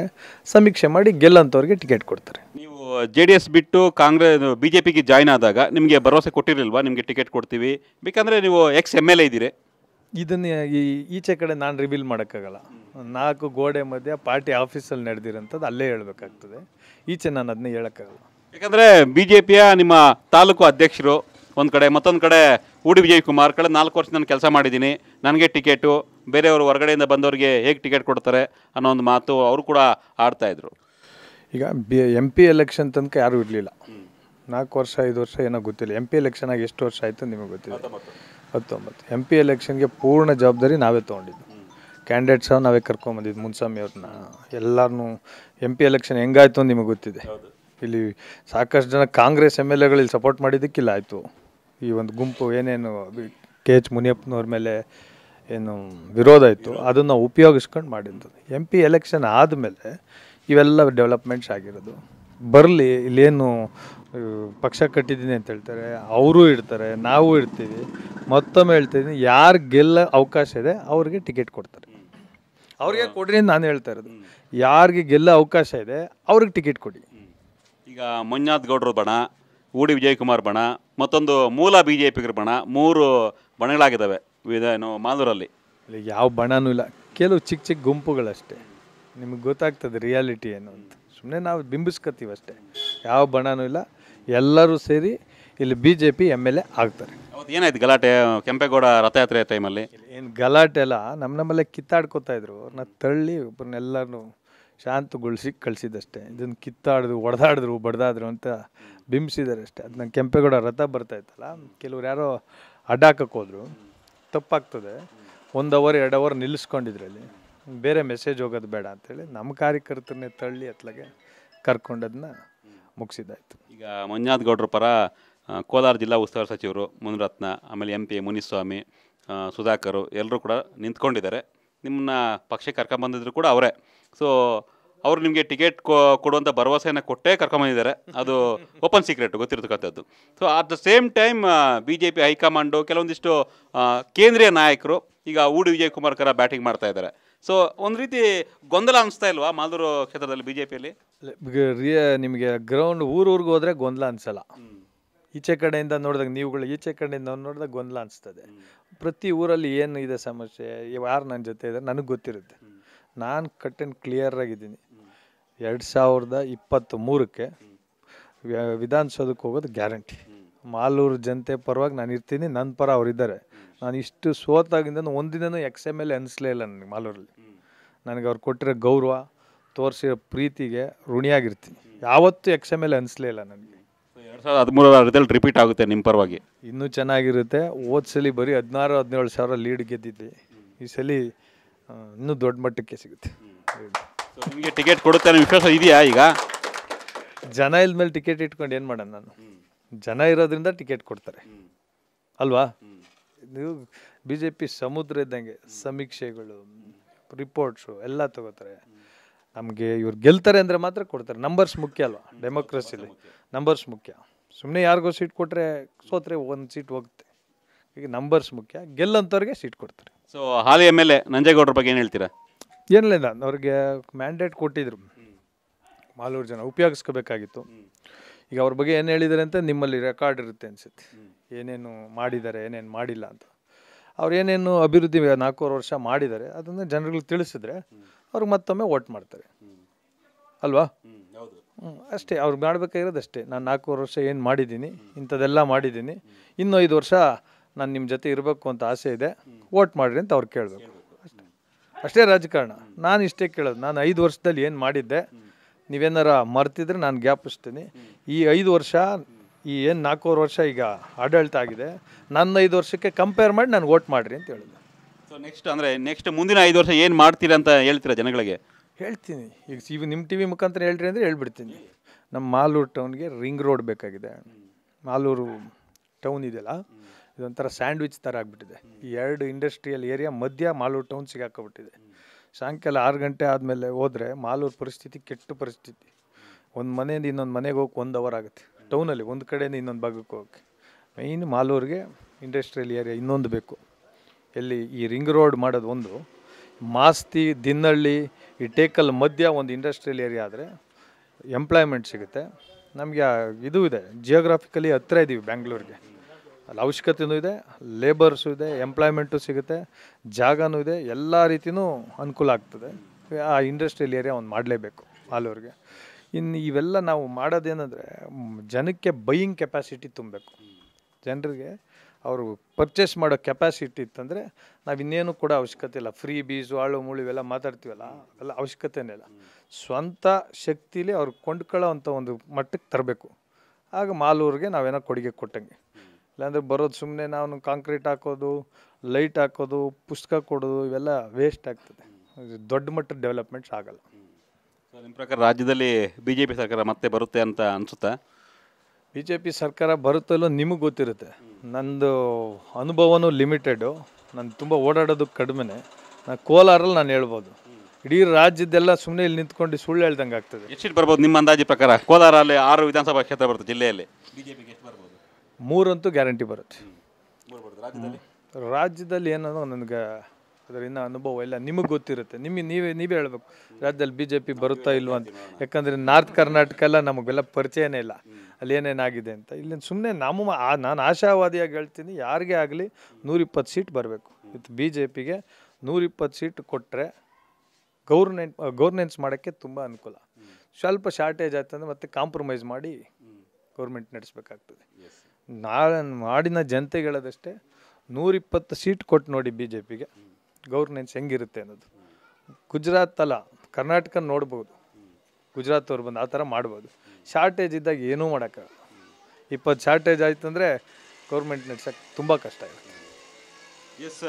ಸಮೀಕ್ಷೆ ಮಾಡಿ ಗೆಲ್ಲಂಥವ್ರಿಗೆ ಟಿಕೆಟ್ ಕೊಡ್ತಾರೆ ನೀವು ಜೆ ಡಿ ಎಸ್ ಬಿಟ್ಟು ಕಾಂಗ್ರೆಸ್ ಬಿ ಜೆ ಪಿಗೆ ಜಾಯ್ನ್ ಆದಾಗ ನಿಮಗೆ ಭರವಸೆ ಕೊಟ್ಟಿರಲಿಲ್ವಾ ನಿಮಗೆ ಟಿಕೆಟ್ ಕೊಡ್ತೀವಿ ಬೇಕಂದರೆ ನೀವು ಎಕ್ಸ್ ಎಮ್ ಎಲ್ ಎ ಇದ್ದೀರಿ ಇದನ್ನು ಈಚೆ ಕಡೆ ನಾನು ರಿವೀಲ್ ಮಾಡೋಕ್ಕಾಗಲ್ಲ ನಾಲ್ಕು ಗೋಡೆ ಮಧ್ಯೆ ಪಾರ್ಟಿ ಆಫೀಸಲ್ಲಿ ನಡೆದಿರೋಂಥದ್ದು ಅಲ್ಲೇ ಹೇಳಬೇಕಾಗ್ತದೆ ಈಚೆ ನಾನು ಅದನ್ನೇ ಹೇಳೋಕ್ಕಾಗಲ್ಲ ಯಾಕಂದರೆ ಬಿ ಜೆ ಪಿಯ ನಿಮ್ಮ ತಾಲೂಕು ಅಧ್ಯಕ್ಷರು ಒಂದು ಕಡೆ ಮತ್ತೊಂದು ಕಡೆ ಉಡಿ ವಿಜಯ್ ಕುಮಾರ್ ಕಡೆ ನಾಲ್ಕು ವರ್ಷ ನಾನು ಕೆಲಸ ಮಾಡಿದ್ದೀನಿ ನನಗೆ ಟಿಕೆಟು ಬೇರೆಯವರು ಹೊರಗಡೆಯಿಂದ ಬಂದವರಿಗೆ ಹೇಗೆ ಟಿಕೆಟ್ ಕೊಡ್ತಾರೆ ಅನ್ನೋ ಒಂದು ಮಾತು ಅವರು ಕೂಡ ಆಡ್ತಾಯಿದ್ರು ಈಗ ಬಿ ಎಮ್ ಪಿ ಎಲೆಕ್ಷನ್ ತನಕ ಯಾರೂ ಇರಲಿಲ್ಲ ನಾಲ್ಕು ವರ್ಷ ಐದು ವರ್ಷ ಏನೋ ಗೊತ್ತಿಲ್ಲ ಎಮ್ ಪಿ ಎಲೆಕ್ಷನ್ ಆಗಿ ಎಷ್ಟು ವರ್ಷ ಆಯಿತು ನಿಮಗೆ ಗೊತ್ತಿಲ್ಲ ಹತ್ತೊಂಬತ್ತು ಎಮ್ ಪಿ ಎಲೆಕ್ಷನ್ಗೆ ಪೂರ್ಣ ಜವಾಬ್ದಾರಿ ನಾವೇ ತೊಗೊಂಡಿದ್ದು ಕ್ಯಾಂಡಿಡೇಟ್ಸನ್ನು ನಾವೇ ಕರ್ಕೊಂಬಂದಿದ್ದು ಮುನ್ಸ್ವಾಮಿ ಅವ್ರನ್ನ ಎಲ್ಲರೂ ಎಮ್ ಪಿ ಎಲೆಕ್ಷನ್ ಹೆಂಗಾಯ್ತು ಅಂತ ನಿಮಗೆ ಗೊತ್ತಿದೆ ಇಲ್ಲಿ ಸಾಕಷ್ಟು ಜನ ಕಾಂಗ್ರೆಸ್ ಎಮ್ ಎಲ್ ಎಗಳು ಇಲ್ಲಿ ಸಪೋರ್ಟ್ ಮಾಡಿದ್ದಕ್ಕಿಲ್ಲ ಆಯಿತು ಈ ಒಂದು ಗುಂಪು ಏನೇನು ಕೆ ಎಚ್ ಮುನಿಯಪ್ಪನವ್ರ ಮೇಲೆ ಏನು ವಿರೋಧ ಇತ್ತು ಅದನ್ನು ಉಪಯೋಗಿಸ್ಕೊಂಡು ಮಾಡಿದ್ದು ಎಮ್ ಪಿ ಎಲೆಕ್ಷನ್ ಆದಮೇಲೆ ಇವೆಲ್ಲ ಡೆವಲಪ್ಮೆಂಟ್ಸ್ ಆಗಿರೋದು ಬರಲಿ ಇಲ್ಲೇನು ಪಕ್ಷ ಕಟ್ಟಿದ್ದೀನಿ ಅಂತ ಹೇಳ್ತಾರೆ ಅವರು ಇರ್ತಾರೆ ನಾವು ಇರ್ತೀವಿ ಮತ್ತೊಮ್ಮೆ ಹೇಳ್ತೀನಿ ಯಾರು ಗೆಲ್ಲ ಅವಕಾಶ ಇದೆ ಅವ್ರಿಗೆ ಟಿಕೆಟ್ ಕೊಡ್ತಾರೆ ಅವ್ರಿಗೆ ಕೊಡ್ರಿ ಅಂತ ನಾನು ಹೇಳ್ತಾ ಇರೋದು ಯಾರಿಗೆ ಗೆಲ್ಲ ಅವಕಾಶ ಇದೆ ಅವ್ರಿಗೆ ಟಿಕೆಟ್ ಕೊಡಿ ಈಗ ಮಂಜುನಾಥ್ ಗೌಡ್ರ ಬಣ ಉಡಿ ವಿಜಯಕುಮಾರ್ ಬಣ ಮತ್ತೊಂದು ಮೂಲ ಬಿ ಜೆ ಪಿಗ್ರ ಬಣ ಮೂರು ಬಣಗಳಾಗಿದ್ದಾವೆ ಏನು ಮಾಲೂರಲ್ಲಿ ಯಾವ ಬಣನೂ ಇಲ್ಲ ಕೆಲವು ಚಿಕ್ಕ ಚಿಕ್ಕ ಗುಂಪುಗಳಷ್ಟೇ ನಿಮಗೆ ಗೊತ್ತಾಗ್ತದೆ ರಿಯಾಲಿಟಿ ಏನು ಅಂತ ಸುಮ್ಮನೆ ನಾವು ಬಿಂಬಿಸ್ಕೊತೀವಿ ಅಷ್ಟೇ ಯಾವ ಬಣನೂ ಇಲ್ಲ ಎಲ್ಲರೂ ಸೇರಿ ಇಲ್ಲಿ B J P M L A ಆಗ್ತಾರೆ ಏನಾಯ್ತು ಗಲಾಟೆ ಕೆಂಪೇಗೌಡ ರಥಯಾತ್ರೆ ಟೈಮಲ್ಲಿ ಏನು ಗಲಾಟೆ ಎಲ್ಲ ನಮ್ಮ ನಮ್ಮಲ್ಲೇ ಕಿತ್ತಾಡ್ಕೋತಾ ಇದ್ರು ಅವ್ರನ್ನ ತಳ್ಳಿ ಒಬ್ಬರನ್ನೆಲ್ಲರೂ ಶಾಂತಗೊಳಿಸಿ ಕಳಿಸಿದಷ್ಟೇ ಇದನ್ನು ಕಿತ್ತಾಡಿದ್ರು ಹೊಡೆದಾಡಿದ್ರು ಬಡ್ದಾದ್ರು ಅಂತ ಬಿಂಬಿಸಿದ್ದಾರೆ ಅಷ್ಟೇ ನಂಗೆ ಕೆಂಪೇಗೌಡ ರಥ ಬರ್ತಾಯಿತ್ತಲ್ಲ ಕೆಲವ್ರು ಯಾರೋ ಅಡ್ಡಾಕಕ್ಕೆ ಹೋದರು ತಪ್ಪಾಗ್ತದೆ ಒಂದು ಅವರ್ ಎರಡು ಅವರ್ ನಿಲ್ಲಿಸ್ಕೊಂಡಿದ್ರಲ್ಲಿ ಬೇರೆ ಮೆಸೇಜ್ ಹೋಗೋದು ಬೇಡ ಅಂತೇಳಿ ನಮ್ಮ ಕಾರ್ಯಕರ್ತರನ್ನೇ ತಳ್ಳಿ ಅತ್ಲಾಗೆ ಕರ್ಕೊಂಡದನ್ನ ಮುಗಿಸಿದಾಯ್ತು ಈಗ ಮಂಜುನಾಥ್ ಗೌಡ್ರ ಪರ ಕೋಲಾರ ಜಿಲ್ಲಾ ಉಸ್ತುವಾರಿ ಸಚಿವರು ಮುನಿರತ್ನ ಆಮೇಲೆ ಎಂ ಪಿ ಮುನಿಸ್ವಾಮಿ ಸುಧಾಕರ್ ಎಲ್ಲರೂ ಕೂಡ ನಿಂತ್ಕೊಂಡಿದ್ದಾರೆ ನಿಮ್ಮನ್ನ ಪಕ್ಷಕ್ಕೆ ಕರ್ಕೊಂಬಂದಿದ್ರು ಕೂಡ ಅವರೇ ಸೊ ಅವರು ನಿಮಗೆ ಟಿಕೆಟ್ ಕೊಡುವಂಥ ಭರವಸೆಯನ್ನು ಕೊಟ್ಟೇ ಕರ್ಕೊಂಬಂದಿದ್ದಾರೆ ಅದು ಓಪನ್ ಸೀಕ್ರೆಟ್ ಗೊತ್ತಿರತಕ್ಕಂಥದ್ದು so at the same time B J P high command ಕೆಲವೊಂದಿಷ್ಟು ಕೇಂದ್ರೀಯ ನಾಯಕರು ಈಗ ವಿಜಯ್ ಕುಮಾರ್ ಕರ ಬ್ಯಾಟಿಂಗ್ ಮಾಡ್ತಾ ಇದ್ದಾರೆ ಸೊ ಒಂದು ರೀತಿ ಗೊಂದಲ ಅನಿಸ್ತಾ ಇಲ್ವಾ ಮಾಲೂರು ಕ್ಷೇತ್ರದಲ್ಲಿ ಬಿ ಜೆ ಪಿಯಲ್ಲಿ ನಿಮಗೆ ಗ್ರೌಂಡ್ ಊರೂರಿಗೆ ಹೋದರೆ ಗೊಂದಲ ಅನಿಸಲ್ಲ ಈಚೆ ಕಡೆಯಿಂದ ನೋಡಿದಾಗ ನೀವುಗಳು ಈಚೆ ಕಡೆಯಿಂದ ನೋಡಿದಾಗ ಗೊಂದಲ ಅನಿಸ್ತದೆ ಪ್ರತಿ ಊರಲ್ಲಿ ಏನು ಇದೆ ಸಮಸ್ಯೆ ಯಾರು ನನ್ನ ಜೊತೆ ಇದೆ ನನಗೆ ಗೊತ್ತಿರುತ್ತೆ ನಾನು ಕಟ್ ಆ್ಯಂಡ್ ಕ್ಲಿಯರಾಗಿದ್ದೀನಿ ಎರಡು ಸಾವಿರದ ಇಪ್ಪತ್ತ್ ಮೂರಕ್ಕೆ ವಿಧಾನಸೌಧಕ್ಕೆ ಹೋಗೋದು ಗ್ಯಾರಂಟಿ ಮಾಲೂರು ಜನತೆ ಪರವಾಗಿ ನಾನು ಇರ್ತೀನಿ ನನ್ನ ಪರ ಅವರಿದ್ದಾರೆ ನಾನು ಇಷ್ಟು ಸೋತಾಗಿಂದ ಒಂದಿನೂ ಎಕ್ಸ್ ಎಮ್ ಎಲ್ ಅನಿಸ್ಲೇ ಇಲ್ಲ ನನಗೆ ಮಾಲೂರಲ್ಲಿ ನನಗೆ ಅವ್ರು ಕೊಟ್ಟಿರೋ ಗೌರವ ತೋರಿಸಿರೋ ಪ್ರೀತಿಗೆ ಋಣಿಯಾಗಿರ್ತೀನಿ ಯಾವತ್ತೂ ಎಕ್ಸ್ ಎಮ್ ಎಲ್ ಅನಿಸ್ಲೇ ಇಲ್ಲ ನನಗೆ ಎರಡು ಸಾವಿರದ ರಿಪೀಟ್ ಆಗುತ್ತೆ ನಿಮ್ಮ ಪರವಾಗಿ ಇನ್ನೂ ಚೆನ್ನಾಗಿರುತ್ತೆ ಓದ್ಸಲಿ ಬರೀ ಹದಿನಾರು ಹದಿನೇಳು ಸಾವಿರ ಲೀಡ್ ಗೆದ್ದಿದ್ದೆ ಈ ಸಲ ಇನ್ನೂ ದೊಡ್ಡ ಮಟ್ಟಕ್ಕೆ ಸಿಗುತ್ತೆ ನಿಮಗೆ ಟಿಕೆಟ್ ಕೊಡುತ್ತೆ ವಿಶ್ವಾಸ ಇದೆಯಾ ಈಗ ಜನ ಇಲ್ದ್ಮೇಲೆ ಮೇಲೆ ಟಿಕೆಟ್ ಇಟ್ಕೊಂಡು ಏನು ಮಾಡೋಣ ನಾನು ಜನ ಇರೋದ್ರಿಂದ ಟಿಕೆಟ್ ಕೊಡ್ತಾರೆ ಅಲ್ವಾ ನೀವು ಬಿ ಜೆ ಪಿ ಸಮುದ್ರ ಇದ್ದಂಗೆ ಸಮೀಕ್ಷೆಗಳು ರಿಪೋರ್ಟ್ಸು ಎಲ್ಲ ತಗೋತಾರೆ ನಮಗೆ ಇವ್ರು ಗೆಲ್ತಾರೆ ಅಂದರೆ ಮಾತ್ರ ಕೊಡ್ತಾರೆ ನಂಬರ್ಸ್ ಮುಖ್ಯ ಅಲ್ವಾ ಡೆಮೋಕ್ರಸಿಲಿ ನಂಬರ್ಸ್ ಮುಖ್ಯ ಸುಮ್ಮನೆ ಯಾರಿಗೋ ಸೀಟ್ ಕೊಟ್ಟರೆ ಸೋತ್ರೆ ಒಂದು ಸೀಟ್ ಹೋಗುತ್ತೆ ಈಗ ನಂಬರ್ಸ್ ಮುಖ್ಯ ಗೆಲ್ಲಂಥವ್ರಿಗೆ ಸೀಟ್ ಕೊಡ್ತಾರೆ ಸೊ ಹಾಲಿ ಎಮ್ ಎಲ್ ಎ ನಂಜೇಗೌಡ್ರ ಬಗ್ಗೆ ಏನು ಹೇಳ್ತೀರಾ ಏನಿಲ್ಲ ಅವ್ರಿಗೆ ಮ್ಯಾಂಡೇಟ್ ಕೊಟ್ಟಿದ್ರು ಮಾಲೂರು ಜನ ಉಪಯೋಗಿಸ್ಕೋಬೇಕಾಗಿತ್ತು ಈಗ ಅವ್ರ ಬಗ್ಗೆ ಏನು ಹೇಳಿದ್ರೆ ಅಂತ ನಿಮ್ಮಲ್ಲಿ ರೆಕಾರ್ಡ್ ಇರುತ್ತೆ ಅನಿಸುತ್ತೆ ಏನೇನು ಮಾಡಿದ್ದಾರೆ ಏನೇನು ಮಾಡಿಲ್ಲ ಅಂತ ಅವ್ರು ಏನೇನು ಅಭಿವೃದ್ಧಿ ನಾಲ್ಕೂವರೆ ವರ್ಷ ಮಾಡಿದ್ದಾರೆ ಅದನ್ನು ಜನರಿಗೆ ತಿಳಿಸಿದ್ರೆ ಅವ್ರಿಗೆ ಮತ್ತೊಮ್ಮೆ ಓಟ್ ಮಾಡ್ತಾರೆ ಅಲ್ವಾ ಅಷ್ಟೇ ಅವ್ರಿಗೆ ಮಾಡಬೇಕಾಗಿರೋದು ಅಷ್ಟೇ ನಾನು ನಾಲ್ಕೂವರೆ ವರ್ಷ ಏನು ಮಾಡಿದ್ದೀನಿ ಇಂಥದ್ದೆಲ್ಲ ಮಾಡಿದ್ದೀನಿ ಇನ್ನೂ ಐದು ವರ್ಷ ನಾನು ನಿಮ್ಮ ಜೊತೆ ಇರಬೇಕು ಅಂತ ಆಸೆ ಇದೆ ಓಟ್ ಮಾಡಿರಿ ಅಂತ ಅವ್ರು ಕೇಳಬೇಕು ಅಷ್ಟೇ ಅಷ್ಟೇ ರಾಜಕಾರಣ ನಾನು ಇಷ್ಟೇ ಕೇಳೋದು ನಾನು ಐದು ವರ್ಷದಲ್ಲಿ ಏನು ಮಾಡಿದ್ದೆ ನೀವೇನಾರ ಮರ್ತಿದ್ರೆ ನಾನು ಗ್ಯಾಪ್ ಈ ಐದು ವರ್ಷ ಈ ಏನು ನಾಲ್ಕೂವರೆ ವರ್ಷ ಈಗ ಆಡಳಿತ ಆಗಿದೆ ನನ್ನ ಐದು ವರ್ಷಕ್ಕೆ ಕಂಪೇರ್ ಮಾಡಿ ನಾನು ಓಟ್ ಮಾಡಿರಿ ಅಂತ ಹೇಳಿದೆ ಸೊ ನೆಕ್ಸ್ಟ್ ಅಂದರೆ ನೆಕ್ಸ್ಟ್ ಮುಂದಿನ ಐದು ವರ್ಷ ಏನು ಮಾಡ್ತೀರಾ ಅಂತ ಹೇಳ್ತೀರಾ ಜನಗಳಿಗೆ ಹೇಳ್ತೀನಿ ಈಗ ಇವು ನಿಮ್ಮ ಟಿ ವಿ ಮುಖಾಂತರ ಹೇಳ್ರಿ ಅಂದರೆ ಹೇಳ್ಬಿಡ್ತೀನಿ ನಮ್ಮ ಮಾಲೂರು ಟೌನ್ಗೆ ರಿಂಗ್ ರೋಡ್ ಬೇಕಾಗಿದೆ ಮಾಲೂರು ಟೌನ್ ಇದೆಯಲ್ಲ ಇದೊಂಥರ ಸ್ಯಾಂಡ್ವಿಚ್ ಥರ ಆಗಿಬಿಟ್ಟಿದೆ ಈ ಎರಡು ಇಂಡಸ್ಟ್ರಿಯಲ್ ಏರಿಯಾ ಮಧ್ಯ ಮಾಲೂರು ಟೌನ್ ಸಿಗಾಕೋಬಿಟ್ಟಿದೆ ಸಾಯಂಕಾಲ ಆರು ಗಂಟೆ ಆದಮೇಲೆ ಹೋದರೆ ಮಾಲೂರು ಪರಿಸ್ಥಿತಿ ಕೆಟ್ಟ ಪರಿಸ್ಥಿತಿ ಒಂದು ಮನೆಯಿಂದ ಇನ್ನೊಂದು ಮನೆಗೆ ಹೋಗಿ ಒಂದು ಅವರ್ ಆಗುತ್ತೆ ಟೌನಲ್ಲಿ ಒಂದು ಕಡೆಯಿಂದ ಇನ್ನೊಂದು ಭಾಗಕ್ಕೆ ಹೋಗಿ ಮೈನ್ ಮಾಲೂರಿಗೆ ಇಂಡಸ್ಟ್ರಿಯಲ್ ಏರಿಯಾ ಇನ್ನೊಂದು ಬೇಕು ಎಲ್ಲಿ ಈ ರಿಂಗ್ ರೋಡ್ ಮಾಡೋದು ಒಂದು ಮಾಸ್ತಿ ದಿನ್ನಳ್ಳಿ ಈ ಟೇಕಲ್ ಮಧ್ಯ ಒಂದು ಇಂಡಸ್ಟ್ರಿಯಲ್ ಏರಿಯಾ ಆದರೆ ಎಂಪ್ಲಾಯ್ಮೆಂಟ್ ಸಿಗುತ್ತೆ ನಮಗೆ ಇದು ಇದೆ ಜಿಯೋಗ್ರಾಫಿಕಲಿ ಹತ್ತಿರ ಇದ್ದೀವಿ ಬ್ಯಾಂಗ್ಳೂರಿಗೆ ಅಲ್ಲಿ ಅವಶ್ಯಕತೆಯೂ ಇದೆ ಲೇಬರ್ಸು ಇದೆ ಎಂಪ್ಲಾಯ್ಮೆಂಟು ಸಿಗುತ್ತೆ ಜಾಗನೂ ಇದೆ ಎಲ್ಲ ರೀತಿಯೂ ಅನುಕೂಲ ಆಗ್ತದೆ ಆ ಇಂಡಸ್ಟ್ರಿಯಲ್ ಏರಿಯಾ ಒಂದು ಮಾಡಲೇಬೇಕು ಮಾಲೂರಿಗೆ ಇನ್ನು ಇವೆಲ್ಲ ನಾವು ಮಾಡೋದೇನಂದರೆ ಜನಕ್ಕೆ ಬೈಯಿಂಗ್ ಕೆಪಾಸಿಟಿ ತುಂಬಬೇಕು ಜನರಿಗೆ ಅವರು ಪರ್ಚೇಸ್ ಮಾಡೋ ಕೆಪಾಸಿಟಿ ಇತ್ತಂದರೆ ನಾವು ಇನ್ನೇನು ಕೂಡ ಅವಶ್ಯಕತೆ ಇಲ್ಲ ಫ್ರೀ ಬೀಜು ಆಳು ಮುಳು ಇವೆಲ್ಲ ಮಾತಾಡ್ತೀವಲ್ಲ ಅವೆಲ್ಲ ಅವಶ್ಯಕತೆನೇ ಇಲ್ಲ ಸ್ವಂತ ಶಕ್ತಿಲಿ ಅವ್ರು ಕೊಂಡ್ಕೊಳ್ಳೋ ಅಂಥ ಒಂದು ಮಟ್ಟಕ್ಕೆ ತರಬೇಕು ಆಗ ಮಾಲೂರಿಗೆ ನಾವೇನೋ ಕೊಡುಗೆ ಕೊಟ್ಟಂಗೆ ಇಲ್ಲಾಂದರೆ ಬರೋದು ಸುಮ್ಮನೆ ನಾವು ಕಾಂಕ್ರೀಟ್ ಹಾಕೋದು ಲೈಟ್ ಹಾಕೋದು ಪುಸ್ತಕ ಕೊಡೋದು ಇವೆಲ್ಲ ವೇಸ್ಟ್ ಆಗ್ತದೆ ದೊಡ್ಡ ಮಟ್ಟದ ಡೆವಲಪ್ಮೆಂಟ್ಸ್ ಆಗಲ್ಲ ನಿಮ್ಮ ಪ್ರಕಾರ ರಾಜ್ಯದಲ್ಲಿ ಬಿ ಜೆ ಪಿ ಸರ್ಕಾರ ಮತ್ತೆ ಬರುತ್ತೆ ಅಂತ ಅನಿಸುತ್ತಾ ಬಿ ಜೆ ಪಿ ಸರ್ಕಾರ ಬರುತ್ತಲ್ಲೋ ನಿಮಗೆ ಗೊತ್ತಿರುತ್ತೆ ನಂದು ಅನುಭವನೂ ಲಿಮಿಟೆಡು ನಾನು ತುಂಬ ಓಡಾಡೋದು ಕಡಿಮೆನೆ ನಾನು ಕೋಲಾರಲ್ಲಿ ನಾನು ಹೇಳ್ಬೋದು ಇಡೀ ರಾಜ್ಯದೆಲ್ಲ ಸುಮ್ಮನೆ ಇಲ್ಲಿ ನಿಂತ್ಕೊಂಡು ಸುಳ್ಳು ಹೇಳ್ದಂಗೆ ಆಗ್ತದೆ ಎಷ್ಟು ಸೀಟ್ ಬರ್ಬೋದು ನಿಮ್ಮ ಅಂದಾಜು ಪ್ರಕಾರ ಕೋಲಾರಲ್ಲಿ ಆರು ವಿಧಾನಸಭಾ ಕ್ಷೇತ್ರ ಬರುತ್ತೆ ಜಿಲ್ಲೆಯಲ್ಲಿ ಬಿಜೆಪಿಗೆ ಎಷ್ಟು ಬರ್ಬೋದು ಮೂರಂತೂ ಗ್ಯಾರಂಟಿ ಬರುತ್ತೆ ರಾಜ್ಯದಲ್ಲಿ ರಾಜ್ಯದಲ್ಲಿ ಏನೋ ನನಗೆ ಅದರಿಂದ ಅನುಭವ ಎಲ್ಲ ನಿಮಗೆ ಗೊತ್ತಿರುತ್ತೆ ನಿಮಗೆ ನೀವೇ ನೀವೇ ಹೇಳಬೇಕು ರಾಜ್ಯದಲ್ಲಿ ಬಿ ಜೆ ಪಿ ಬರುತ್ತಾ ಇಲ್ವಾ ಅಂತ ಯಾಕಂದರೆ ನಾರ್ತ್ ಕರ್ನಾಟಕ ಎಲ್ಲ ನಮಗೆಲ್ಲ ಪರಿಚಯನೇ ಇಲ್ಲ ಅಲ್ಲಿ ಏನೇನಾಗಿದೆ ಅಂತ ಇಲ್ಲಿ ಸುಮ್ಮನೆ ನಮ್ಮ ನಾನು ಆಶಾವಾದಿಯಾಗಿ ಹೇಳ್ತೀನಿ ಯಾರಿಗೆ ಆಗಲಿ ನೂರಿಪ್ಪತ್ತು ಸೀಟ್ ಬರಬೇಕು ಇತ್ತು ಬಿ ಜೆ ಪಿಗೆ ನೂರಿಪ್ಪತ್ತು ಸೀಟ್ ಕೊಟ್ಟರೆ ಗೌರ್ನೆಂಟ್ ಗೌರ್ನೆನ್ಸ್ ಮಾಡೋಕ್ಕೆ ತುಂಬ ಅನುಕೂಲ ಸ್ವಲ್ಪ ಶಾರ್ಟೇಜ್ ಆಯ್ತಂದ್ರೆ ಮತ್ತೆ ಕಾಂಪ್ರಮೈಸ್ ಮಾಡಿ ಗೌರ್ಮೆಂಟ್ ನಡೆಸಬೇಕಾಗ್ತದೆ ನಾನು ಮಾಡಿನ ಜನತೆಗೆ ನೂರಿಪ್ಪತ್ತು ಸೀಟ್ ಕೊಟ್ಟು ನೋಡಿ ಬಿ ಜೆ ಪಿಗೆ ಗೌರ್ನೆನ್ಸ್ ಹೆಂಗಿರುತ್ತೆ ಅನ್ನೋದು ಗುಜರಾತ್ ಅಲ್ಲ ಕರ್ನಾಟಕ ನೋಡ್ಬೋದು ಗುಜರಾತ್ ಅವ್ರು ಬಂದು ಆ ಥರ ಮಾಡ್ಬೋದು ಶಾರ್ಟೇಜ್ ಇದ್ದಾಗ ಏನೂ ಮಾಡೋಕ್ಕಾಗಲ್ಲ ಇಪ್ಪತ್ತು ಶಾರ್ಟೇಜ್ ಆಯಿತು ಅಂದರೆ ಗೌರ್ಮೆಂಟ್ ನಡೆಸೋಕ್ಕೆ ತುಂಬ ಕಷ್ಟ ಇರುತ್ತೆ ಎಸ್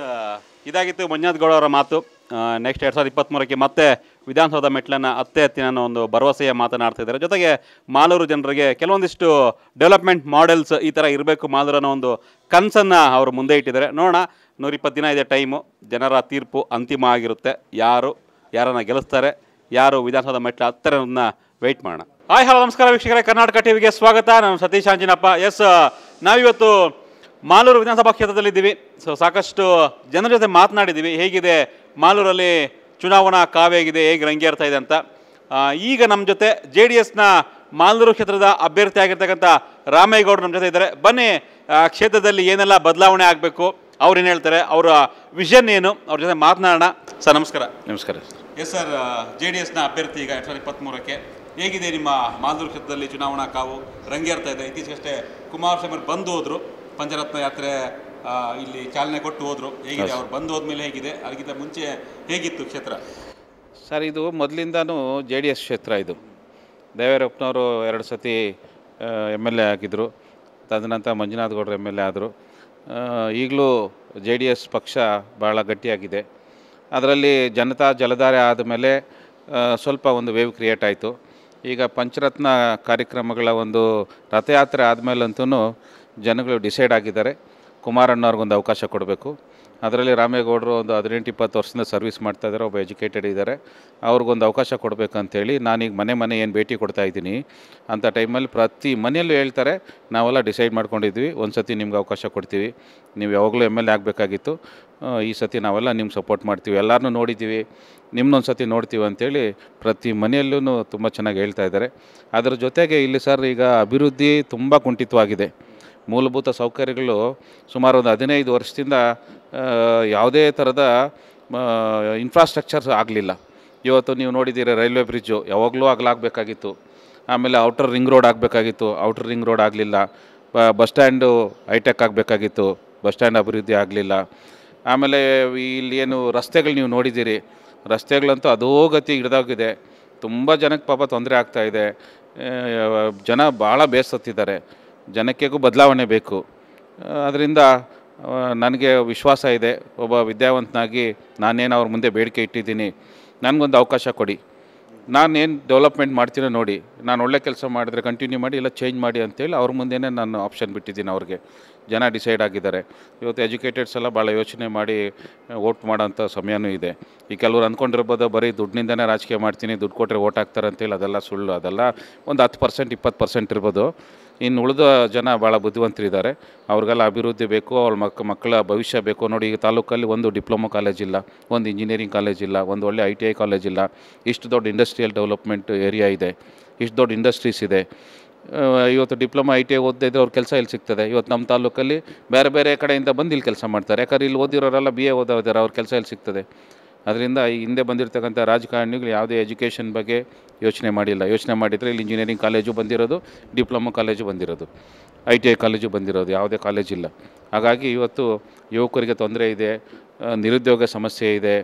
ಇದಾಗಿತ್ತು ಮಂಜುನಾಥ್ ಗೌಡ ಅವರ ಮಾತು ನೆಕ್ಸ್ಟ್ ಎರಡು ಸಾವಿರದ ಇಪ್ಪತ್ತ್ಮೂರಕ್ಕೆ ಮತ್ತೆ ವಿಧಾನಸೌಧ ಮೆಟ್ಲನ್ನು ಅತ್ತೆ ಹತ್ತಿನ ಒಂದು ಭರವಸೆಯ ಮಾತನಾಡ್ತಿದ್ದಾರೆ ಜೊತೆಗೆ ಮಾಲೂರು ಜನರಿಗೆ ಕೆಲವೊಂದಿಷ್ಟು ಡೆವಲಪ್ಮೆಂಟ್ ಮಾಡೆಲ್ಸ್ ಈ ಥರ ಇರಬೇಕು ಮಾಲೂರು ಅನ್ನೋ ಒಂದು ಕನಸನ್ನು ಅವರು ಮುಂದೆ ಇಟ್ಟಿದ್ದಾರೆ ನೋಡೋಣ ನೂರಿಪ್ಪತ್ತು ದಿನ ಇದೆ ಟೈಮು ಜನರ ತೀರ್ಪು ಅಂತಿಮ ಆಗಿರುತ್ತೆ ಯಾರು ಯಾರನ್ನು ಗೆಲ್ಲಿಸ್ತಾರೆ ಯಾರು ವಿಧಾನಸೌಧ ಮೆಟ್ಲ ಹತ್ತಿರ ವೆಯ್ಟ್ ಮಾಡೋಣ ಹಾಯ್ ಹಲೋ ನಮಸ್ಕಾರ ವೀಕ್ಷಕರೇ ಕರ್ನಾಟಕ ಟಿವಿಗೆ ಸ್ವಾಗತ ನಾನು ಸತೀಶ್ ಅಂಜಿನಪ್ಪ ಎಸ್ ನಾವಿವತ್ತು ಮಾಲೂರು ವಿಧಾನಸಭಾ ಕ್ಷೇತ್ರದಲ್ಲಿದ್ದೀವಿ ಸೊ ಸಾಕಷ್ಟು ಜನರ ಜೊತೆ ಮಾತನಾಡಿದ್ದೀವಿ ಹೇಗಿದೆ ಮಾಲೂರಲ್ಲಿ ಚುನಾವಣಾ ಕಾವೇಗಿದೆ ಹೇಗೆ ರಂಗೇರ್ತಾ ಇದೆ ಅಂತ ಈಗ ನಮ್ಮ ಜೊತೆ ಜೆ ಡಿ ಎಸ್ನ ಮಾಲೂರು ಕ್ಷೇತ್ರದ ಅಭ್ಯರ್ಥಿ ಆಗಿರ್ತಕ್ಕಂಥ ರಾಮೇಗೌಡರು ನಮ್ಮ ಜೊತೆ ಇದ್ದಾರೆ ಬನ್ನಿ ಕ್ಷೇತ್ರದಲ್ಲಿ ಏನೆಲ್ಲ ಬದಲಾವಣೆ ಆಗಬೇಕು ಅವ್ರು ಏನು ಹೇಳ್ತಾರೆ ಅವರ ವಿಷನ್ ಏನು ಅವ್ರ ಜೊತೆ ಮಾತನಾಡೋಣ ಸರ್ ನಮಸ್ಕಾರ ನಮಸ್ಕಾರ ಎಸ್ ಸರ್ ಜೆ ಡಿ ಎಸ್ನ ಅಭ್ಯರ್ಥಿ ಈಗ ಎರಡು ಸಾವಿರದ ಇಪ್ಪತ್ತ್ಮೂರಕ್ಕೆ ಹೇಗಿದೆ ನಿಮ್ಮ ಮಾಲ್ದೂರು ಕ್ಷೇತ್ರದಲ್ಲಿ ಚುನಾವಣಾ ಕಾವು ರಂಗೇರ್ತಾ ಇದೆ ಇತ್ತೀಚೆಗಷ್ಟೇ ಕುಮಾರಸ್ವಾಮಿ ಬಂದು ಹೋದರು ಪಂಚರತ್ನ ಯಾತ್ರೆ ಇಲ್ಲಿ ಚಾಲನೆ ಕೊಟ್ಟು ಹೋದರು ಹೇಗಿದೆ ಅವ್ರು ಬಂದು ಹೋದ್ಮೇಲೆ ಹೇಗಿದೆ ಅದಕ್ಕಿಂತ ಮುಂಚೆ ಹೇಗಿತ್ತು ಕ್ಷೇತ್ರ ಸರ್ ಇದು ಮೊದಲಿಂದನೂ ಜೆ ಡಿ ಎಸ್ ಕ್ಷೇತ್ರ ಇದು ದೇವರಪ್ಪನವರು ಎರಡು ಸತಿ ಎಮ್ ಎಲ್ ಎ ಆಗಿದ್ದರು ತದನಂತರ ಮಂಜುನಾಥ್ ಗೌಡರು ಎಮ್ ಎಲ್ ಎ ಆದರು ಈಗಲೂ ಜೆ ಡಿ ಎಸ್ ಪಕ್ಷ ಭಾಳ ಗಟ್ಟಿಯಾಗಿದೆ ಅದರಲ್ಲಿ ಜನತಾ ಜಲಧಾರೆ ಆದಮೇಲೆ ಸ್ವಲ್ಪ ಒಂದು ವೇವ್ ಕ್ರಿಯೇಟ್ ಆಯಿತು ಈಗ ಪಂಚರತ್ನ ಕಾರ್ಯಕ್ರಮಗಳ ಒಂದು ರಥಯಾತ್ರೆ ಆದಮೇಲಂತೂ ಜನಗಳು ಡಿಸೈಡ್ ಆಗಿದ್ದಾರೆ ಕುಮಾರಣ್ಣವ್ರಿಗೊಂದು ಅವಕಾಶ ಕೊಡಬೇಕು ಅದರಲ್ಲಿ ರಾಮೇಗೌಡರು ಒಂದು ಹದಿನೆಂಟು ಇಪ್ಪತ್ತು ವರ್ಷದಿಂದ ಸರ್ವಿಸ್ ಮಾಡ್ತಾ ಇದ್ದಾರೆ ಒಬ್ಬ ಎಜುಕೇಟೆಡ್ ಇದ್ದಾರೆ ಅವ್ರಿಗೊಂದು ಅವಕಾಶ ಕೊಡಬೇಕಂತೇಳಿ ನಾನೀಗ ಮನೆ ಮನೆ ಏನು ಭೇಟಿ ಕೊಡ್ತಾ ಇದ್ದೀನಿ ಅಂಥ ಟೈಮಲ್ಲಿ ಪ್ರತಿ ಮನೆಯಲ್ಲೂ ಹೇಳ್ತಾರೆ ನಾವೆಲ್ಲ ಡಿಸೈಡ್ ಮಾಡ್ಕೊಂಡಿದ್ವಿ ಒಂದು ಸತಿ ನಿಮ್ಗೆ ಅವಕಾಶ ಕೊಡ್ತೀವಿ ನೀವು ಯಾವಾಗಲೂ ಎಮ್ ಎಲ್ ಎ ಆಗಬೇಕಾಗಿತ್ತು ಈ ಸತಿ ನಾವೆಲ್ಲ ನಿಮ್ಗೆ ಸಪೋರ್ಟ್ ಮಾಡ್ತೀವಿ ಎಲ್ಲರನ್ನೂ ನೋಡಿದ್ದೀವಿ ನಿಮ್ಮನ್ನೊಂದು ಸತಿ ನೋಡ್ತೀವಿ ಅಂತೇಳಿ ಪ್ರತಿ ಮನೆಯಲ್ಲೂ ತುಂಬ ಚೆನ್ನಾಗಿ ಹೇಳ್ತಾ ಇದ್ದಾರೆ ಅದರ ಜೊತೆಗೆ ಇಲ್ಲಿ ಸರ್ ಈಗ ಅಭಿವೃದ್ಧಿ ತುಂಬ ಕುಂಠಿತವಾಗಿದೆ ಮೂಲಭೂತ ಸೌಕರ್ಯಗಳು ಸುಮಾರು ಒಂದು ಹದಿನೈದು ವರ್ಷದಿಂದ ಯಾವುದೇ ಥರದ ಇನ್ಫ್ರಾಸ್ಟ್ರಕ್ಚರ್ಸ್ ಆಗಲಿಲ್ಲ ಇವತ್ತು ನೀವು ನೋಡಿದ್ದೀರಿ ರೈಲ್ವೆ ಬ್ರಿಡ್ಜು ಯಾವಾಗಲೂ ಆಗಲಾಗಬೇಕಾಗಿತ್ತು ಆಮೇಲೆ ಔಟರ್ ರಿಂಗ್ ರೋಡ್ ಆಗಬೇಕಾಗಿತ್ತು ಔಟರ್ ರಿಂಗ್ ರೋಡ್ ಆಗಲಿಲ್ಲ ಬಸ್ ಸ್ಟ್ಯಾಂಡು ಹೈಟೆಕ್ ಆಗಬೇಕಾಗಿತ್ತು ಬಸ್ ಸ್ಟ್ಯಾಂಡ್ ಅಭಿವೃದ್ಧಿ ಆಗಲಿಲ್ಲ ಆಮೇಲೆ ಇಲ್ಲಿ ಏನು ರಸ್ತೆಗಳು ನೀವು ನೋಡಿದ್ದೀರಿ ರಸ್ತೆಗಳಂತೂ ಗತಿ ಹಿಡ್ದಾಗಿದೆ ತುಂಬ ಜನಕ್ಕೆ ಪಾಪ ತೊಂದರೆ ಆಗ್ತಾಯಿದೆ ಜನ ಭಾಳ ಬೇಸತ್ತಿದ್ದಾರೆ ಜನಕ್ಕೆಗೂ ಬದಲಾವಣೆ ಬೇಕು ಅದರಿಂದ ನನಗೆ ವಿಶ್ವಾಸ ಇದೆ ಒಬ್ಬ ವಿದ್ಯಾವಂತನಾಗಿ ನಾನೇನು ಅವ್ರ ಮುಂದೆ ಬೇಡಿಕೆ ಇಟ್ಟಿದ್ದೀನಿ ನನಗೊಂದು ಅವಕಾಶ ಕೊಡಿ ನಾನೇನು ಡೆವಲಪ್ಮೆಂಟ್ ಮಾಡ್ತೀನೋ ನೋಡಿ ನಾನು ಒಳ್ಳೆ ಕೆಲಸ ಮಾಡಿದರೆ ಕಂಟಿನ್ಯೂ ಮಾಡಿ ಇಲ್ಲ ಚೇಂಜ್ ಮಾಡಿ ಅಂತೇಳಿ ಅವ್ರ ಮುಂದೆನೇ ನಾನು ಆಪ್ಷನ್ ಬಿಟ್ಟಿದ್ದೀನಿ ಅವ್ರಿಗೆ ಜನ ಡಿಸೈಡ್ ಆಗಿದ್ದಾರೆ ಇವತ್ತು ಎಜುಕೇಟೆಡ್ಸ್ ಎಲ್ಲ ಭಾಳ ಯೋಚನೆ ಮಾಡಿ ಓಟ್ ಮಾಡೋಂಥ ಸಮಯನೂ ಇದೆ ಈ ಕೆಲವರು ಅಂದ್ಕೊಂಡಿರ್ಬೋದು ಬರೀ ದುಡ್ಡಿನಿಂದನೇ ರಾಜಕೀಯ ಮಾಡ್ತೀನಿ ದುಡ್ಡು ಕೊಟ್ಟರೆ ಓಟ್ ಹಾಕ್ತಾರೆ ಅಂತೇಳಿ ಅದೆಲ್ಲ ಸುಳ್ಳು ಅದೆಲ್ಲ ಒಂದು ಹತ್ತು ಪರ್ಸೆಂಟ್ ಇಪ್ಪತ್ತು ಪರ್ಸೆಂಟ್ ಇರ್ಬೋದು ಇನ್ನು ಉಳಿದ ಜನ ಭಾಳ ಬುದ್ಧಿವಂತರಿದ್ದಾರೆ ಅವ್ರಿಗೆಲ್ಲ ಅಭಿವೃದ್ಧಿ ಬೇಕು ಅವ್ರ ಮಕ್ ಮಕ್ಕಳ ಭವಿಷ್ಯ ಬೇಕು ನೋಡಿ ಈಗ ತಾಲೂಕಲ್ಲಿ ಒಂದು ಡಿಪ್ಲೊಮೊ ಕಾಲೇಜ್ ಇಲ್ಲ ಒಂದು ಇಂಜಿನಿಯರಿಂಗ್ ಕಾಲೇಜ್ ಇಲ್ಲ ಒಂದು ಒಳ್ಳೆ ಐ ಟಿ ಐ ಕಾಲೇಜ್ ಇಲ್ಲ ಇಷ್ಟು ದೊಡ್ಡ ಇಂಡಸ್ಟ್ರಿಯಲ್ ಡೆವಲಪ್ಮೆಂಟ್ ಏರಿಯಾ ಇದೆ ಇಷ್ಟು ದೊಡ್ಡ ಇಂಡಸ್ಟ್ರೀಸ್ ಇದೆ ಇವತ್ತು ಡಿಪ್ಲೊಮಾ ಐ ಟಿ ಐ ಓದದೇ ಅವ್ರ ಕೆಲಸ ಇಲ್ಲಿ ಸಿಗ್ತದೆ ಇವತ್ತು ನಮ್ಮ ತಾಲೂಕಲ್ಲಿ ಬೇರೆ ಬೇರೆ ಕಡೆಯಿಂದ ಬಂದು ಇಲ್ಲಿ ಕೆಲಸ ಮಾಡ್ತಾರೆ ಯಾಕಂದ್ರೆ ಇಲ್ಲಿ ಓದಿರೋರೆಲ್ಲ ಬಿ ಎ ಓದೋದಾರೆ ಅವ್ರ ಕೆಲಸ ಇಲ್ಲಿ ಸಿಗ್ತದೆ ಅದರಿಂದ ಈ ಹಿಂದೆ ಬಂದಿರತಕ್ಕಂಥ ರಾಜಕಾರಣಿಗಳು ಯಾವುದೇ ಎಜುಕೇಷನ್ ಬಗ್ಗೆ ಯೋಚನೆ ಮಾಡಿಲ್ಲ ಯೋಚನೆ ಮಾಡಿದರೆ ಇಲ್ಲಿ ಇಂಜಿನಿಯರಿಂಗ್ ಕಾಲೇಜು ಬಂದಿರೋದು ಡಿಪ್ಲೊಮೊ ಕಾಲೇಜು ಬಂದಿರೋದು ಐ ಟಿ ಐ ಕಾಲೇಜು ಬಂದಿರೋದು ಯಾವುದೇ ಕಾಲೇಜಿಲ್ಲ ಹಾಗಾಗಿ ಇವತ್ತು ಯುವಕರಿಗೆ ತೊಂದರೆ ಇದೆ ನಿರುದ್ಯೋಗ ಸಮಸ್ಯೆ ಇದೆ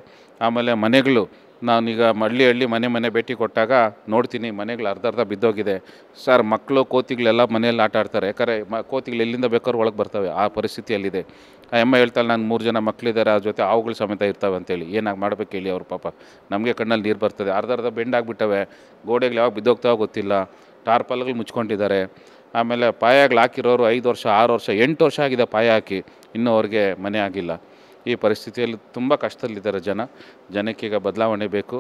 ಆಮೇಲೆ ಮನೆಗಳು ನಾನೀಗ ಹಳ್ಳಿ ಹಳ್ಳಿ ಮನೆ ಮನೆ ಭೇಟಿ ಕೊಟ್ಟಾಗ ನೋಡ್ತೀನಿ ಮನೆಗಳು ಅರ್ಧ ಅರ್ಧ ಬಿದ್ದೋಗಿದೆ ಸರ್ ಮಕ್ಕಳು ಕೋತಿಗಳೆಲ್ಲ ಮನೆಯಲ್ಲಿ ಆಟ ಆಡ್ತಾರೆ ಯಾಕಂದರೆ ಮ ಕೋತಿಗಳು ಎಲ್ಲಿಂದ ಬೇಕಾದ್ರೂ ಒಳಗೆ ಬರ್ತವೆ ಆ ಪರಿಸ್ಥಿತಿಯಲ್ಲಿದೆ ಆ ಅಮ್ಮ ಹೇಳ್ತಾಳೆ ನಾನು ಮೂರು ಜನ ಮಕ್ಕಳಿದ್ದಾರೆ ಆ ಜೊತೆ ಅವುಗಳು ಸಮೇತ ಇರ್ತಾವೆ ಅಂತೇಳಿ ಏನಾಗಿ ಮಾಡ್ಬೇಕು ಹೇಳಿ ಅವ್ರ ಪಾಪ ನಮಗೆ ಕಣ್ಣಲ್ಲಿ ನೀರು ಬರ್ತದೆ ಅರ್ಧ ಅರ್ಧ ಬೆಂಡಾಗ್ಬಿಟ್ಟವೆ ಗೋಡೆಗಳು ಯಾವಾಗ ಬಿದ್ದೋಗ್ತಾವೆ ಗೊತ್ತಿಲ್ಲ ಟಾರ್ಪಲ್ಗಳು ಮುಚ್ಕೊಂಡಿದ್ದಾರೆ ಆಮೇಲೆ ಪಾಯಗಳು ಹಾಕಿರೋರು ಐದು ವರ್ಷ ಆರು ವರ್ಷ ಎಂಟು ವರ್ಷ ಆಗಿದೆ ಪಾಯ ಹಾಕಿ ಇನ್ನೂ ಅವ್ರಿಗೆ ಮನೆ ಆಗಿಲ್ಲ ಈ ಪರಿಸ್ಥಿತಿಯಲ್ಲಿ ತುಂಬ ಕಷ್ಟದಲ್ಲಿದ್ದಾರೆ ಜನ ಜನಕ್ಕೀಗ ಬದಲಾವಣೆ ಬೇಕು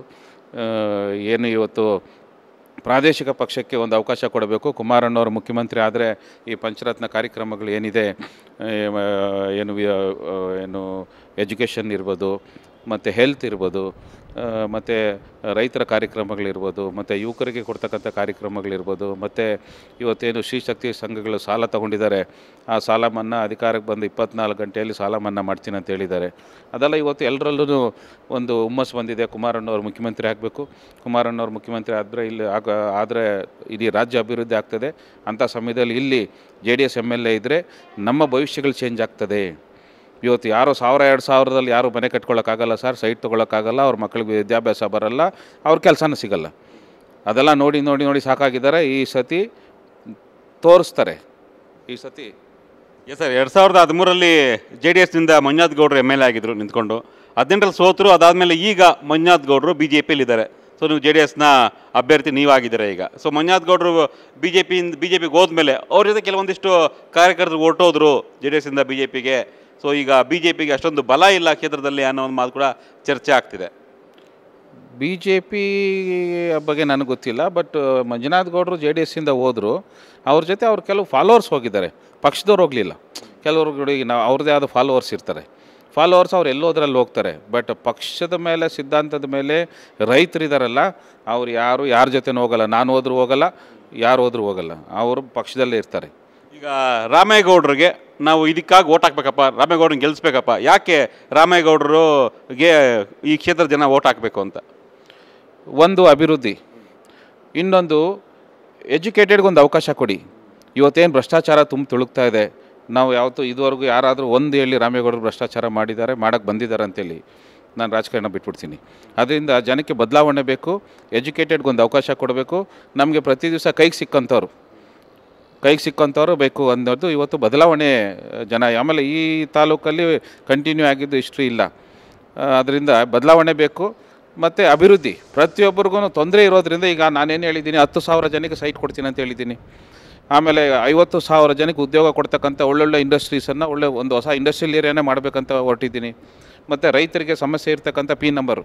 ಏನು ಇವತ್ತು ಪ್ರಾದೇಶಿಕ ಪಕ್ಷಕ್ಕೆ ಒಂದು ಅವಕಾಶ ಕೊಡಬೇಕು ಕುಮಾರಣ್ಣವರು ಮುಖ್ಯಮಂತ್ರಿ ಆದರೆ ಈ ಪಂಚರತ್ನ ಕಾರ್ಯಕ್ರಮಗಳು ಏನಿದೆ ಏನು ಏನು ಎಜುಕೇಷನ್ ಇರ್ಬೋದು ಮತ್ತು ಹೆಲ್ತ್ ಇರ್ಬೋದು ಮತ್ತು ರೈತರ ಕಾರ್ಯಕ್ರಮಗಳಿರ್ಬೋದು ಮತ್ತು ಯುವಕರಿಗೆ ಕೊಡ್ತಕ್ಕಂಥ ಕಾರ್ಯಕ್ರಮಗಳಿರ್ಬೋದು ಮತ್ತು ಇವತ್ತೇನು ಶ್ರೀಶಕ್ತಿ ಸಂಘಗಳು ಸಾಲ ತಗೊಂಡಿದ್ದಾರೆ ಆ ಸಾಲ ಮನ್ನಾ ಅಧಿಕಾರಕ್ಕೆ ಬಂದು ಇಪ್ಪತ್ನಾಲ್ಕು ಗಂಟೆಯಲ್ಲಿ ಸಾಲ ಮನ್ನಾ ಮಾಡ್ತೀನಿ ಅಂತ ಹೇಳಿದ್ದಾರೆ ಅದೆಲ್ಲ ಇವತ್ತು ಎಲ್ಲರಲ್ಲೂ ಒಂದು ಹುಮ್ಮಸ್ಸು ಬಂದಿದೆ ಕುಮಾರಣ್ಣವ್ರು ಮುಖ್ಯಮಂತ್ರಿ ಆಗಬೇಕು ಕುಮಾರಣ್ಣವ್ರು ಮುಖ್ಯಮಂತ್ರಿ ಆದರೆ ಇಲ್ಲಿ ಆಗ ಆದರೆ ಇಡೀ ರಾಜ್ಯ ಅಭಿವೃದ್ಧಿ ಆಗ್ತದೆ ಅಂಥ ಸಮಯದಲ್ಲಿ ಇಲ್ಲಿ J D S M L A ಇದ್ದರೆ ನಮ್ಮ ಭವಿಷ್ಯಗಳು ಚೇಂಜ್ ಆಗ್ತದೆ ಇವತ್ತು ಯಾರು ಸಾವಿರ ಎರಡು ಸಾವಿರದಲ್ಲಿ ಯಾರು ಮನೆ ಕಟ್ಕೊಳ್ಳೋಕ್ಕಾಗಲ್ಲ ಸರ್ ಸೈಟ್ ತೊಗೊಳಕ್ಕಾಗಲ್ಲ ಅವ್ರ ಮಕ್ಕಳಿಗೆ ವಿದ್ಯಾಭ್ಯಾಸ ಬರಲ್ಲ ಅವ್ರ ಕೆಲಸನೂ ಸಿಗಲ್ಲ ಅದೆಲ್ಲ ನೋಡಿ ನೋಡಿ ನೋಡಿ ಸಾಕಾಗಿದ್ದಾರೆ ಈ ಸತಿ ತೋರಿಸ್ತಾರೆ ಈ ಸತಿ ಎಸ್ ಸರ್ ಎರಡು ಸಾವಿರದ ಹದಿಮೂರಲ್ಲಿ ಜೆ ಡಿ ಎಸ್ನಿಂದ ಮಂಜುನಾಥ್ ಗೌಡರು ಎಮ್ ಎಲ್ ಎ ಆಗಿದ್ದರು ನಿಂತ್ಕೊಂಡು ಹದಿನೆಂಟರಲ್ಲಿ ಸೋತರು ಅದಾದಮೇಲೆ ಈಗ ಮಂಜುನಾಥ್ ಗೌಡರು ಬಿ ಜೆ ಇದ್ದಾರೆ ಸೊ ನೀವು ಜೆ ಡಿ ಎಸ್ನ ಅಭ್ಯರ್ಥಿ ನೀವಾಗಿದ್ದೀರಾ ಈಗ ಸೊ ಮಂಜುನಾಥ್ ಗೌಡರು ಬಿ ಜೆ ಪಿಯಿಂದ ಬಿ ಜೆ ಪಿಗೆ ಹೋದ್ಮೇಲೆ ಅವ್ರ ಜೊತೆ ಕೆಲವೊಂದಿಷ್ಟು ಕಾರ್ಯಕರ್ತರು ಹೊರಟೋದ್ರು ಜೆ ಡಿ ಎಸ್ಸಿಂದ ಬಿ ಜೆ ಪಿಗೆ ಸೊ ಈಗ ಬಿ ಜೆ ಪಿಗೆ ಅಷ್ಟೊಂದು ಬಲ ಇಲ್ಲ ಕ್ಷೇತ್ರದಲ್ಲಿ ಅನ್ನೋ ಒಂದು ಮಾತು ಕೂಡ ಚರ್ಚೆ ಆಗ್ತಿದೆ ಬಿ ಜೆ ಪಿ ಬಗ್ಗೆ ನನಗೆ ಗೊತ್ತಿಲ್ಲ ಬಟ್ ಮಂಜುನಾಥ್ ಗೌಡರು ಜೆ ಡಿ ಎಸ್ಸಿಂದ ಹೋದರು ಅವ್ರ ಜೊತೆ ಅವ್ರು ಕೆಲವು ಫಾಲೋವರ್ಸ್ ಹೋಗಿದ್ದಾರೆ ಪಕ್ಷದವ್ರು ಹೋಗಲಿಲ್ಲ ಈಗ ನಾವು ಅವ್ರದ್ದೇ ಆದ ಫಾಲೋವರ್ಸ್ ಇರ್ತಾರೆ ಫಾಲೋವರ್ಸ್ ಅವ್ರು ಎಲ್ಲೋದ್ರಲ್ಲಿ ಹೋಗ್ತಾರೆ ಬಟ್ ಪಕ್ಷದ ಮೇಲೆ ಸಿದ್ಧಾಂತದ ಮೇಲೆ ಇದ್ದಾರಲ್ಲ ಅವ್ರು ಯಾರು ಯಾರ ಜೊತೆ ಹೋಗಲ್ಲ ನಾನು ಹೋದರೂ ಹೋಗಲ್ಲ ಯಾರು ಹೋದರೂ ಹೋಗಲ್ಲ ಅವರು ಪಕ್ಷದಲ್ಲೇ ಇರ್ತಾರೆ ಈಗ ರಾಮೇಗೌಡರಿಗೆ ನಾವು ಇದಕ್ಕಾಗಿ ಓಟ್ ಹಾಕ್ಬೇಕಪ್ಪ ರಾಮೇಗೌಡ್ರಿಗೆ ಗೆಲ್ಲಿಸ್ಬೇಕಪ್ಪ ಯಾಕೆ ರಾಮೇಗೌಡರುಗೆ ಈ ಕ್ಷೇತ್ರದ ಜನ ಓಟ್ ಹಾಕಬೇಕು ಅಂತ ಒಂದು ಅಭಿವೃದ್ಧಿ ಇನ್ನೊಂದು ಎಜುಕೇಟೆಡ್ಗೊಂದು ಅವಕಾಶ ಕೊಡಿ ಇವತ್ತೇನು ಭ್ರಷ್ಟಾಚಾರ ತುಂಬ ತುಳುಕ್ತಾ ಇದೆ ನಾವು ಯಾವತ್ತೂ ಇದುವರೆಗೂ ಯಾರಾದರೂ ಒಂದು ಹೇಳಿ ರಾಮೇಗೌಡರು ಭ್ರಷ್ಟಾಚಾರ ಮಾಡಿದ್ದಾರೆ ಮಾಡೋಕ್ಕೆ ಬಂದಿದ್ದಾರೆ ಅಂತೇಳಿ ನಾನು ರಾಜಕಾರಣ ಬಿಟ್ಬಿಡ್ತೀನಿ ಅದರಿಂದ ಜನಕ್ಕೆ ಬದಲಾವಣೆ ಬೇಕು ಎಜುಕೇಟೆಡ್ಗೊಂದು ಅವಕಾಶ ಕೊಡಬೇಕು ನಮಗೆ ಪ್ರತಿ ದಿವಸ ಕೈಗೆ ಸಿಕ್ಕಂಥವ್ರು ಕೈಗೆ ಸಿಕ್ಕಂಥವ್ರು ಬೇಕು ಅನ್ನೋದು ಇವತ್ತು ಬದಲಾವಣೆ ಜನ ಆಮೇಲೆ ಈ ತಾಲೂಕಲ್ಲಿ ಕಂಟಿನ್ಯೂ ಆಗಿದ್ದು ಹಿಸ್ಟ್ರಿ ಇಲ್ಲ ಅದರಿಂದ ಬದಲಾವಣೆ ಬೇಕು ಮತ್ತು ಅಭಿವೃದ್ಧಿ ಪ್ರತಿಯೊಬ್ಬರಿಗೂ ತೊಂದರೆ ಇರೋದ್ರಿಂದ ಈಗ ನಾನೇನು ಹೇಳಿದ್ದೀನಿ ಹತ್ತು ಸಾವಿರ ಜನಕ್ಕೆ ಸೈಟ್ ಕೊಡ್ತೀನಿ ಅಂತ ಹೇಳಿದ್ದೀನಿ ಆಮೇಲೆ ಐವತ್ತು ಸಾವಿರ ಜನಕ್ಕೆ ಉದ್ಯೋಗ ಕೊಡ್ತಕ್ಕಂಥ ಒಳ್ಳೊಳ್ಳೆ ಇಂಡಸ್ಟ್ರೀಸನ್ನು ಒಳ್ಳೆ ಒಂದು ಹೊಸ ಇಂಡಸ್ಟ್ರಿಯಲ್ ಏರಿಯಾನೇ ಮಾಡಬೇಕಂತ ಹೊರಟಿದ್ದೀನಿ ಮತ್ತು ರೈತರಿಗೆ ಸಮಸ್ಯೆ ಇರ್ತಕ್ಕಂಥ ಪಿ ನಂಬರು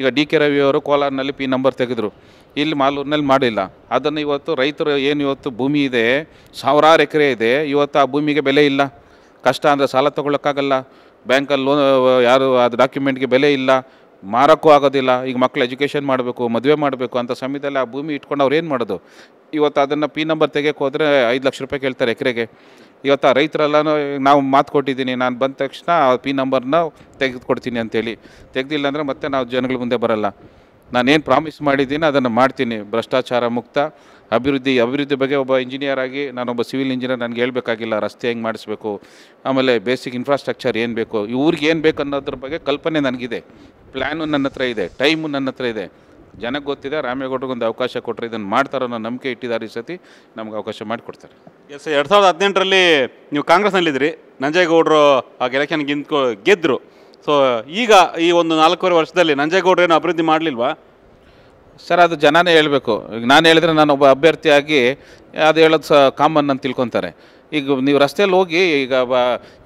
ಈಗ ಡಿ ಕೆ ರವಿಯವರು ಕೋಲಾರ್ನಲ್ಲಿ ಪಿ ನಂಬರ್ ತೆಗೆದರು ಇಲ್ಲಿ ಮಾಲೂರಿನಲ್ಲಿ ಮಾಡಿಲ್ಲ ಅದನ್ನು ಇವತ್ತು ರೈತರು ಏನು ಇವತ್ತು ಭೂಮಿ ಇದೆ ಸಾವಿರಾರು ಎಕರೆ ಇದೆ ಇವತ್ತು ಆ ಭೂಮಿಗೆ ಬೆಲೆ ಇಲ್ಲ ಕಷ್ಟ ಅಂದರೆ ಸಾಲ ತೊಗೊಳಕ್ಕಾಗಲ್ಲ ಬ್ಯಾಂಕಲ್ಲಿ ಲೋನ್ ಯಾರು ಅದು ಡಾಕ್ಯುಮೆಂಟ್ಗೆ ಬೆಲೆ ಇಲ್ಲ ಮಾರೋಕ್ಕೂ ಆಗೋದಿಲ್ಲ ಈಗ ಮಕ್ಕಳು ಎಜುಕೇಷನ್ ಮಾಡಬೇಕು ಮದುವೆ ಮಾಡಬೇಕು ಅಂತ ಸಮಯದಲ್ಲಿ ಆ ಭೂಮಿ ಇಟ್ಕೊಂಡು ಅವ್ರು ಏನು ಮಾಡೋದು ಇವತ್ತು ಅದನ್ನು ಪಿ ನಂಬರ್ ತೆಗೆಯೋಕೆ ಹೋದರೆ ಐದು ಲಕ್ಷ ರೂಪಾಯಿ ಕೇಳ್ತಾರೆ ಎಕರೆಗೆ ಇವತ್ತು ಆ ರೈತರೆಲ್ಲಾನು ನಾವು ಮಾತು ಕೊಟ್ಟಿದ್ದೀನಿ ನಾನು ಬಂದ ತಕ್ಷಣ ಆ ಪಿ ನಂಬರ್ನ ತೆಗೆದುಕೊಡ್ತೀನಿ ಅಂತೇಳಿ ತೆಗೆದಿಲ್ಲ ಅಂದರೆ ಮತ್ತೆ ನಾವು ಜನಗಳ ಮುಂದೆ ಬರಲ್ಲ ನಾನೇನು ಪ್ರಾಮಿಸ್ ಮಾಡಿದ್ದೀನಿ ಅದನ್ನು ಮಾಡ್ತೀನಿ ಭ್ರಷ್ಟಾಚಾರ ಮುಕ್ತ ಅಭಿವೃದ್ಧಿ ಅಭಿವೃದ್ಧಿ ಬಗ್ಗೆ ಒಬ್ಬ ಇಂಜಿನಿಯರ್ ಆಗಿ ನಾನೊಬ್ಬ ಸಿವಿಲ್ ಇಂಜಿನಿಯರ್ ನನಗೆ ಹೇಳಬೇಕಾಗಿಲ್ಲ ರಸ್ತೆ ಹೆಂಗೆ ಮಾಡಿಸ್ಬೇಕು ಆಮೇಲೆ ಬೇಸಿಕ್ ಇನ್ಫ್ರಾಸ್ಟ್ರಕ್ಚರ್ ಏನು ಬೇಕು ಇವ್ರಿಗೆ ಏನು ಬೇಕು ಅನ್ನೋದ್ರ ಬಗ್ಗೆ ಕಲ್ಪನೆ ನನಗಿದೆ ಪ್ಲ್ಯಾನು ನನ್ನ ಹತ್ರ ಇದೆ ಟೈಮು ನನ್ನ ಹತ್ರ ಇದೆ ಜನಕ್ಕೆ ಗೊತ್ತಿದೆ ಒಂದು ಅವಕಾಶ ಕೊಟ್ಟರೆ ಇದನ್ನು ಮಾಡ್ತಾರೋ ಅನ್ನೋ ನಂಬಿಕೆ ಇಟ್ಟಿದ್ದಾರೆ ಈ ಸತಿ ನಮ್ಗೆ ಅವಕಾಶ ಮಾಡಿಕೊಡ್ತಾರೆ ಎಸ್ ಎರಡು ಸಾವಿರದ ಹದಿನೆಂಟರಲ್ಲಿ ನೀವು ಕಾಂಗ್ರೆಸ್ನಲ್ಲಿದ್ದಿರಿ ನಂಜೇಗೌಡರು ಆ ಎಲೆಕ್ಷನ್ ಗೆದ್ದರು ಸೊ ಈಗ ಈ ಒಂದು ನಾಲ್ಕೂವರೆ ವರ್ಷದಲ್ಲಿ ನಂಜೇಗೌಡರೇನು ಅಭಿವೃದ್ಧಿ ಮಾಡಲಿಲ್ವಾ ಸರ್ ಅದು ಜನನೇ ಹೇಳಬೇಕು ಈಗ ನಾನು ಹೇಳಿದರೆ ನಾನು ಒಬ್ಬ ಅಭ್ಯರ್ಥಿಯಾಗಿ ಅದು ಹೇಳೋದು ಸ ಕಾಮನ್ ಅಂತ ತಿಳ್ಕೊತಾರೆ ಈಗ ನೀವು ರಸ್ತೆಯಲ್ಲಿ ಹೋಗಿ ಈಗ ಬ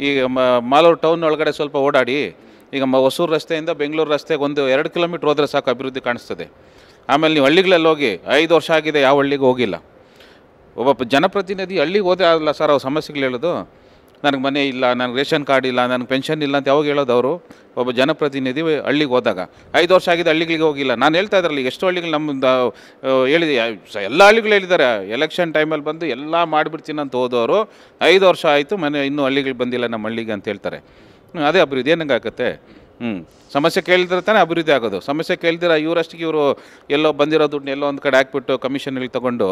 ಈಗ ಮಾಲೂರು ಟೌನ್ ಒಳಗಡೆ ಸ್ವಲ್ಪ ಓಡಾಡಿ ಈಗ ಮ ಹೊಸೂರು ರಸ್ತೆಯಿಂದ ಬೆಂಗಳೂರು ರಸ್ತೆಗೆ ಒಂದು ಎರಡು ಕಿಲೋಮೀಟ್ರ್ ಹೋದರೆ ಸಾಕು ಅಭಿವೃದ್ಧಿ ಕಾಣಿಸ್ತದೆ ಆಮೇಲೆ ನೀವು ಹಳ್ಳಿಗಳಲ್ಲಿ ಹೋಗಿ ಐದು ವರ್ಷ ಆಗಿದೆ ಯಾವ ಹಳ್ಳಿಗೆ ಹೋಗಿಲ್ಲ ಒಬ್ಬ ಜನಪ್ರತಿನಿಧಿ ಹಳ್ಳಿಗೆ ಹೋದೆ ಆಗಲ್ಲ ಸರ್ ಅವ್ರ ಸಮಸ್ಯೆಗಳು ಹೇಳೋದು ನನಗೆ ಮನೆ ಇಲ್ಲ ನನಗೆ ರೇಷನ್ ಕಾರ್ಡ್ ಇಲ್ಲ ನನಗೆ ಪೆನ್ಷನ್ ಇಲ್ಲ ಅಂತ ಯಾವಾಗ ಹೇಳೋದು ಅವರು ಒಬ್ಬ ಜನಪ್ರತಿನಿಧಿ ಹಳ್ಳಿಗೆ ಹೋದಾಗ ಐದು ವರ್ಷ ಆಗಿದೆ ಹಳ್ಳಿಗಳಿಗೆ ಹೋಗಿಲ್ಲ ನಾನು ಹೇಳ್ತಾ ಇದ್ರಲ್ಲಿ ಎಷ್ಟು ಹಳ್ಳಿಗಳು ನಮ್ಮದು ಹೇಳಿದೆ ಎಲ್ಲ ಹಳ್ಳಿಗಳು ಹೇಳಿದ್ದಾರೆ ಎಲೆಕ್ಷನ್ ಟೈಮಲ್ಲಿ ಬಂದು ಎಲ್ಲ ಮಾಡಿಬಿಡ್ತೀನಿ ಅಂತ ಹೋದವರು ಐದು ವರ್ಷ ಆಯಿತು ಮನೆ ಇನ್ನೂ ಹಳ್ಳಿಗಳು ಬಂದಿಲ್ಲ ನಮ್ಮ ಹಳ್ಳಿಗೆ ಅಂತ ಹೇಳ್ತಾರೆ ಅದೇ ಅಭಿವೃದ್ಧಿ ಆಗುತ್ತೆ ಹ್ಞೂ ಸಮಸ್ಯೆ ಕೇಳಿದ್ರೆ ತಾನೇ ಅಭಿವೃದ್ಧಿ ಆಗೋದು ಸಮಸ್ಯೆ ಕೇಳಿದಿರ ಇವರಷ್ಟಿಗೆ ಇವರು ಎಲ್ಲೋ ಬಂದಿರೋ ದುಡ್ಡು ಎಲ್ಲೋ ಒಂದು ಕಡೆ ಹಾಕ್ಬಿಟ್ಟು ಕಮಿಷನ್ಗಳು ತೊಗೊಂಡು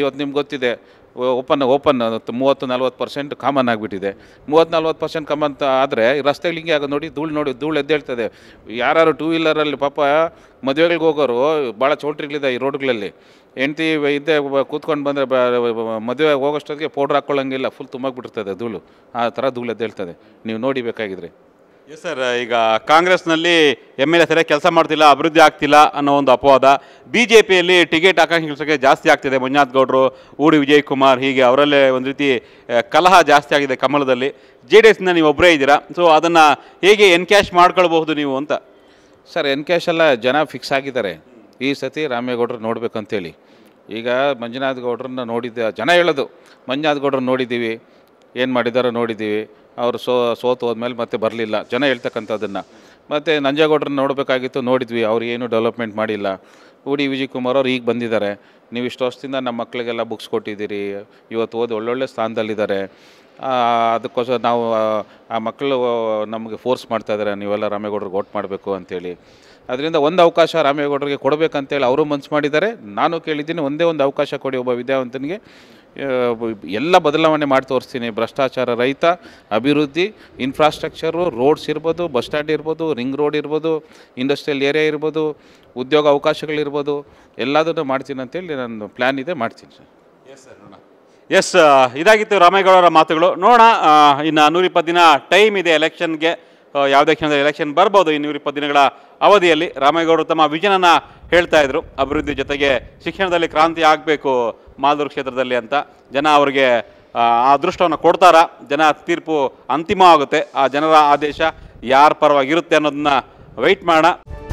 ಇವತ್ತು ನಿಮ್ಗೆ ಗೊತ್ತಿದೆ ಓಪನ್ ಓಪನ್ ಮೂವತ್ತು ನಲ್ವತ್ತು ಪರ್ಸೆಂಟ್ ಕಾಮನ್ ಆಗಿಬಿಟ್ಟಿದೆ ಮೂವತ್ತು ನಲ್ವತ್ತು ಪರ್ಸೆಂಟ್ ಕಾಮನ್ ಆದರೆ ರಸ್ತೆಗಳು ಹಿಂಗೆ ಆಗೋದು ನೋಡಿ ಧೂಳು ನೋಡಿ ಧೂಳು ಎದ್ದೇಳ್ತದೆ ಯಾರು ಟೂ ವೀಲರಲ್ಲಿ ಪಾಪ ಮದುವೆಗಳಿಗೆ ಹೋಗೋರು ಭಾಳ ಚೌಟ್ರಿಗಳಿದೆ ಈ ರೋಡ್ಗಳಲ್ಲಿ ಹೆಂಡ್ತಿ ಇದ್ದೇ ಕೂತ್ಕೊಂಡು ಬಂದರೆ ಮದುವೆ ಹೋಗೋಷ್ಟೊತ್ತಿಗೆ ಪೌಡ್ರ್ ಹಾಕ್ಕೊಳ್ಳೋಂಗಿಲ್ಲ ಫುಲ್ ತುಂಬಾಗ್ಬಿಟ್ಟಿರ್ತದೆ ಧೂಳು ಆ ಥರ ಧೂಳು ಎದ್ದೇಳ್ತದೆ ನೀವು ನೋಡಿಬೇಕಾಗಿದ್ರೆ ಸರ್ ಈಗ ಕಾಂಗ್ರೆಸ್ನಲ್ಲಿ ಎಮ್ ಎಲ್ ಎ ಸರಿಯಾಗಿ ಕೆಲಸ ಮಾಡ್ತಿಲ್ಲ ಅಭಿವೃದ್ಧಿ ಆಗ್ತಿಲ್ಲ ಅನ್ನೋ ಒಂದು ಅಪವಾದ ಬಿ ಜೆ ಪಿಯಲ್ಲಿ ಟಿಕೆಟ್ ಆಕಾಂಕ್ಷಿಗಳ ಜಾಸ್ತಿ ಆಗ್ತಿದೆ ಮಂಜುನಾಥ್ ಗೌಡರು ಊಡಿ ವಿಜಯ್ ಕುಮಾರ್ ಹೀಗೆ ಅವರಲ್ಲೇ ಒಂದು ರೀತಿ ಕಲಹ ಜಾಸ್ತಿ ಆಗಿದೆ ಕಮಲದಲ್ಲಿ ಜೆ ಡಿ ಎಸ್ನ ನೀವು ಒಬ್ಬರೇ ಇದ್ದೀರಾ ಸೊ ಅದನ್ನು ಹೇಗೆ ಕ್ಯಾಶ್ ಮಾಡ್ಕೊಳ್ಬಹುದು ನೀವು ಅಂತ ಸರ್ ಎನ್ಕ್ಯಾಶ್ ಎಲ್ಲ ಜನ ಫಿಕ್ಸ್ ಆಗಿದ್ದಾರೆ ಈ ಸತಿ ರಾಮೇಗೌಡರು ನೋಡಬೇಕಂತೇಳಿ ಈಗ ಮಂಜುನಾಥ್ ಗೌಡ್ರನ್ನ ನೋಡಿದ್ದ ಜನ ಹೇಳೋದು ಮಂಜುನಾಥ್ ಗೌಡ್ರನ್ನ ನೋಡಿದ್ದೀವಿ ಏನು ಮಾಡಿದಾರೋ ನೋಡಿದ್ದೀವಿ ಅವರು ಸೋ ಸೋತು ಹೋದ್ಮೇಲೆ ಮತ್ತೆ ಬರಲಿಲ್ಲ ಜನ ಹೇಳ್ತಕ್ಕಂಥದ್ದನ್ನು ಮತ್ತು ನಂಜೇಗೌಡ್ರನ್ನ ನೋಡಬೇಕಾಗಿತ್ತು ನೋಡಿದ್ವಿ ಅವ್ರು ಏನು ಡೆವಲಪ್ಮೆಂಟ್ ಮಾಡಿಲ್ಲ ಡಿ ವಿಜಯ್ ಕುಮಾರ್ ಅವ್ರು ಈಗ ಬಂದಿದ್ದಾರೆ ನೀವು ಇಷ್ಟು ವರ್ಷದಿಂದ ನಮ್ಮ ಮಕ್ಕಳಿಗೆಲ್ಲ ಬುಕ್ಸ್ ಕೊಟ್ಟಿದ್ದೀರಿ ಇವತ್ತು ಓದಿ ಒಳ್ಳೊಳ್ಳೆ ಸ್ಥಾನದಲ್ಲಿದ್ದಾರೆ ಅದಕ್ಕೋಸ್ಕರ ನಾವು ಆ ಮಕ್ಕಳು ನಮಗೆ ಫೋರ್ಸ್ ಮಾಡ್ತಾ ಇದ್ದಾರೆ ನೀವೆಲ್ಲ ರಾಮೇಗೌಡರಿಗೆ ವೋಟ್ ಮಾಡಬೇಕು ಅಂತೇಳಿ ಅದರಿಂದ ಒಂದು ಅವಕಾಶ ರಾಮೇಗೌಡರಿಗೆ ಕೊಡಬೇಕಂತೇಳಿ ಅವರು ಮನ್ಸು ಮಾಡಿದ್ದಾರೆ ನಾನು ಕೇಳಿದ್ದೀನಿ ಒಂದೇ ಒಂದು ಅವಕಾಶ ಕೊಡಿ ಒಬ್ಬ ವಿದ್ಯಾವಂತನಿಗೆ ಎಲ್ಲ ಬದಲಾವಣೆ ಮಾಡಿ ತೋರಿಸ್ತೀನಿ ಭ್ರಷ್ಟಾಚಾರ ರಹಿತ ಅಭಿವೃದ್ಧಿ ಇನ್ಫ್ರಾಸ್ಟ್ರಕ್ಚರು ರೋಡ್ಸ್ ಇರ್ಬೋದು ಬಸ್ ಸ್ಟ್ಯಾಂಡ್ ಇರ್ಬೋದು ರಿಂಗ್ ರೋಡ್ ಇರ್ಬೋದು ಇಂಡಸ್ಟ್ರಿಯಲ್ ಏರಿಯಾ ಇರ್ಬೋದು ಉದ್ಯೋಗ ಅವಕಾಶಗಳಿರ್ಬೋದು ಎಲ್ಲದನ್ನು ಮಾಡ್ತೀನಿ ಅಂತೇಳಿ ನನ್ನ ಪ್ಲ್ಯಾನ್ ಇದೆ ಮಾಡ್ತೀನಿ ಸರ್ ಎಸ್ ಸರ್ ಎಸ್ ಇದಾಗಿತ್ತು ರಾಮೇಗೌಡರ ಮಾತುಗಳು ನೋಡೋಣ ಇನ್ನು ನೂರಿಪ್ಪತ್ತು ದಿನ ಟೈಮ್ ಇದೆ ಎಲೆಕ್ಷನ್ಗೆ ಯಾವುದೇ ಕ್ಷಣದಲ್ಲಿ ಎಲೆಕ್ಷನ್ ಬರ್ಬೋದು ಇನ್ನೂರ ಇಪ್ಪತ್ತು ದಿನಗಳ ಅವಧಿಯಲ್ಲಿ ರಾಮೇಗೌಡರು ತಮ್ಮ ವಿಜನನ್ನು ಹೇಳ್ತಾ ಇದ್ರು ಅಭಿವೃದ್ಧಿ ಜೊತೆಗೆ ಶಿಕ್ಷಣದಲ್ಲಿ ಕ್ರಾಂತಿ ಆಗಬೇಕು ಮಾಲ್ದೂರು ಕ್ಷೇತ್ರದಲ್ಲಿ ಅಂತ ಜನ ಅವರಿಗೆ ಆ ಅದೃಷ್ಟವನ್ನು ಕೊಡ್ತಾರ ಜನ ತೀರ್ಪು ಆಗುತ್ತೆ ಆ ಜನರ ಆದೇಶ ಯಾರ ಪರವಾಗಿರುತ್ತೆ ಅನ್ನೋದನ್ನ ವೆಯ್ಟ್ ಮಾಡೋಣ